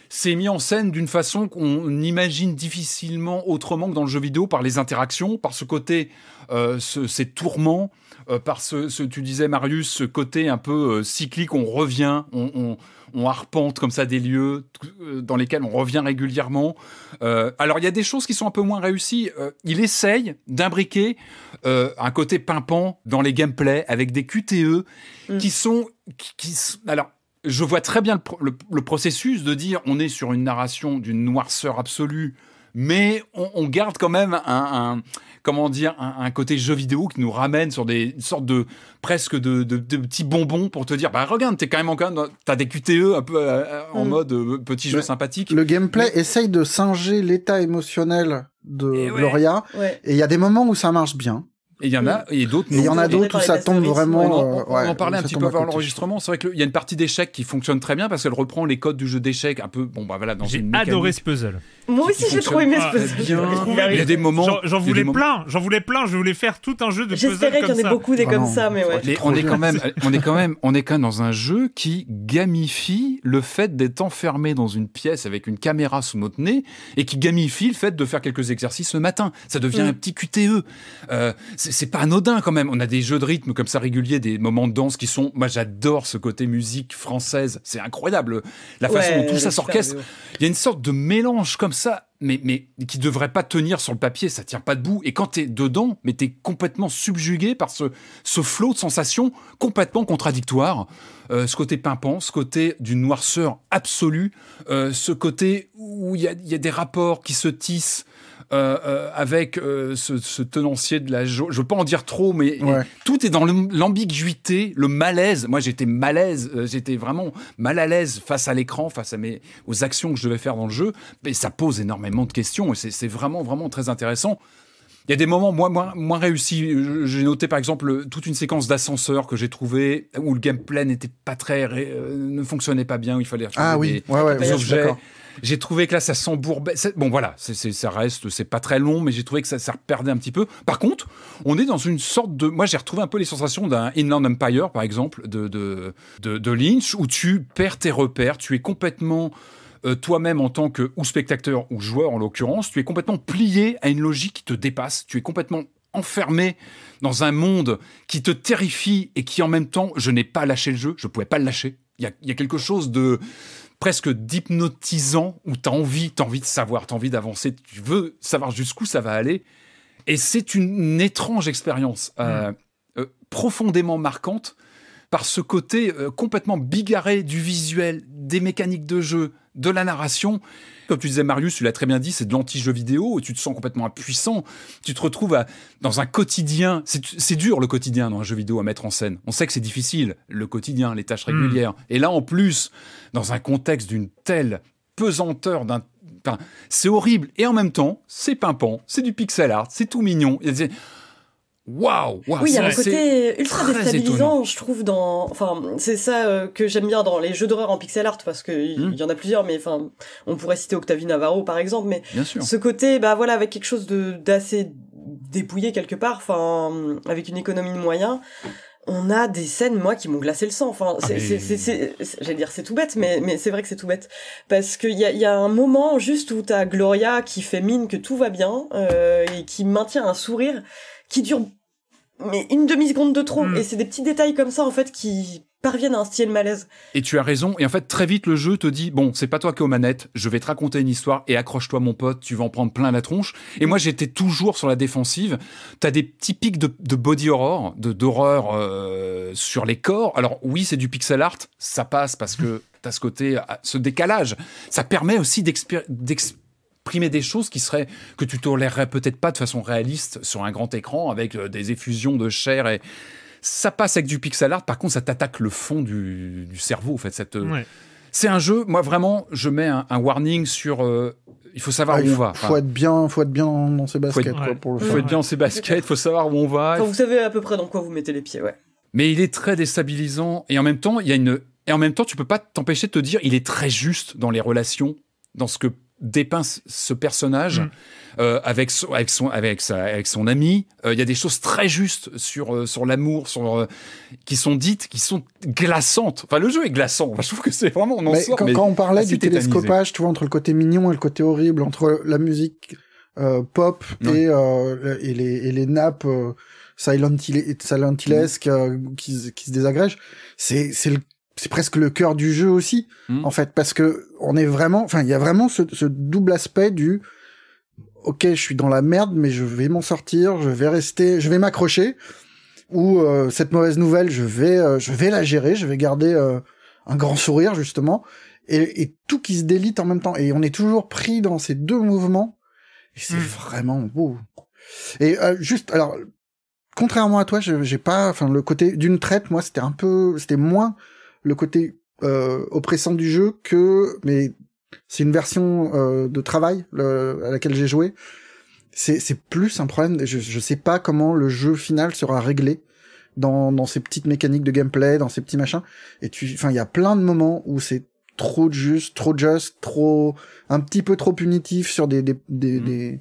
c'est mis en scène d'une façon qu'on imagine difficilement autrement que dans le jeu vidéo par les interactions, par ce côté, euh, ce, ces tourments, par ce, ce, tu disais Marius, ce côté un peu cyclique, on revient, on, on arpente comme ça des lieux euh, dans lesquels on revient régulièrement. Euh, alors il y a des choses qui sont un peu moins réussies. Euh, il essaye d'imbriquer un côté pimpant dans les gameplays avec des QTE mm. qui sont... Qui, alors je vois très bien le, processus de dire on est sur une narration d'une noirceur absolue mais on, garde quand même un, comment dire, un, côté jeu vidéo qui nous ramène sur des sortes de presque de, de, petits bonbons pour te dire, bah regarde, t'es quand même encore t'as des QTE un peu euh, euh, en mm. mode euh, petit jeu sympathique. Le gameplay essaye de singer l'état émotionnel de eh Gloria, et il y a des moments où ça marche bien il y en a, mm. et d'autres Il y en a d'autres où ça tombe vraiment. Euh, on, en parlait un petit peu avant l'enregistrement. C'est vrai qu'il y a une partie d'échecs qui fonctionne très bien parce qu'elle reprend les codes du jeu d'échecs un peu. Bon, bah voilà, dans J'ai adoré ce puzzle. Moi aussi, j'ai trouvé mes puzzles. (laughs) Il des moments. J'en voulais plein, j'en voulais plein. Je voulais faire tout un jeu de puzzles. J'espérais qu'il y en ait beaucoup des ah comme ça, mais ouais. On est quand même, on est quand même, on est quand dans un jeu qui gamifie le fait d'être enfermé dans une pièce avec une caméra sous notre nez et qui gamifie le fait de faire quelques exercices le matin. Ça devient mm. un petit QTE. Euh, c'est pas anodin quand même. On a des jeux de rythme comme ça réguliers, des moments de danse qui sont. Moi, j'adore ce côté musique française. C'est incroyable la façon dont tout ça s'orchestre. Il y a une sorte de mélange comme ça, mais mais qui devrait pas tenir sur le papier. Ça tient pas debout. Et quand tu es dedans, mais es complètement subjugué par ce ce flot de sensations complètement contradictoires. Euh, ce côté pimpant, ce côté d'une noirceur absolue, euh, ce côté où il y a des rapports qui se tissent euh, euh, avec euh, ce, tenancier de la Je veux pas en dire trop, mais tout est dans l'ambiguïté, le, malaise. Moi, j'étais malaise, j'étais vraiment mal à l'aise face à l'écran, face à aux actions que je devais faire dans le jeu. Mais ça pose énormément de questions et c'est vraiment, vraiment très intéressant. Il y a des moments moins, moins, réussis. J'ai noté par exemple toute une séquence d'ascenseur que j'ai trouvé où le gameplay n'était pas très, ne fonctionnait pas bien, où il fallait ah, oui. des objets. J'ai trouvé que là, ça s'embourbait. Bon, voilà, ça reste, c'est pas très long, mais j'ai trouvé que ça, perdait un petit peu. Par contre, on est dans une sorte de. Moi, j'ai retrouvé un peu les sensations d'un Inland Empire, par exemple, de, de, Lynch, où tu perds tes repères, tu es complètement. Euh, toi-même en tant que ou spectateur ou joueur en l'occurrence, tu es complètement plié à une logique qui te dépasse, tu es complètement enfermé dans un monde qui te terrifie et qui en même temps, je n'ai pas lâché le jeu, je ne pouvais pas le lâcher. Il y a, quelque chose de, presque d'hypnotisant où tu as envie, tu envie de savoir, tu envie d'avancer, tu veux savoir jusqu'où ça va aller. Et c'est une étrange expérience, mm. euh, euh, profondément marquante par ce côté euh, complètement bigarré du visuel, des mécaniques de jeu, de la narration, comme tu disais Marius, tu l'as très bien dit, c'est de l'anti-jeu vidéo, où tu te sens complètement impuissant, tu te retrouves dans un quotidien, c'est dur le quotidien dans un jeu vidéo à mettre en scène, on sait que c'est difficile, le quotidien, les tâches hmm. régulières, et là en plus, dans un contexte d'une telle pesanteur, d'un c'est horrible, et en même temps, c'est pimpant, c'est du pixel art, c'est tout mignon. Et Waouh wow, Oui, il y a un côté ultra déstabilisant, je trouve, dans... Enfin, c'est ça euh, que j'aime bien dans les jeux d'horreur en pixel art, parce qu'il il hmm. y en a plusieurs, mais enfin, on pourrait citer Octavio Navarro, par exemple, mais ce côté, bah voilà, avec quelque chose d'assez dépouillé quelque part, enfin, avec une économie de moyens, on a des scènes, moi, qui m'ont glacé le sang. Enfin, ah, c'est, j'allais dire, c'est tout bête, mais, c'est vrai que c'est tout bête. Parce qu'il y a, y a un moment juste où t'as Gloria qui fait mine que tout va bien, euh, et qui maintient un sourire, qui durent mais une demi-seconde de trop. Hmm. Et c'est des petits détails comme ça, en fait, qui parviennent à instiller le malaise. Et tu as raison. Et en fait, très vite, le jeu te dit Bon, c'est pas toi qui es aux manettes, je vais te raconter une histoire et accroche-toi, mon pote, tu vas en prendre plein la tronche. Et moi, j'étais toujours sur la défensive. T'as des petits pics de, body horror, d'horreur euh, sur les corps. Alors, oui, c'est du pixel art, ça passe parce que t'as ce côté, euh, ce décalage. Ça permet aussi d'expérimenter Primer des choses qui seraient que tu tolérerais peut-être pas de façon réaliste sur un grand écran avec euh, des effusions de chair et ça passe avec du pixel art. Par contre, ça t'attaque le fond du, du, cerveau en fait. Cette euh, C'est un jeu, moi vraiment, je mets un, warning sur. Euh, il faut savoir ah, où on va. faut être bien, faut être bien dans ses baskets. Faut quoi, pour le faut être bien dans ses baskets. Faut savoir où on va. vous savez à peu près dans quoi vous mettez les pieds, ouais. Mais il est très déstabilisant et en même temps, il y a une et en même temps, tu peux pas t'empêcher de te dire, il est très juste dans les relations, dans ce que dépeint ce personnage mm. euh, avec, avec, son, avec, sa, avec son ami. Euh, il y a des choses très justes sur, euh, sur l'amour sur, euh, qui sont dites, qui sont glaçantes. Enfin, le jeu est glaçant. je trouve que c'est vraiment. On quand, on parlait du télescopage, tu vois, entre le côté mignon et le côté horrible, entre la musique pop et, et, les, et, les, nappes. Silent, qui, qui, se désagrègent, C'est, c'est le c'est presque le cœur du jeu aussi, hmm. en fait, parce que on est vraiment, enfin, il y a vraiment ce, double aspect du, ok, je suis dans la merde, mais je vais m'en sortir, je vais rester, je vais m'accrocher, ou euh, cette mauvaise nouvelle, je vais, euh, je vais la gérer, je vais garder euh, un grand sourire justement, et, tout qui se délite en même temps, et on est toujours pris dans ces deux mouvements, et c'est hmm. vraiment beau. Et juste, alors, contrairement à toi, j'ai pas, enfin, le côté d'une traite, moi, c'était un peu, c'était moins le côté euh, oppressant du jeu que mais c'est une version euh, de travail à laquelle j'ai joué. C'est plus un problème. Je, je sais pas comment le jeu final sera réglé dans, dans ces petites mécaniques de gameplay, dans ces petits machins. Et tu, enfin, il y a plein de moments où c'est trop juste, trop juste, trop un petit peu trop punitif sur des des des, mmh.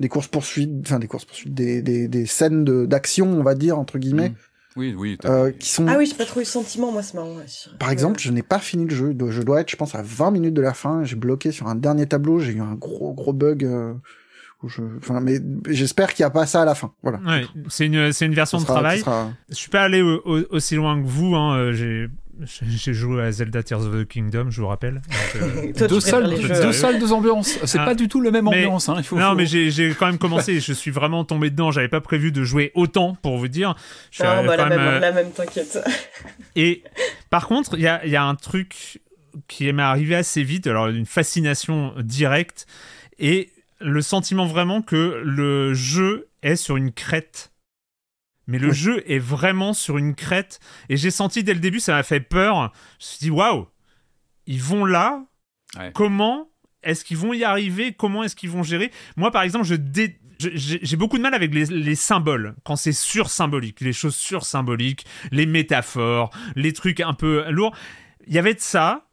des, courses poursuites, enfin des courses poursuites, des des, des scènes d'action, on va dire entre guillemets. Mmh. Oui, oui. Euh, qui sont... Ah oui, j'ai pas trop eu le sentiment, moi, c'est marrant. Par exemple, je n'ai pas fini le jeu. Je dois être, je pense, à 20 minutes de la fin. J'ai bloqué sur un dernier tableau. J'ai eu un gros, gros bug. Euh, je... enfin, mais j'espère qu'il n'y a pas ça à la fin. Voilà. c'est une, une, version de travail. Je suis pas allé aussi loin que vous. Hein. Euh, j'ai j'ai joué à Zelda Tears of the Kingdom, je vous rappelle. Euh, deux, salles, deux ambiances. C'est ah. pas du tout le même ambiance. Hein, non, mais j'ai quand même commencé. je suis vraiment tombé dedans. J'avais pas prévu de jouer autant, pour vous dire. Je non, ah, bah, la, même, euh, la, même, t'inquiète. (laughs) Et par contre, il y a, y a un truc qui m'est arrivé assez vite. Alors, une fascination directe et le sentiment vraiment que le jeu est sur une crête mais le jeu est vraiment sur une crête. Et j'ai senti dès le début, ça m'a fait peur. Je me suis dit, waouh, ils vont là. Comment est-ce qu'ils vont y arriver Comment est-ce qu'ils vont gérer Moi, par exemple, je J'ai beaucoup de mal avec les, symboles, quand c'est sur-symbolique, les choses sur-symboliques, les métaphores, les trucs un peu lourds. Il y avait de ça,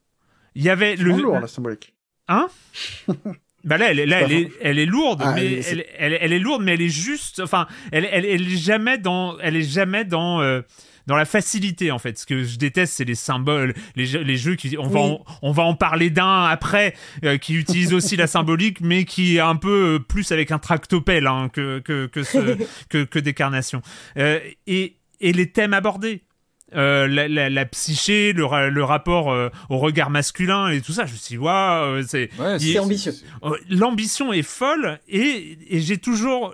il y avait le... lourd, la symbolique. Hein (laughs) Bah là, elle, est, lourde, ah, mais Elle, elle, est lourde, mais elle est juste. Enfin, elle, elle, est jamais dans, elle est jamais dans. Euh, dans la facilité en fait. Ce que je déteste, c'est les symboles, les jeux, qui on va en, on va en parler d'un après euh, qui utilise aussi la symbolique, mais qui est un peu euh, plus avec un tractopelle hein, que que ce, (laughs) des et et les thèmes abordés. Euh, la, psyché, le, le rapport euh, au regard masculin et tout ça. Je me suis dit, euh, c'est ambitieux. L'ambition est folle et, j'ai toujours.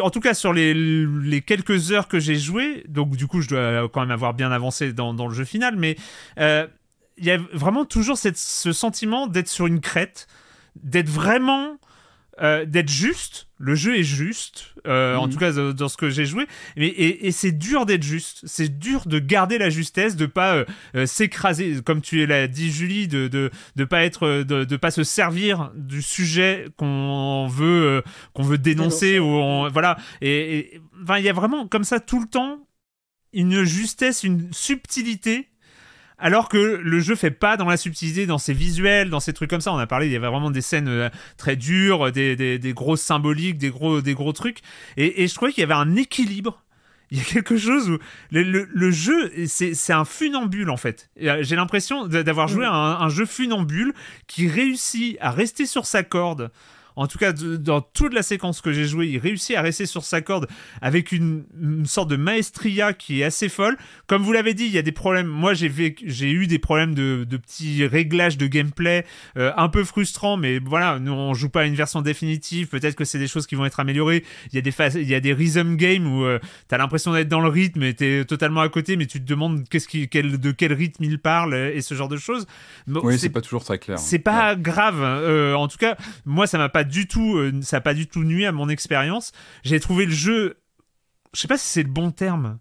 En tout cas, sur les, les quelques heures que j'ai joué, donc du coup, je dois quand même avoir bien avancé dans, dans le jeu final, mais il y a vraiment toujours cette, ce sentiment d'être sur une crête, d'être vraiment euh, d'être juste. Le jeu est juste, euh, en mhm. tout cas dans ce que j'ai joué. et, c'est dur d'être juste. C'est dur de garder la justesse, de pas euh, s'écraser, comme tu l'as dit Julie, de de, pas être, de, pas se servir du sujet qu'on veut qu'on veut dénoncer, ou voilà. Et, et il y a vraiment comme ça tout le temps une justesse, une subtilité alors que le jeu fait pas dans la subtilité, dans ses visuels, dans ses trucs comme ça. On a parlé, il y avait vraiment des scènes euh, très dures, des, des, grosses symboliques, des gros, des gros trucs. Et, je trouvais qu'il y avait un équilibre. (laughs) Il y a quelque chose où le, jeu, c'est un funambule en fait. Euh, j'ai l'impression d'avoir joué mm. un jeu funambule qui réussit à rester sur sa corde en tout cas, dans toute la séquence que j'ai jouée, il réussit à rester sur sa corde avec une, sorte de maestria qui est assez folle. Comme vous l'avez dit, il y a des problèmes. Moi, j'ai eu des problèmes de, petits réglages de gameplay euh, un peu frustrants, mais voilà, nous, on joue pas à une version définitive. Peut-être que c'est des choses qui vont être améliorées. Il y a des, il y a des rhythm games où euh, tu as l'impression d'être dans le rythme et tu es totalement à côté, mais tu te demandes qu'est-ce qui, de quel rythme il parle et ce genre de choses. oui, c'est pas toujours très clair. C'est pas grave. Hein. Euh, en tout cas, moi, ça m'a pas du tout, euh, ça pas du tout nuit à mon expérience. J'ai trouvé le jeu, je sais pas si c'est le bon terme,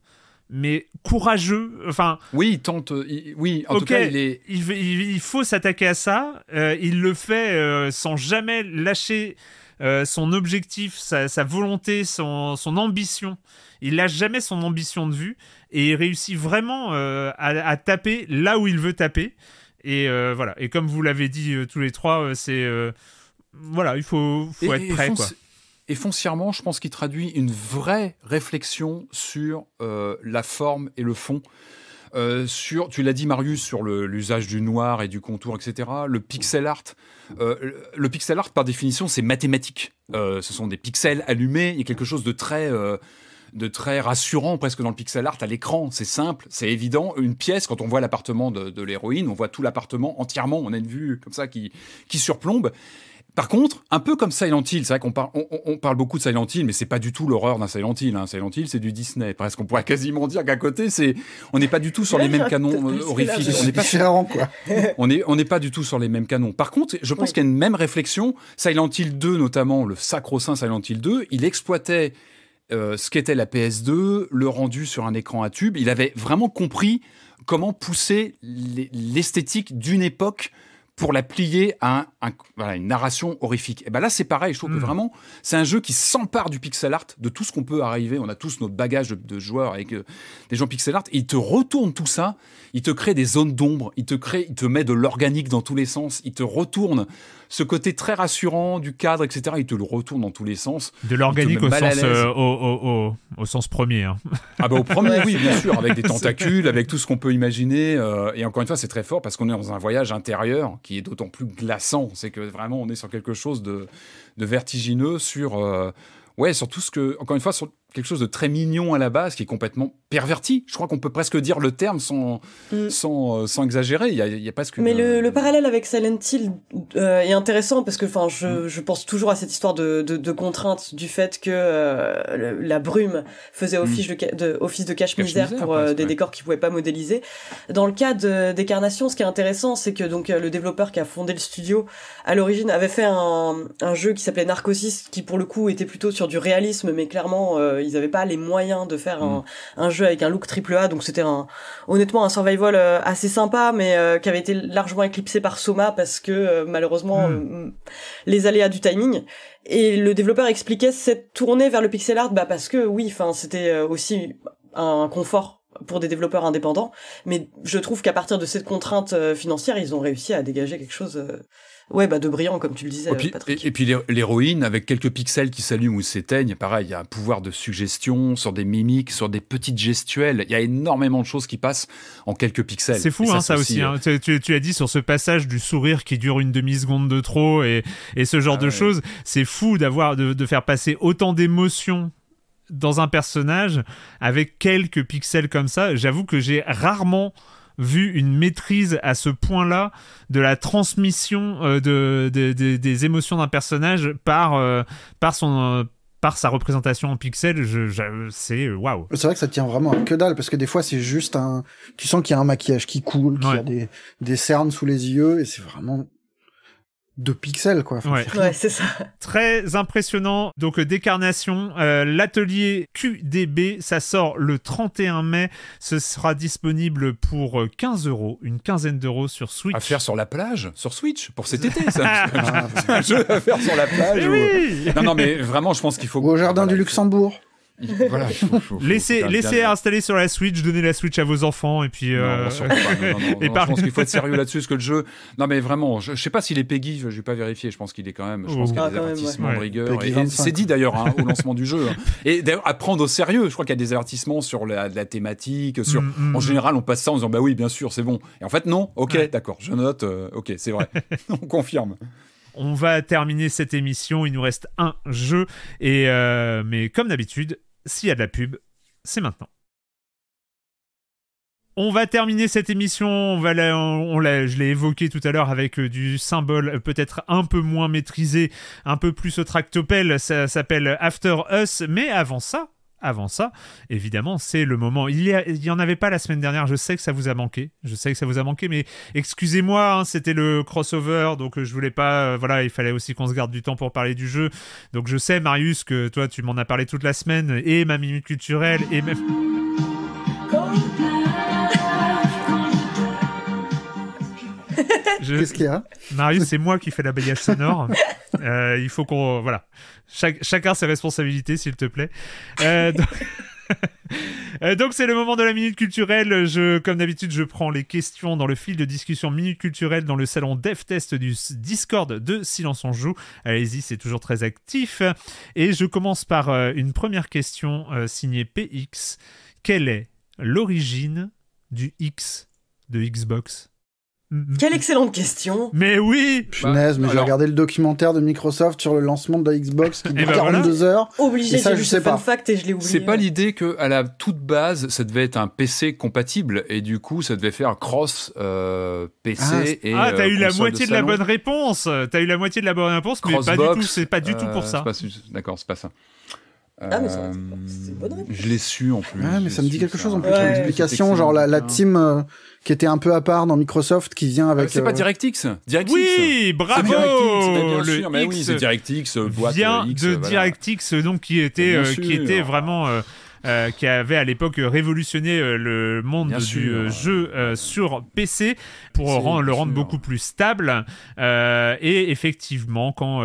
mais courageux. Enfin, oui, il tente. Euh, oui, en tout cas, il, faut s'attaquer à ça. Euh, il le fait sans jamais lâcher son objectif, sa, volonté, son, ambition. Il lâche jamais son ambition de vue et il réussit vraiment à, à, taper là où il veut taper. Et voilà. Et comme vous l'avez dit tous les trois, c'est voilà, il faut, être prêt. Et foncièrement, je pense qu'il traduit une vraie réflexion sur euh, la forme et le fond. Euh, sur, tu l'as dit Marius, sur l'usage du noir et du contour, etc. Le pixel art. Euh, le pixel art, par définition, c'est mathématique. ce sont des pixels allumés. Il y a quelque chose de très de très rassurant presque dans le pixel art à l'écran. C'est simple, c'est évident. Une pièce, quand on voit l'appartement de, l'héroïne, on voit tout l'appartement entièrement. On a une vue comme ça qui, qui surplombe. Par contre, un peu comme Silent Hill, c'est vrai qu'on parle, on, parle beaucoup de Silent Hill, mais c'est pas du tout l'horreur d'un Silent Hill. Hein. Silent Hill, c'est du Disney. Presque, on pourrait quasiment dire qu'à côté, c'est, on n'est pas du tout sur les (laughs) mêmes canons euh, horrifiques. On n'est pas quoi. (laughs) on n'est pas du tout sur les mêmes canons. Par contre, je pense qu'il y a une même réflexion. Silent Hill 2, notamment, le sacro-saint Silent Hill 2, il exploitait euh, ce qu'était la PS2, le rendu sur un écran à tube. Il avait vraiment compris comment pousser l'esthétique d'une époque pour la plier à une narration horrifique. Et ben là, c'est pareil. Je trouve que hmm. vraiment, c'est un jeu qui s'empare du pixel art, de tout ce qu'on peut arriver. On a tous notre bagage de, joueurs avec euh, des gens pixel art. il te retourne tout ça. Il te crée des zones d'ombre. Il te crée, il te met de l'organique dans tous les sens. Il te retourne ce côté très rassurant du cadre, etc. il te le retourne dans tous les sens. De l'organique euh, au, sens premier. Hein. Ah bah au premier, oui, bien sûr, avec des (laughs) tentacules, avec tout ce qu'on peut imaginer. Euh, et encore une fois, c'est très fort parce qu'on est dans un voyage intérieur qui est d'autant plus glaçant. C'est que vraiment, on est sur quelque chose de, vertigineux, sur... Euh, ouais, sur tout ce que... Encore une fois, sur quelque chose de très mignon à la base qui est complètement perverti. Je crois qu'on peut presque dire le terme sans, mm. sans, euh, sans, exagérer. Il y a, y a Mais le, parallèle avec Silent Hill euh, est intéressant parce que enfin, je, mm. je, pense toujours à cette histoire de, de, contrainte du fait que euh, la brume faisait mm. office, de, de, office de cache-misère pour des décors qui ne pouvaient pas modéliser. Dans le cas d'Écarnation, ce qui est intéressant, c'est que donc le développeur qui a fondé le studio à l'origine avait fait un, un jeu qui s'appelait Narcosis qui pour le coup était plutôt sur du réalisme mais clairement ils n'avaient pas les moyens de faire mm. un, jeu avec un look triple A, donc c'était un, honnêtement un survival euh, assez sympa, mais euh, qui avait été largement éclipsé par Soma parce que euh, malheureusement mm. les aléas du timing. Et le développeur expliquait cette tournée vers le pixel art, bah parce que oui, enfin c'était aussi un confort pour des développeurs indépendants, mais je trouve qu'à partir de cette contrainte financière, ils ont réussi à dégager quelque chose Ouais, bah de brillant, comme tu le disais, et oh, puis, Patrick. Et, puis l'héroïne, avec quelques pixels qui s'allument ou s'éteignent, pareil, il y a un pouvoir de suggestion sur des mimiques, sur des petites gestuelles. Il y a énormément de choses qui passent en quelques pixels. C'est fou, hein, ça, aussi. Hein. Euh, tu, as dit sur ce passage du sourire qui dure une demi-seconde de trop et, et ce genre ah de choses. C'est fou d'avoir de, de faire passer autant d'émotions dans un personnage avec quelques pixels comme ça. J'avoue que j'ai rarement vu une maîtrise à ce point-là de la transmission euh, de, des émotions d'un personnage par, euh, par son euh, par sa représentation en pixel, je, c'est waouh. C'est vrai que ça tient vraiment à que dalle parce que des fois c'est juste un, tu sens qu'il y a un maquillage qui coule, qu'il y a des, des cernes sous les yeux et c'est vraiment de pixels, quoi. ouais, c'est ça. Très impressionnant. Donc, euh, décarnation, euh, l'atelier QDB, ça sort le 31 mai. Ce sera disponible pour 15 euh, euros, une quinzaine d'euros sur Switch. À faire sur la plage, sur Switch, pour cet été, ça. un jeu à faire sur la plage. non, non, mais vraiment, je pense qu'il faut. Ou au jardin du Luxembourg. (laughs) voilà, faut, faut, laissez, laissez installer sur la Switch, donnez la Switch à vos enfants et puis. Euh... par... (laughs) Je pense qu'il faut être sérieux là-dessus, parce que le jeu. Non, mais vraiment, je, ne sais pas s'il est Peggy, je, ne vais pas vérifier. Je pense qu'il est quand même. Je pense qu'il y a oh. des ah, avertissements rigueur. c'est dit d'ailleurs hein, (laughs) au lancement du jeu. Hein. Et d'ailleurs, à prendre au sérieux. Je crois qu'il y a des avertissements sur la, thématique. Sur... Mm, mm, en mm. général, on passe ça en disant bah oui, bien sûr, c'est bon. Et en fait, non. Ok, d'accord, je note. Euh, ok, c'est vrai. on confirme on va terminer cette émission. Il nous reste un jeu. Et euh, mais comme d'habitude, s'il y a de la pub, c'est maintenant. On va terminer cette émission, on va on, je l'ai évoqué tout à l'heure avec euh, du symbole euh, peut-être un peu moins maîtrisé, un peu plus au tractopelle, ça s'appelle After Us, mais avant ça, avant ça. Évidemment, c'est le moment. Il n'y en avait pas la semaine dernière, je sais que ça vous a manqué. Je sais que ça vous a manqué, mais excusez-moi, hein, c'était le crossover, donc euh, je voulais pas... Euh, voilà, il fallait aussi qu'on se garde du temps pour parler du jeu. Donc je sais, Marius, que toi, tu m'en as parlé toute la semaine, et ma minute culturelle, et même... Qu'est-ce qu'il y a Marius, c'est moi qui fais l'habillage sonore. Euh, il faut qu'on. Voilà. Chacun ses responsabilités, s'il te plaît. Euh, (laughs) euh, donc... c'est le moment de la minute culturelle. Je, comme d'habitude, je prends les questions dans le fil de discussion minute culturelle dans le salon Test du Discord de Silence en joue. Allez-y, c'est toujours très actif. Et je commence par une première question signée PX. Quelle est l'origine du X de Xbox Mm-hmm. Quelle excellente question Mais oui Punaise, mais bah, j'ai regardé le documentaire de Microsoft sur le lancement de la Xbox qui eh dure 42 ben heures. Obligé, j'ai juste fait fact et je l'ai oublié. C'est pas l'idée que la toute base, ça devait être un PC compatible et du coup, ça devait faire cross euh, PC ah, et euh, Ah, t'as eu la moitié de, la bonne réponse T'as eu la moitié de la bonne réponse, mais c'est pas du tout pour euh, ça. D'accord, c'est pas ça. Ah, mais c'est une bonne réponse. Je l'ai su en plus. Ouais, mais ça me dit quelque chose en plus, l'explication, genre la, team qui était un peu à part dans Microsoft, qui vient ah, avec. c'est pas euh, DirectX DirectX Oui, bravo DirectX, DirectX, vient de DirectX, donc qui était, euh, qui était vraiment. Euh, qui avait à l'époque révolutionné le monde du jeu sur PC pour le rendre beaucoup plus stable. et effectivement, quand,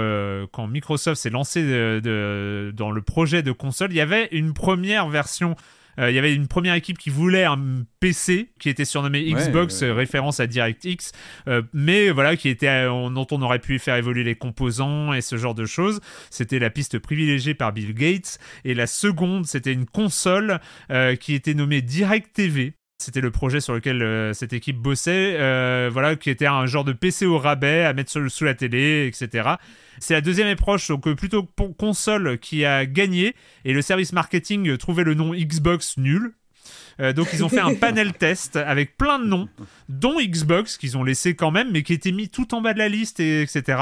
quand Microsoft s'est lancé dans le projet de console, il y avait une première version euh, il y avait une première équipe qui voulait un PC qui était surnommé Xbox, référence à DirectX, euh, mais voilà, qui était, euh, dont on aurait pu faire évoluer les composants et ce genre de choses. C'était la piste privilégiée par Bill Gates. Et la seconde, c'était une console qui était nommée TV. c'était le projet sur lequel cette équipe bossait, voilà, qui était un genre de PC au rabais à mettre sous la télé, etc. C'est la deuxième approche, donc euh, plutôt console qui a gagné et le service marketing euh, trouvait le nom Xbox nul. Euh, donc ils ont fait un (laughs) panel test avec plein de noms, dont Xbox qu'ils ont laissé quand même, mais qui était mis tout en bas de la liste, et, etc.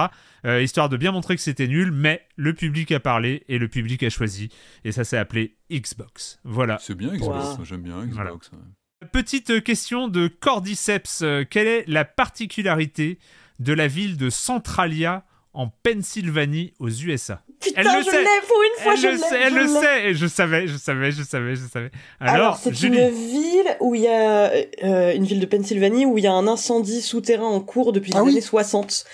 histoire de bien montrer que c'était nul, mais le public a parlé et le public a choisi, et ça s'est appelé Xbox. Voilà. C'est bien Xbox, j'aime bien Xbox. Petite question de Cordyceps. Quelle est la particularité de la ville de Centralia en Pennsylvanie aux USA. Putain, elle le je sait. pour une fois, je le sais, elle le sait, et je savais, je savais, je savais, je savais. Alors, c'est une ville où il y a euh, une ville de Pennsylvanie où il y a un incendie souterrain en cours depuis ah les années 60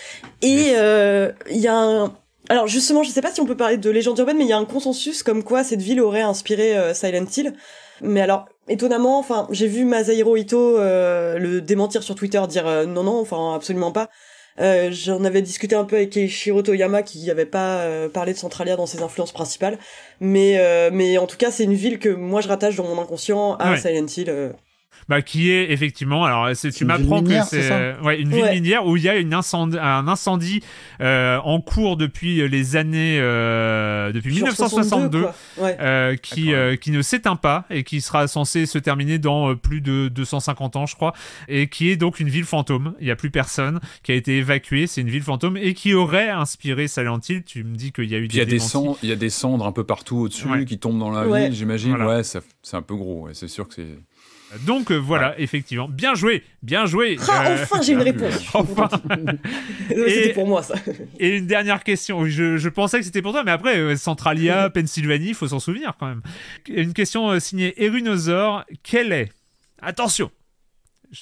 et euh, il y a un alors justement, je sais pas si on peut parler de légende urbaine, mais il y a un consensus comme quoi cette ville aurait inspiré euh, Silent Hill. Mais alors, étonnamment, enfin, j'ai vu Masahiro Ito le démentir sur Twitter, dire non, non, enfin, absolument pas. Euh, j'en avais discuté un peu avec Keishiro Toyama qui avait pas euh, parlé de Centralia dans ses influences principales, mais euh, mais en tout cas c'est une ville que moi je rattache dans mon inconscient à Silent Hill. Bah, qui est effectivement, alors euh, tu m'apprends que c'est euh, une ville minière où il y a une un incendie euh, en cours depuis les années, depuis 1962, qui, qui ne s'éteint pas et qui sera censé se terminer dans plus de 250 ans, je crois, et qui est donc une ville fantôme. Il n'y a plus personne, qui a été évacué. c'est une ville fantôme et qui aurait inspiré Silent Hill. Tu me dis qu'il y a eu des, y a des cendres, un peu partout au-dessus qui tombent dans la ville, j'imagine. Ouais, c'est un peu gros, c'est sûr que c'est. Donc euh, voilà, effectivement. Bien joué, bien joué. Ah, enfin, euh, j'ai une réponse. (laughs) enfin. (laughs) c'était pour moi, ça. Et une dernière question. Je, pensais que c'était pour toi, mais après, euh, Centralia, (laughs) Pennsylvanie, il faut s'en souvenir quand même. Une question signée Erunosaur. Quelle est Attention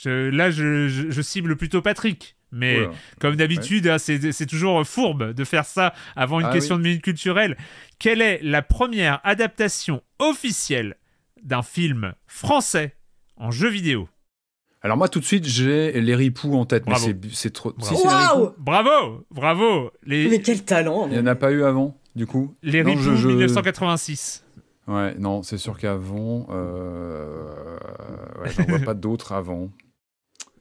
Là, je, cible plutôt Patrick. Mais comme d'habitude, hein, c'est toujours fourbe de faire ça avant une ah question de minute culturelle. Quelle est la première adaptation officielle d'un film français en jeu vidéo alors moi tout de suite j'ai les ripoux en tête, mais c'est trop. Bravo. wow bravo, bravo. Les... Mais quel talent Il n'y en a pas eu avant, du coup. Les ripoux 1986. Ouais, non, c'est sûr qu'avant, euh... ouais, j'en vois pas d'autres avant. (laughs)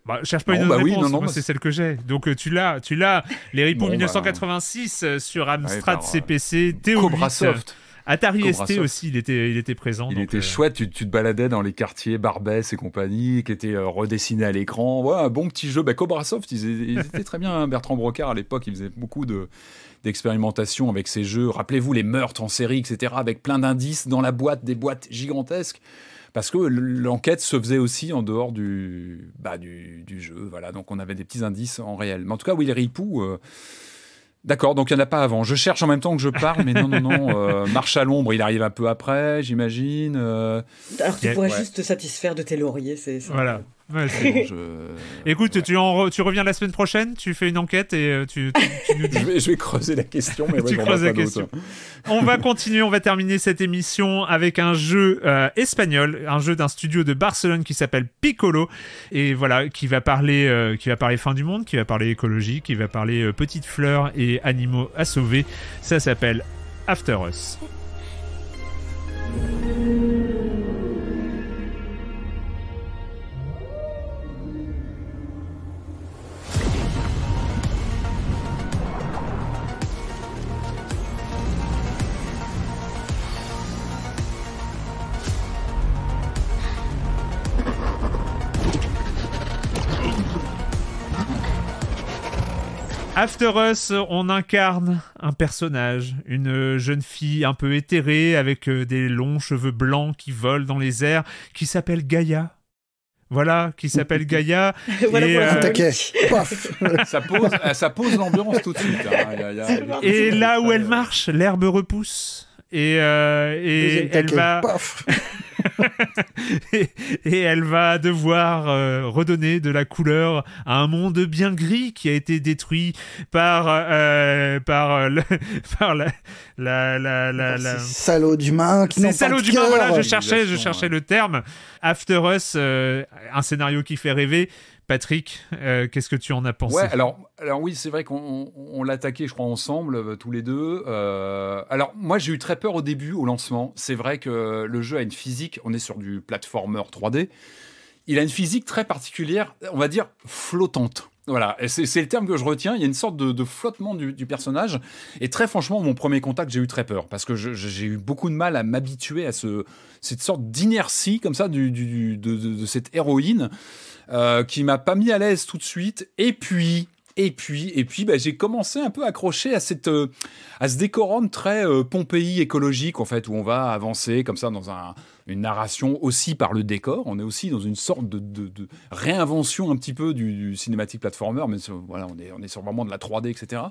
Bah, cherche pas une bah autre réponse, c'est celle que j'ai. Donc euh, tu l'as, tu l'as. Les ripoux 1986 bah, euh, sur Amstrad CPC, euh, Cobra Soft. Atari ST aussi, il était, il était présent. Il était euh, chouette, tu, te baladais dans les quartiers Barbès et compagnie, qui étaient euh, redessinés à l'écran. Ouais, un bon petit jeu. Bah, Cobra Soft, ils, étaient très bien. Hein, Bertrand Brocard, à l'époque, il faisait beaucoup de d'expérimentation avec ces jeux. Rappelez-vous les meurtres en série, etc., avec plein d'indices dans la boîte, des boîtes gigantesques parce que l'enquête se faisait aussi en dehors du, bah, du, jeu. Voilà, donc on avait des petits indices en réel. Mais en tout cas, Will Ripou, euh, D'accord, donc il n'y en a pas avant. Je cherche en même temps que je parle, mais non, non, non. Euh, (laughs) marche à l'ombre, il arrive un peu après, j'imagine. Euh. Alors tu pourrais juste te satisfaire de tes lauriers, c'est Voilà. (laughs) Écoute, tu, reviens la semaine prochaine, tu fais une enquête et euh, tu, (laughs) je, vais, creuser la question, mais (laughs) bah, on va continuer, on va terminer cette émission avec un jeu euh, espagnol, un jeu d'un studio de Barcelone qui s'appelle Piccolo et voilà qui va parler, euh, qui va parler fin du monde, qui va parler écologie, qui va parler petites fleurs et animaux à sauver. Ça s'appelle After Us. After Us, on incarne un personnage, une jeune fille un peu éthérée avec euh, des longs cheveux blancs qui volent dans les airs, qui s'appelle Gaïa. Voilà, qui s'appelle Gaïa. (laughs) et, euh, (laughs) ça pose, euh, ça pose l'ambiance tout de suite. Hein. Et là où elle marche, l'herbe repousse. Et, et elle va. (laughs) (laughs) et, elle va devoir euh, redonner de la couleur à un monde bien gris qui a été détruit par, euh, par, euh, le, (laughs) par la, la, la, salaud d'humain qui je cherchais, je cherchais le terme. After Us, un scénario qui fait rêver, Patrick, euh, qu'est-ce que tu en as pensé alors, alors oui, c'est vrai qu'on l'attaquait, je crois, ensemble, euh, tous les deux. Euh, alors moi, j'ai eu très peur au début, au lancement. C'est vrai que le jeu a une physique, on est sur du platformer 3D. Il a une physique très particulière, on va dire flottante. Voilà, c'est le terme que je retiens. Il y a une sorte de, flottement du, personnage. Et très franchement, mon premier contact, j'ai eu très peur parce que j'ai eu beaucoup de mal à m'habituer à ce, cette sorte d'inertie comme ça de, de, cette héroïne qui euh, qui m'a pas mis à l'aise tout de suite. Et puis, et puis, et puis, bah, j'ai commencé un peu accroché à cette, euh, à ce décorum très euh, Pompéi écologique en fait, où on va avancer comme ça dans une narration aussi par le décor. On est aussi dans une sorte de, réinvention un petit peu du, cinématique platformer, mais voilà, on est, on est sur vraiment de la 3D, etc.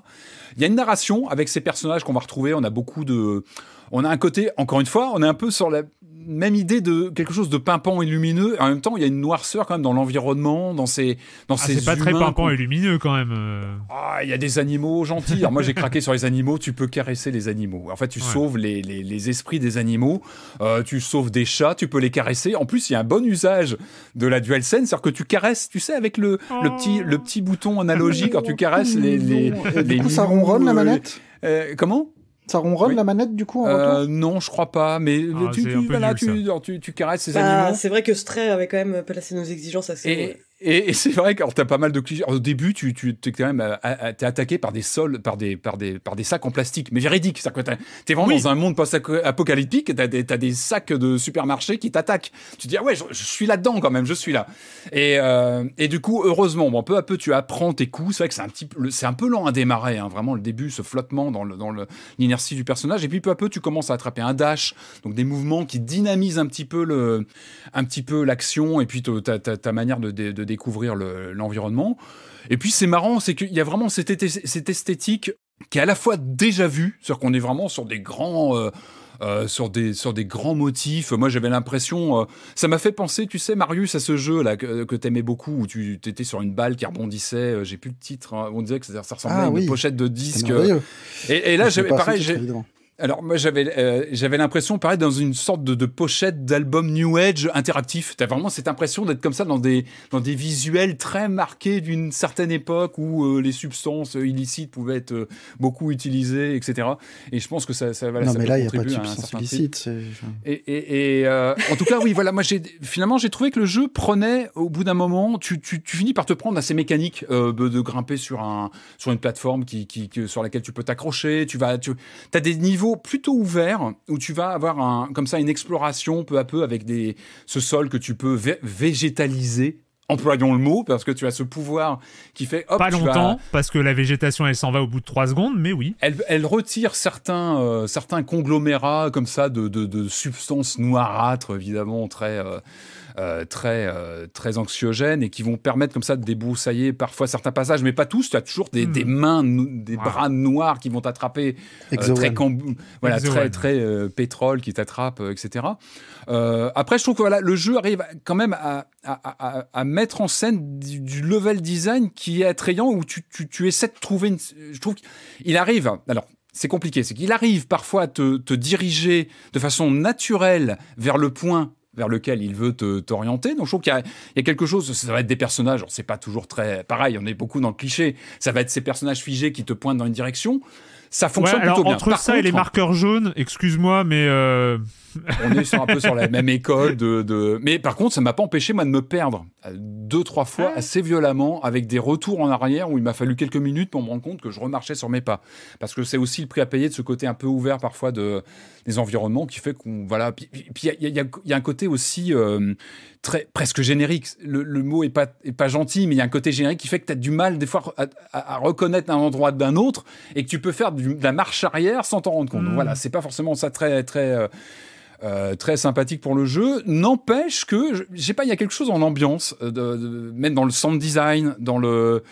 Il y a une narration avec ces personnages qu'on va retrouver. On a beaucoup de, on a un côté, encore une fois, on est un peu sur la, même idée de quelque chose de pimpant et lumineux. En même temps, il y a une noirceur quand même dans l'environnement, dans ces dans ah, C'est pas très pimpant et lumineux quand même. Euh. Ah, il y a des animaux gentils. moi, j'ai craqué sur les animaux. Tu peux caresser les animaux. En fait, tu sauves les, esprits des animaux. Euh, tu sauves des chats. Tu peux les caresser. En plus, il y a un bon usage de la DualSense, c'est-à-dire que tu caresses. Tu sais, avec le, oh. petit le petit bouton analogique, quand tu caresses les les, les, ça ronronne la euh, manette. comment ça ronronne la manette du coup euh, Non, je crois pas, mais ah, tu, tu, tu, tu, caresses ces bah, animaux. C'est vrai que Stray avait quand même placé nos exigences assez. Et, et, c'est vrai que tu pas mal de clichés. Au début, tu, tu es quand même euh, euh, attaqué par des sols, par des, par des, par des sacs en plastique, mais véridique. Tu es vraiment dans un monde post-apocalyptique, tu as, des sacs de supermarché qui t'attaquent. Tu te dis, ah ouais, je, suis là-dedans quand même, je suis là. Et, euh, et du coup, heureusement, bon, peu à peu, tu apprends tes coups. C'est vrai que c'est un, petit, un peu lent à hein, démarrer, hein, vraiment le début, ce flottement dans l'inertie le, dans le, du personnage. Et puis peu à peu, tu commences à attraper un dash, donc des mouvements qui dynamisent un petit peu l'action et puis ta, ta, ta manière de, de, de découvrir l'environnement. et puis c'est marrant, c'est qu'il y a vraiment cette, esthétique qui est à la fois déjà vue, c'est-à-dire qu'on est vraiment sur des grands... Euh, euh, sur, des, sur des grands motifs. Moi, j'avais l'impression. Euh, ça m'a fait penser, tu sais, Marius, à ce jeu-là que, tu t'aimais beaucoup, où tu étais sur une balle qui rebondissait. J'ai plus de titre. Hein, on disait que ça, ressemblait ah à une pochette de disque. Et, et, là, pareil, alors moi j'avais euh, j'avais l'impression pareil dans une sorte de, pochette d'album New Age interactif. T'as vraiment cette impression d'être comme ça dans des dans des visuels très marqués d'une certaine époque où euh, les substances illicites pouvaient être euh, beaucoup utilisées, etc. Et je pense que ça va. Voilà, non mais là il n'y a pas de substances illicites. Et, en tout cas oui voilà moi j'ai finalement j'ai trouvé que le jeu prenait au bout d'un moment tu, finis par te prendre à ces mécaniques de grimper sur un sur une plateforme sur laquelle tu peux t'accrocher. Tu vas tu as des niveaux plutôt ouvert où tu vas avoir un, comme ça une exploration peu à peu avec des, ce sol que tu peux végétaliser employons le mot, parce que tu as ce pouvoir qui fait... pas longtemps, parce que la végétation, elle s'en va au bout de trois secondes, mais oui. Elle, retire certains, euh, certains conglomérats comme ça de, substances noirâtres, évidemment, très... Euh, euh, très, euh, très anxiogènes et qui vont permettre comme ça de débroussailler parfois certains passages, mais pas tous. Tu as toujours des, hmm. mains, des bras noirs qui vont t'attraper, euh, très, voilà, très, très pétrole qui t'attrape, etc. après, je trouve que voilà, le jeu arrive quand même à, mettre en scène du, level design qui est attrayant, où tu, tu, essaies de trouver Je trouve qu'il arrive... Alors, c'est compliqué, c'est qu'il arrive parfois à te, te, diriger de façon naturelle vers le point vers lequel il veut t'orienter. Donc je trouve qu'il y, a quelque chose, ça va être des personnages, c'est pas toujours très pareil, on est beaucoup dans le cliché, ça va être ces personnages figés qui te pointent dans une direction. Ça fonctionne plutôt bien. Entre ça et les marqueurs jaunes, excuse-moi, mais euh, on est un peu sur la même école. De, Mais par contre, ça m'a pas empêché, moi, de me perdre euh, deux, trois fois ah. assez violemment avec des retours en arrière où il m'a fallu quelques minutes pour me rendre compte que je remarchais sur mes pas. Parce que c'est aussi le prix à payer de ce côté un peu ouvert parfois de, des environnements qui fait qu'on. Voilà. Puis il y, a, un côté aussi euh, très, presque générique. Le, mot est pas, pas gentil, mais il y a un côté générique qui fait que tu as du mal, des fois, à, reconnaître un endroit d'un autre et que tu peux faire de la marche arrière sans t'en rendre compte. Mmh. voilà, c'est pas forcément ça très. très euh, euh, très sympathique pour le jeu. N'empêche que, je, pas, il y a quelque chose en ambiance, euh, de, de, même dans le sound design, dans le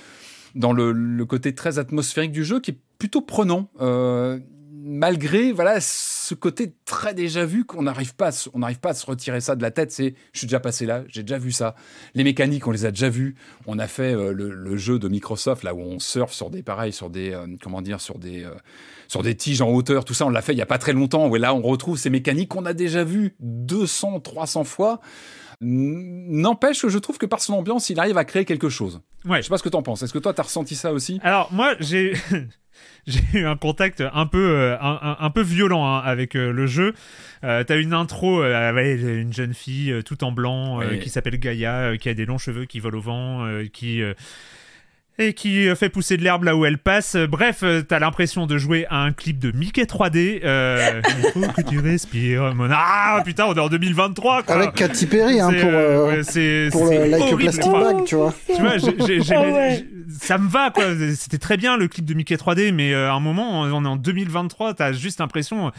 dans le, le, côté très atmosphérique du jeu qui est plutôt prenant. Euh, malgré voilà ce côté très déjà vu qu'on n'arrive pas, on n'arrive pas à se retirer ça de la tête. C'est, je suis déjà passé là, j'ai déjà vu ça. Les mécaniques, on les a déjà vues. On a fait euh, le, jeu de Microsoft là où on surfe sur des pareils, sur des euh, comment dire, sur des euh, sur des tiges en hauteur, tout ça. On l'a fait il y a pas très longtemps. Où là, on retrouve ces mécaniques qu'on a déjà vues 200, 300 fois. N'empêche que je trouve que par son ambiance, il arrive à créer quelque chose. Ouais. Je sais pas ce que t'en penses. Est-ce que toi, t'as ressenti ça aussi Alors moi, j'ai (laughs) (laughs) j'ai eu un contact un peu, euh, un, peu violent hein, avec euh, le jeu. Euh, t'as une intro, avec ah une jeune fille tout en blanc qui s'appelle Gaïa, qui a des longs cheveux qui volent au vent, qui et qui euh, fait pousser de l'herbe là où elle passe. Euh, bref, euh, t'as l'impression de jouer à un clip de Mickey 3D. (laughs) il faut que tu respires. Mon... Ah putain, on est en 2023 quoi. Avec Katy Perry hein, pour, c'est, plastic bag, tu vois. Tu vois, (laughs) oh, ça me va quoi. C'était très bien le clip de Mickey 3D, mais à un moment, on est en 2023, t'as juste l'impression.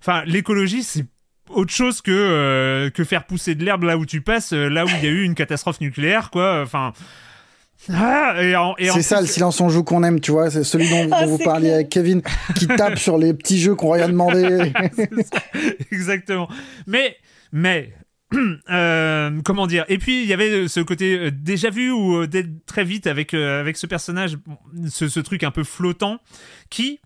Enfin, l'écologie, c'est autre chose que, que faire pousser de l'herbe là où tu passes, là où il y a eu une catastrophe nucléaire, quoi. Enfin, ah, c'est ça le silence on joue qu'on aime, tu vois, c'est celui dont, ah, vous parliez avec Kevin qui tape sur les petits jeux qu'on rien demandé. (laughs) Exactement. Mais mais (clears throat) euh, comment dire Et puis il y avait euh, ce côté euh, déjà vu ou d'être très vite avec avec ce personnage, ce, truc un peu flottant qui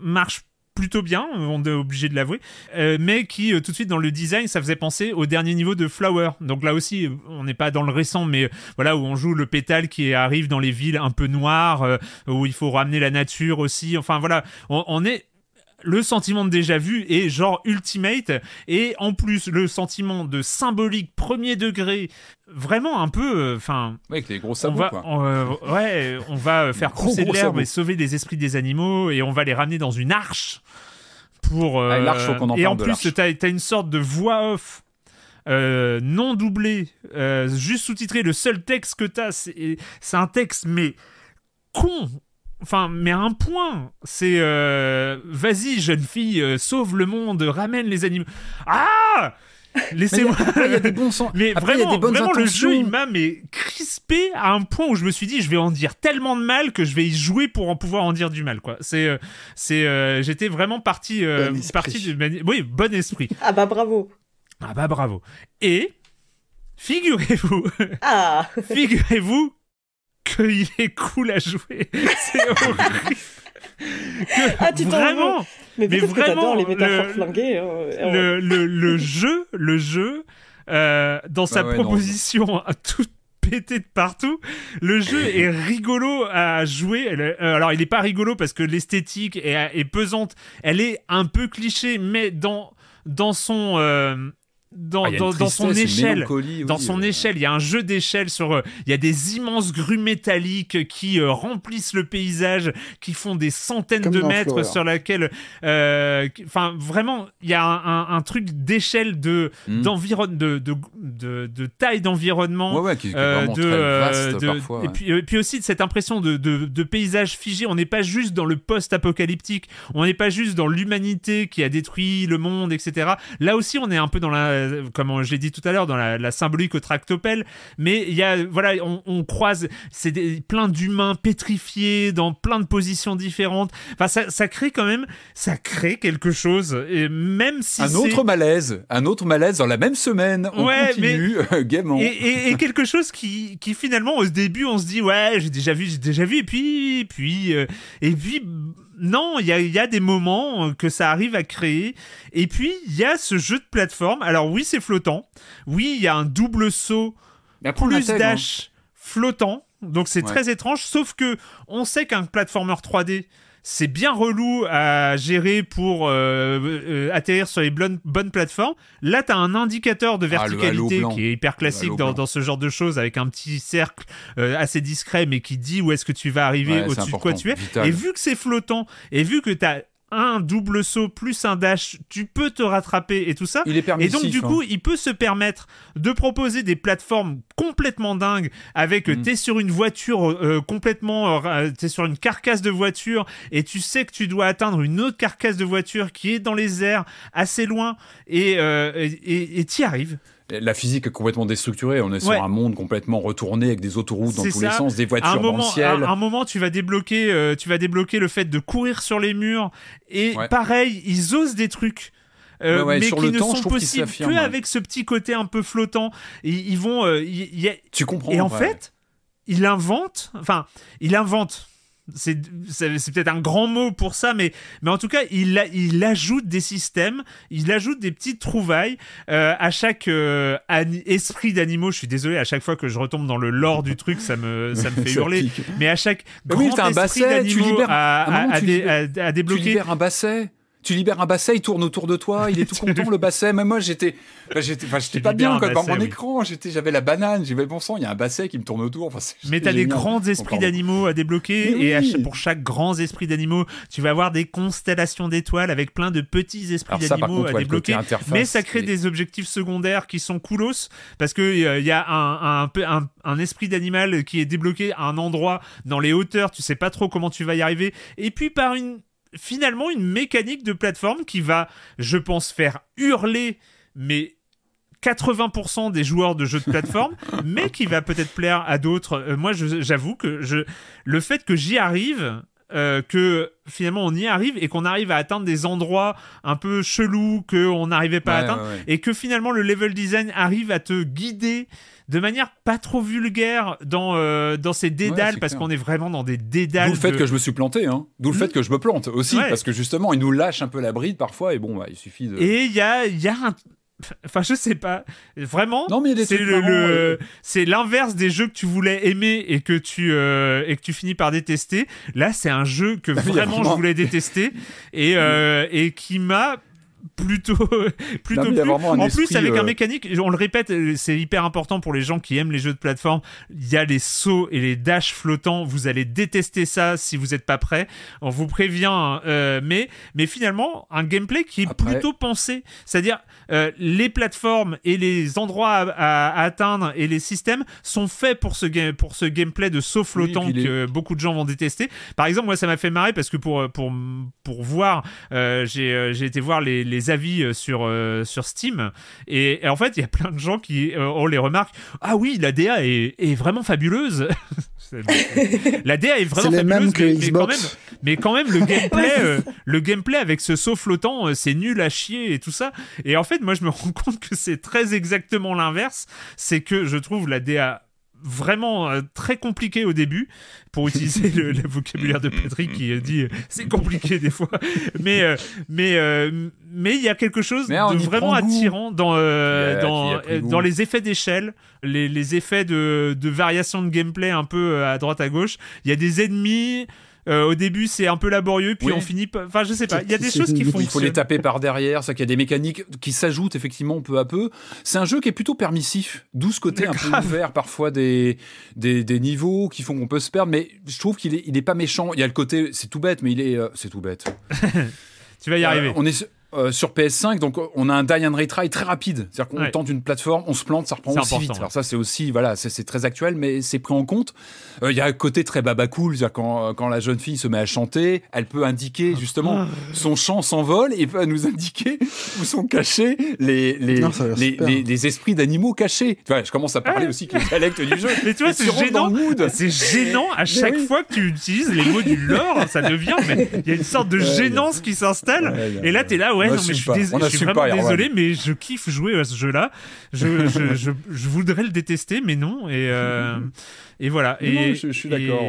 marche plutôt bien, on est obligé de l'avouer, euh, mais qui euh, tout de suite dans le design, ça faisait penser au dernier niveau de Flower. Donc là aussi, euh, on n'est pas dans le récent, mais voilà, où on joue le pétale qui arrive dans les villes un peu noires, où il faut ramener la nature aussi. Enfin voilà, on est le sentiment de déjà vu est genre ultimate et en plus le sentiment de symbolique premier degré vraiment un peu euh, enfin ouais, avec les gros sabots euh, ouais on va faire pousser l'herbe et sauver des esprits des animaux et on va les ramener dans une arche pour et en plus t'as as une sorte de voix off euh, non doublée juste sous-titrée le seul texte que t'as c'est un texte mais con Enfin, mais à un point, c'est euh, vas-y jeune fille, euh, sauve le monde, ramène les animaux. Ah Laissez-moi. Il y a des bons (laughs) sens. Mais vraiment, le jeu m'a mais crispé à un point où je me suis dit je vais en dire tellement de mal que je vais y jouer pour en pouvoir en dire du mal quoi. C'est euh, c'est j'étais vraiment parti parti oui bon esprit. ah bah bravo. Ah bah bravo. Et figurez-vous ah. (laughs) figurez-vous qu'il est cool à jouer. (laughs) C'est horrible. ah, tu vraiment, mais, mais vraiment, les métaphores le, hein, le, (laughs) jeu, le jeu, euh, dans bah sa proposition à hein, (laughs) toute pété de partout. Le jeu est rigolo à jouer. Euh, alors, il n'est pas rigolo parce que l'esthétique est, est, pesante. Elle est un peu cliché, mais dans, dans son. Euh, ah, dans, dans, son échelle, dans son euh. échelle, il y a un jeu d'échelle sur, euh, il y a des immenses grues métalliques qui euh, remplissent le paysage, qui font des centaines de mètres sur laquelle, enfin vraiment, il y a un, truc d'échelle de, hmm. d'environ de, de, de, taille d'environnement, ouais, ouais, parfois et, puis, et puis aussi de cette impression de, de paysage figé. On n'est pas juste dans le post-apocalyptique, on n'est pas juste dans l'humanité qui a détruit le monde, etc. Là aussi, on est un peu dans la euh, comme je l'ai dit tout à l'heure, dans la, symbolique au tractopelle. Mais il y a, voilà, on, croise c'est plein d'humains pétrifiés dans plein de positions différentes. Enfin, ça, crée quand même, ça crée quelque chose. Et même si un autre malaise, un autre malaise dans la même semaine. On ouais, continue mais... (laughs) Euh, gaiement. Et, quelque chose qui, qui finalement au début on se dit ouais j'ai déjà vu, j'ai déjà vu et puis puis euh, et puis non, il y a, des moments euh, que ça arrive à créer. Et puis, il y a ce jeu de plateforme. Alors oui, c'est flottant. Oui, il y a un double saut, plus hein. dash flottant. Donc c'est très étrange, sauf que on sait qu'un platformer 3D, c'est bien relou à gérer pour euh, euh, atterrir sur les bonnes, plateformes. Là, tu as un indicateur de ah, verticalité qui est hyper classique dans, ce genre de choses, avec un petit cercle euh, assez discret, mais qui dit où est-ce que tu vas arriver, au-dessus de quoi tu es. Et vu que c'est flottant, et vu que tu as un double saut plus un dash, tu peux te rattraper et tout ça. Il est permis. Et donc du hein. coup, il peut se permettre de proposer des plateformes complètement dingues avec Tu euh, mm. t'es sur une voiture euh, euh, complètement, t'es sur une carcasse de voiture et tu sais que tu dois atteindre une autre carcasse de voiture qui est dans les airs assez loin et euh, et t'y arrives la physique est complètement déstructurée. On est sur un monde complètement retourné avec des autoroutes dans tous les sens, des voitures dans le ciel. À un, moment, tu vas débloquer, euh, tu vas débloquer le fait de courir sur les murs. Et pareil, ils osent des trucs. Euh, mais qui ne sont possibles que avec ce petit côté un peu flottant. Ils, ils vont, euh, y, tu comprends. Et en fait, il invente, enfin, il invente. C'est peut-être un grand mot pour ça, mais, mais en tout cas, il, il ajoute des systèmes, il ajoute des petites trouvailles euh, à chaque euh, esprit d'animaux. Je suis désolé, à chaque fois que je retombe dans le lore du truc, ça me, ça me (laughs) fait hurler. mais à chaque grand un esprit d'animaux à, débloquer. un basset tu libères un basset, il tourne autour de toi, il est tout (laughs) content, le basset. mais moi, j'étais, bah, j'étais, pas bien, dans mon écran. J'étais, j'avais la banane, j'avais bon sang, il y a un basset qui me tourne autour. Mais t'as des grands esprits d'animaux à débloquer, et pour chaque grand esprit d'animaux, tu vas avoir des constellations d'étoiles avec plein de petits esprits d'animaux à débloquer. Mais ça crée des objectifs secondaires qui sont coolos, parce que euh, il y a un esprit d'animal qui est débloqué à un endroit dans les hauteurs, tu sais pas trop comment tu vas y arriver. Et puis par une finalement une mécanique de plateforme qui va, je pense, faire hurler, mais 80% des joueurs de jeux de plateforme, (laughs) mais qui va peut-être plaire à d'autres. Euh, moi, j'avoue que le fait que j'y arrive, euh, que finalement on y arrive et qu'on arrive à atteindre des endroits un peu chelous qu'on n'arrivait pas à atteindre et que finalement le level design arrive à te guider de manière pas trop vulgaire dans, euh, dans ces dédales parce qu'on est vraiment dans des dédales. D'où le fait que je me suis planté, hein. d'où le mmh. fait que je me plante aussi parce que justement il nous lâche un peu la bride parfois et bon bah, il suffit de. Et il y y a un (laughs) Enfin, je sais pas. Vraiment, c'est l'inverse des jeux que tu voulais aimer et que tu euh, et que tu finis par détester. Là, c'est un jeu que (laughs) vraiment, je voulais détester (laughs) euh, et qui m'a plutôt plutôt plus. en plus avec un euh, mécanique on le répète c'est hyper important pour les gens qui aiment les jeux de plateforme il y a les sauts et les dashs flottants vous allez détester ça si vous n'êtes pas prêt on vous prévient hein, mais mais finalement un gameplay qui est plutôt pensé c'est à dire euh, les plateformes et les endroits à, atteindre et les systèmes sont faits pour ce, gameplay de saut flottant que beaucoup de gens vont détester. Par exemple, moi, ça m'a fait marrer parce que pour, pour, voir, euh, euh, j'ai été voir les, avis sur, Steam et, en fait, il y a plein de gens qui, ont les remarques ah oui, la DA est, est vraiment fabuleuse. (laughs) (laughs) la DA est vraiment fabuleuse, mais, quand même, mais, quand même, le (laughs) gameplay, euh, le gameplay avec ce saut flottant, euh, c'est nul à chier et tout ça. Et en fait, moi, je me rends (laughs) compte que c'est très exactement l'inverse. C'est que je trouve la DA vraiment euh, très compliqué au début, pour utiliser le, vocabulaire de Patrick qui dit euh, c'est compliqué des fois, mais euh, mais mais il y a quelque chose de vraiment attirant dans dans, dans les effets d'échelle, les, les, effets de, de variation de gameplay un peu à droite à gauche. Il y a des ennemis. Euh, au début, c'est un peu laborieux, puis on finit. Enfin, je sais pas. Il y a des choses qui font. Il faut les taper par derrière. ça qu'il y a des mécaniques qui s'ajoutent effectivement peu à peu. C'est un jeu qui est plutôt permissif, d'où ce côté un grave. peu ouvert parfois des, des, des niveaux qui font qu'on peut se perdre. Mais je trouve qu'il est, il est pas méchant. Il y a le côté, c'est tout bête, mais il est, euh, c'est tout bête. (laughs) tu vas y euh, arriver. On est euh, sur PS5, donc euh, on a un die and retry très rapide. C'est-à-dire qu'on tente une plateforme, on se plante, ça reprend aussi vite. Alors ça, c'est aussi, voilà, c'est très actuel, mais c'est pris en compte. Euh, il y a un côté très baba cool, c'est-à-dire quand, quand, la jeune fille se met à chanter, elle peut indiquer justement ah. son chant s'envole et peut nous indiquer (laughs) où sont cachés les, les, les, hein. les, esprits d'animaux cachés. vois je commence à parler ah. aussi avec les du jeu. (laughs) Mais tu vois, c'est gênant. C'est gênant à chaque fois que tu utilises les mots du lore, ça devient, mais il y a une sorte de gênance qui s'installe. et là, tu es là, ouais, je suis, vraiment désolé, mais je kiffe jouer à ce jeu-là. Je, (laughs) voudrais le détester, mais non. Et, et voilà. Et, je, suis d'accord.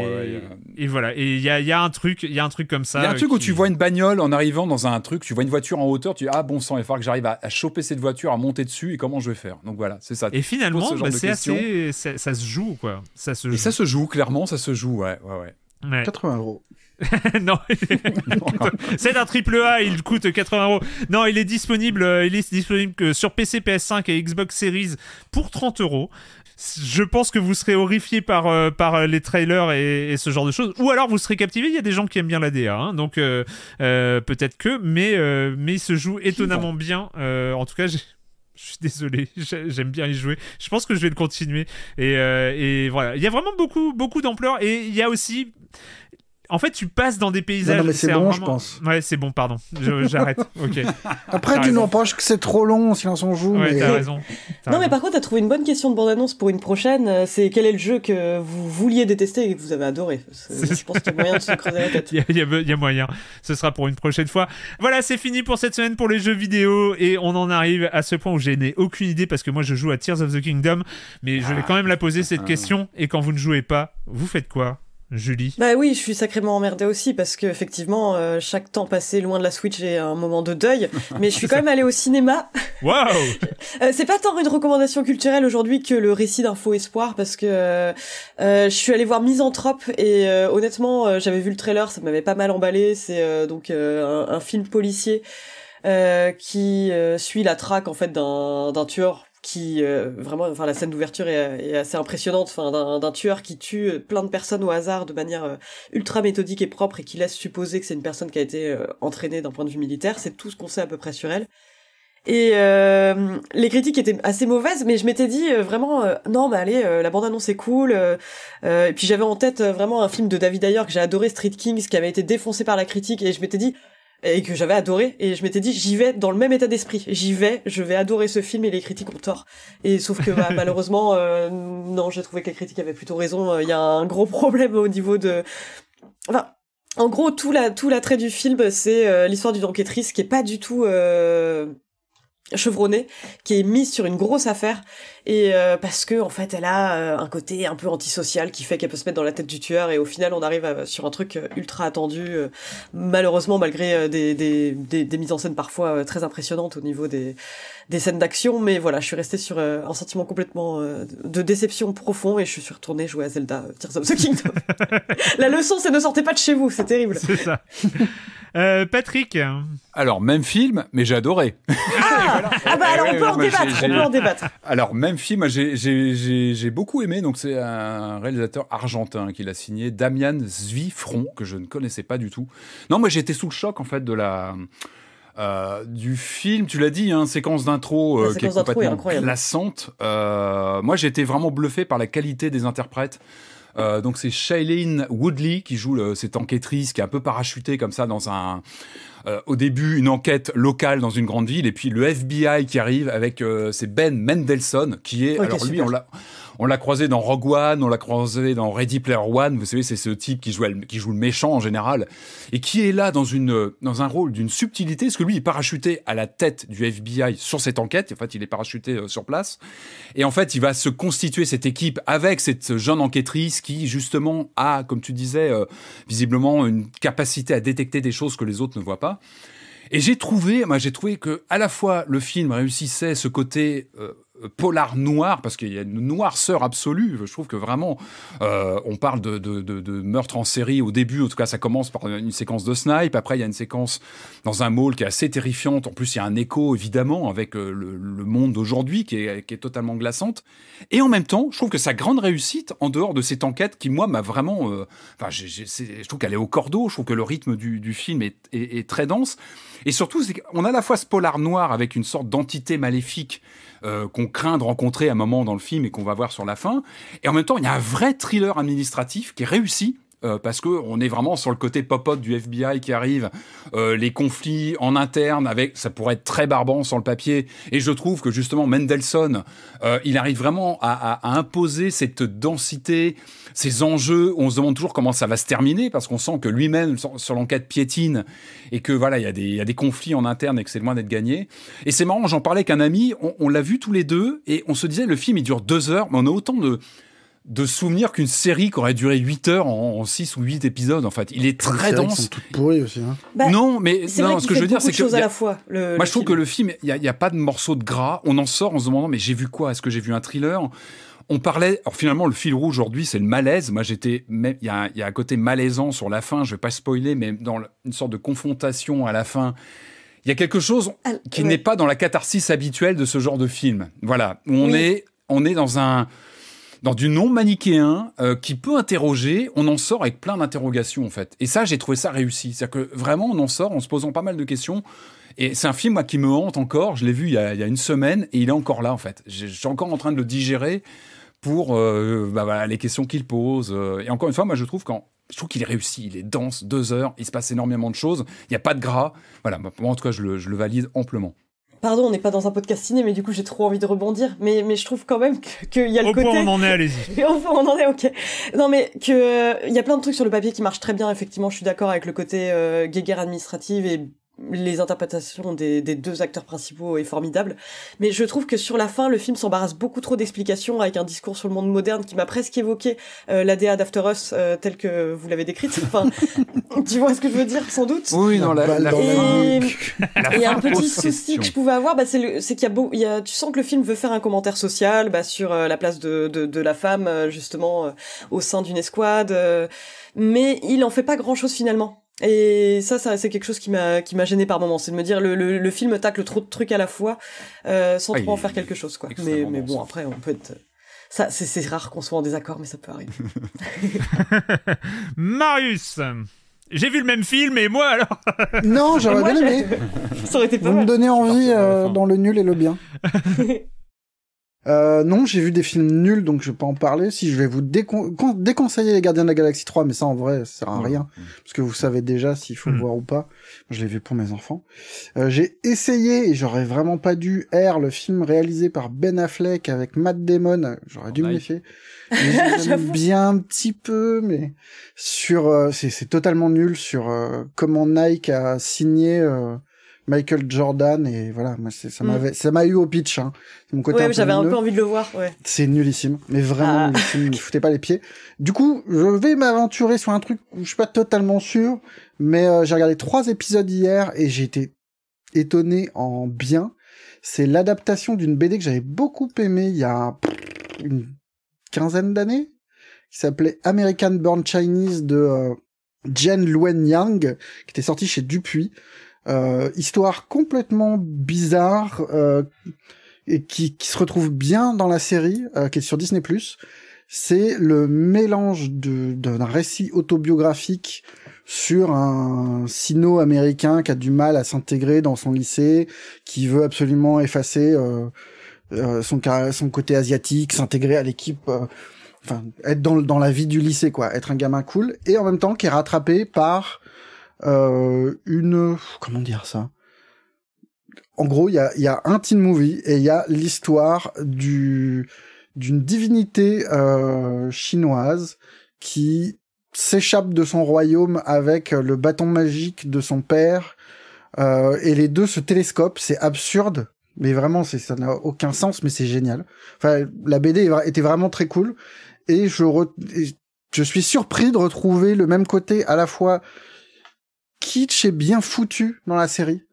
Et... voilà. Et il y a, un truc, il y a un truc comme ça. Il y a un truc où tu vois une bagnole en arrivant dans un truc, tu vois une voiture en hauteur, tu dis ah bon sang, il va falloir que j'arrive à, choper cette voiture, à monter dessus et comment je vais faire. Donc voilà, c'est ça. Et finalement, bah, c'est assez, ça, se joue quoi. Ça se joue. Et ça se joue clairement, ça se joue. Ouais, ouais, ouais. ouais. 80 euros. (laughs) non, (laughs) c'est un triple A, il coûte 80 euros. Non, il est disponible, euh, il est disponible que sur PC, PS5 et Xbox Series pour 30 euros. Je pense que vous serez horrifié par, euh, par euh, les trailers et, ce genre de choses. Ou alors vous serez captivé. Il y a des gens qui aiment bien la DA, hein. donc peut-être que, mais, mais il se joue étonnamment bien. en tout cas, (laughs) je suis désolé, j'aime bien y jouer. Je pense que je vais le continuer. Et, et voilà, il y a vraiment beaucoup, beaucoup d'ampleur. Et il y a aussi, en fait, tu passes dans des paysages. Non, c'est bon, je pense. Ouais, c'est bon, pardon. J'arrête. (laughs) Après, tu n'empêches que c'est trop long, si on joue. Ouais, t'as raison. (laughs) non, mais par contre, t'as trouvé une bonne question de bande-annonce pour une prochaine. Euh, c'est quel est le jeu que vous vouliez détester et que vous avez adoré euh, (laughs) Je pense qu'il y a moyen de se creuser la tête. Il y, a moyen. Ce sera pour une prochaine fois. Voilà, c'est fini pour cette semaine pour les jeux vidéo. Et on en arrive à ce point où je n'ai aucune idée parce que moi, je joue à Tears of the Kingdom. Mais je ah, vais quand même la poser cette question. Et quand vous ne jouez pas, vous faites quoi Julie Bah oui, je suis sacrément emmerdée aussi parce que effectivement, euh, chaque temps passé loin de la Switch j'ai un moment de deuil. (laughs) Mais je suis quand même allée au cinéma. Waouh (laughs) euh, C'est pas tant une recommandation culturelle aujourd'hui que le récit d'un faux espoir parce que euh, je suis allée voir Misanthrope et honnêtement, j'avais vu le trailer, ça m'avait pas mal emballé. C'est donc un, un, film policier qui suit la traque en fait d'un tueur qui euh, vraiment enfin la scène d'ouverture est, assez impressionnante enfin d'un tueur qui tue euh, plein de personnes au hasard de manière euh, ultra méthodique et propre et qui laisse supposer que c'est une personne qui a été entraînée d'un point de vue militaire c'est tout ce qu'on sait à peu près sur elle et les critiques étaient assez mauvaises mais je m'étais dit vraiment non mais bah, allez la bande annonce est cool et puis j'avais en tête vraiment un film de David Ayer que j'ai adoré Street Kings qui avait été défoncé par la critique et je m'étais dit et que j'avais adoré et je m'étais dit j'y vais dans le même état d'esprit j'y vais je vais adorer ce film et les critiques ont tort et sauf que bah, (laughs) malheureusement euh, non j'ai trouvé que les critiques avaient plutôt raison euh, il y a un gros problème au niveau de enfin en gros tout tout l'attrait du film c'est euh, l'histoire d'une enquêtrice qui est pas du tout chevronnée qui est mise sur une grosse affaire et euh, parce que en fait elle a euh, un côté un peu antisocial qui fait qu'elle peut se mettre dans la tête du tueur et au final on arrive euh, sur un truc ultra attendu malheureusement malgré des, mises en scène parfois très impressionnantes au niveau des des scènes d'action, mais voilà, je suis resté sur euh, un sentiment complètement euh, de déception profond et je suis retournée jouer à Zelda euh, Tears of the Kingdom. (laughs) La leçon, c'est ne sortez pas de chez vous, c'est terrible. C'est ça. (laughs) Patrick. Alors, même film, mais j'ai adoré. Ah, (laughs) ah bah alors on peut en débattre, on peut en débattre. Alors, même film, j'ai beaucoup aimé. Donc, c'est un réalisateur argentin qui l'a signé, Damian Zvifron, que je ne connaissais pas du tout. Non, moi, j'étais sous le choc, en fait, de la euh, du film. Tu l'as dit, hein, séquence d'intro euh, qui est complètement glaçante. Euh, moi, j'ai été vraiment bluffé par la qualité des interprètes. donc c'est Shailene Woodley qui joue cette enquêtrice qui est un peu parachutée comme ça dans un au début une enquête locale dans une grande ville et puis le FBI qui arrive avec c'est Ben Mendelssohn qui est alors lui on l'a on l'a croisé dans Rogue One, on l'a croisé dans Ready Player One. Vous savez, c'est ce type qui joue, le méchant en général et qui est là dans, un rôle d'une subtilité. Parce que lui, il est parachuté à la tête du FBI sur cette enquête. En fait, il est parachuté euh, sur place. Et en fait, il va se constituer cette équipe avec cette jeune enquêtrice qui, justement, a, comme tu disais, euh, visiblement une capacité à détecter des choses que les autres ne voient pas. Et j'ai trouvé, j'ai trouvé que à la fois le film réussissait ce côté euh, polar noir, parce qu'il y a une noirceur absolue. Je trouve que vraiment, euh, on parle de, meurtre en série au début, en tout cas, ça commence par une séquence de snipe. Après, il y a une séquence dans un mall qui est assez terrifiante. En plus, il y a un écho, évidemment, avec euh, le, monde d'aujourd'hui qui est, totalement glaçante. Et en même temps, je trouve que sa grande réussite, en dehors de cette enquête qui, moi, m'a vraiment. Euh, enfin, je trouve qu'elle est au cordeau. Je trouve que le rythme du, film est, très dense. Et surtout, on a à la fois ce polar noir avec une sorte d'entité maléfique euh, qu'on craint de rencontrer à un moment dans le film et qu'on va voir sur la fin. Et en même temps, il y a un vrai thriller administratif qui est réussi euh, parce que on est vraiment sur le côté popote du FBI qui arrive, euh, les conflits en interne avec, ça pourrait être très barbant sur le papier. Et je trouve que justement Mendelssohn, euh, il arrive vraiment à, imposer cette densité, ces enjeux. On se demande toujours comment ça va se terminer parce qu'on sent que lui-même sur, l'enquête piétine et que voilà, il y, a des conflits en interne et que c'est loin d'être gagné. Et c'est marrant, j'en parlais avec un ami, on l'a vu tous les deux et on se disait le film il dure deux heures, mais on a autant de de souvenir qu'une série qui aurait duré 8 heures en, 6 ou 8 épisodes en fait il est très dense toutes aussi hein. bah, non mais ce que je veux dire c'est que choses à la fois moi je trouve que le film il n'y a, pas de morceau de gras on en sort en se demandant mais j'ai vu quoi est-ce que j'ai vu un thriller on parlait, alors finalement, le fil rouge aujourd'hui, c'est le malaise. Moi, j'étais, il y a, y un côté malaisant sur la fin, je vais pas spoiler, mais dans une sorte de confrontation à la fin. Il y a quelque chose ah, qui n'est pas dans la catharsis habituelle de ce genre de film. Voilà. On est, on est dans un, dans du non manichéen euh, qui peut interroger, on en sort avec plein d'interrogations en fait. Et ça, j'ai trouvé ça réussi. C'est-à-dire que vraiment, on en sort en se posant pas mal de questions. Et c'est un film qui me hante encore. Je l'ai vu il y, a, une semaine et il est encore là en fait. Je, suis encore en train de le digérer pour euh, bah, les questions qu'il pose. Euh. Et encore une fois, moi je trouve qu'en je qu'il est réussi, il est dense, deux heures, il se passe énormément de choses, il n'y a pas de gras. Voilà, en tout cas, je le valide amplement. Pardon, on n'est pas dans un podcast ciné, mais du coup j'ai trop envie de rebondir. Mais, mais je trouve quand même qu'il y a le Au côté. on en est, allez-y. (laughs) on en est, ok. Non, mais que il euh, y a plein de trucs sur le papier qui marchent très bien. Effectivement, je suis d'accord avec le côté euh, guéguerre administrative et les interprétations des, deux acteurs principaux est formidable. Mais je trouve que sur la fin, le film s'embarrasse beaucoup trop d'explications avec un discours sur le monde moderne qui m'a presque évoqué euh, la DA d'After Us euh, telle que vous l'avez décrite. Enfin, (laughs) tu vois ce que je veux dire, sans doute. Oui, dans la, la, il y a un petit souci que je pouvais avoir, bah, c'est qu'il y a beau, tu sens que le film veut faire un commentaire social bah, sur euh, la place de, de, de, la femme, justement, au sein d'une escouade. mais il en fait pas grand chose finalement et ça, c'est quelque chose qui m'a qui gêné par moment, c'est de me dire le, film tacle trop de trucs à la fois euh, sans ah, trop en faire quelque chose quoi. Mais bon, après on peut être ça c'est rare qu'on soit en désaccord mais ça peut arriver. (laughs) Marius j'ai vu le même film et moi alors (laughs) Non, j'aurais aimé. (laughs) ça aurait été Vous me donnez envie euh, dans le nul et le bien. Euh, non, j'ai vu des films nuls, donc je vais pas en parler. Si je vais vous déconseiller les Gardiens de la Galaxie 3, mais ça en vrai, ça sert à rien, parce que vous savez déjà s'il faut le hmm. voir ou pas. Je l'ai vu pour mes enfants. Euh, j'ai essayé, et j'aurais vraiment pas dû, R, le film réalisé par Ben Affleck avec Matt Damon. J'aurais dû me méfier. (laughs) bien un petit peu, mais sur, euh, c'est totalement nul sur comment Nike a signé Michael Jordan et voilà moi ça mm. m'avait ça m'a eu au pitch hein. mon côté j'avais un peu envie de le voir c'est nulissime mais vraiment ah. nullissime ne pas les pieds du coup je vais m'aventurer sur un truc où je suis pas totalement sûr mais euh, j'ai regardé trois épisodes hier et j'ai été étonné en bien c'est l'adaptation d'une BD que j'avais beaucoup aimée il y a une quinzaine d'années qui s'appelait American Born Chinese de euh, Jen Luen Yang qui était sorti chez Dupuis euh, histoire complètement bizarre euh, et qui, qui, se retrouve bien dans la série euh, qui est sur Disney+. C'est le mélange d'un récit autobiographique sur un sino-américain qui a du mal à s'intégrer dans son lycée, qui veut absolument effacer euh, son, son côté asiatique, s'intégrer à l'équipe, enfin être dans, dans la vie du lycée, quoi, être un gamin cool, et en même temps qui est rattrapé par euh, une comment dire ça En gros, il y a, y a un teen movie et il y a l'histoire du d'une divinité euh, chinoise qui s'échappe de son royaume avec le bâton magique de son père euh, et les deux se télescopent. C'est absurde. Mais vraiment, c'est, ça n'a aucun sens, mais c'est génial. Enfin, la BD était vraiment très cool. Et je, et je suis surpris de retrouver le même côté à la fois kitsch est bien foutu dans la série.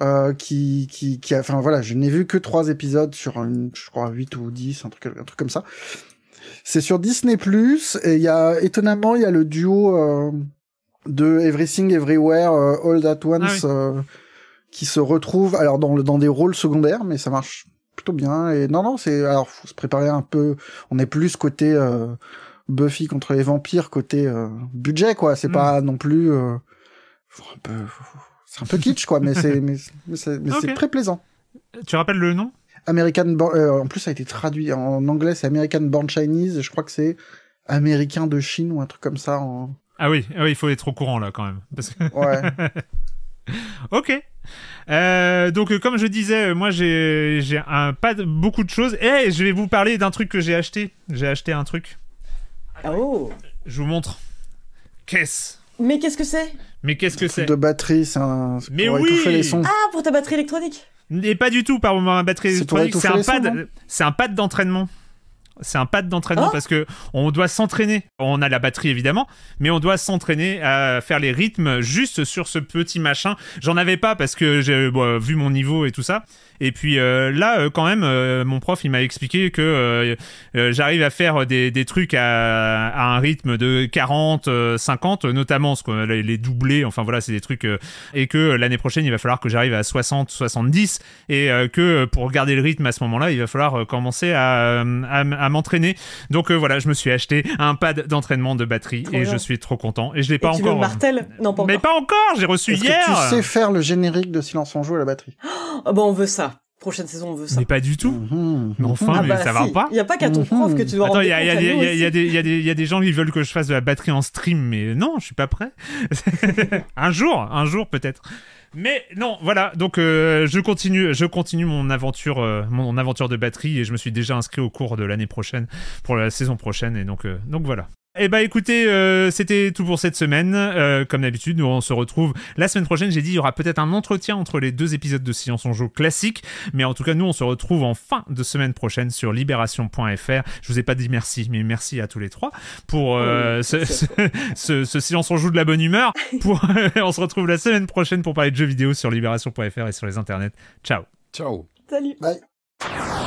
Euh, qui, qui, qui a, enfin voilà, je n'ai vu que trois épisodes sur une, je crois 8 ou 10, un truc, truc comme ça. C'est sur Disney Plus et il y a, étonnamment, il y a le duo euh, de Everything Everywhere euh, All That Once ah qui se retrouve alors dans, le, dans des rôles secondaires, mais ça marche plutôt bien. Et non, non, c'est alors faut se préparer un peu. On est plus côté Buffy contre les vampires, côté budget quoi. C'est mm. pas non plus c'est un peu kitsch, quoi, mais c'est (laughs) très plaisant. Tu rappelles le nom American euh, en plus ça a été traduit en anglais, c'est American Born Chinese, je crois que c'est américain de Chine ou un truc comme ça en... Ah oui, ah il faut être au courant là quand même parce Ouais. (laughs) OK. Euh, donc euh, comme je disais, moi j'ai pas beaucoup de choses et eh, je vais vous parler d'un truc que j'ai acheté. J'ai acheté un truc. Oh. Je vous montre. Qu'est-ce mais qu'est-ce que c'est Mais qu'est-ce que c'est De batterie, c'est un. Mais pour oui les sons. Ah, pour ta batterie électronique Et pas du tout, par moment, la batterie électronique, c'est un, pad... d'entraînement. C'est un pad d'entraînement oh. parce que on doit s'entraîner. On a la batterie évidemment, mais on doit s'entraîner à faire les rythmes juste sur ce petit machin. J'en avais pas parce que j'ai vu mon niveau et tout ça. Et puis euh, là, euh, quand même, euh, mon prof, il m'a expliqué que j'arrive à faire des, trucs à, un rythme de 40, 50, notamment les doublés. Enfin voilà, c'est des trucs et que l'année prochaine, il va falloir que j'arrive à 60, 70 et que pour garder le rythme à ce moment-là, il va falloir commencer à, m'entraîner. Donc voilà, je me suis acheté un pad d'entraînement de batterie et je suis trop content. Et je l'ai pas encore. Martel hein. Non, Mais pas encore. J'ai reçu hier. Que tu sais faire le générique de Silence en joue à la batterie. Oh, bon, bah, on veut ça prochaine saison, on veut ça. Mais pas du tout. Mhm, mhm. mais enfin, ah bah ça va pas. Il n'y a pas qu'à ton prof que tu dois Attends, il y, y, y, a des gens qui veulent que je fasse de la batterie en stream, mais non, je suis pas prêt. (laughs) un jour, un jour peut-être. Mais non, voilà. Donc euh, je continue, je continue mon aventure, euh, mon aventure de batterie et je me suis déjà inscrit au cours de l'année prochaine pour la saison prochaine et donc euh, donc voilà. Eh bah écoutez, euh, c'était tout pour cette semaine. Euh, comme d'habitude, nous on se retrouve la semaine prochaine. J'ai dit il y aura peut-être un entretien entre les deux épisodes de Silence en Jeu classique, mais en tout cas nous on se retrouve en fin de semaine prochaine sur libération.fr. Je vous ai pas dit merci, mais merci à tous les trois pour euh, ce, Silence en Joue de la bonne humeur. (laughs) on se retrouve la semaine prochaine pour parler de jeux vidéo sur libération.fr et sur les internets. Ciao. Ciao. Salut. Bye.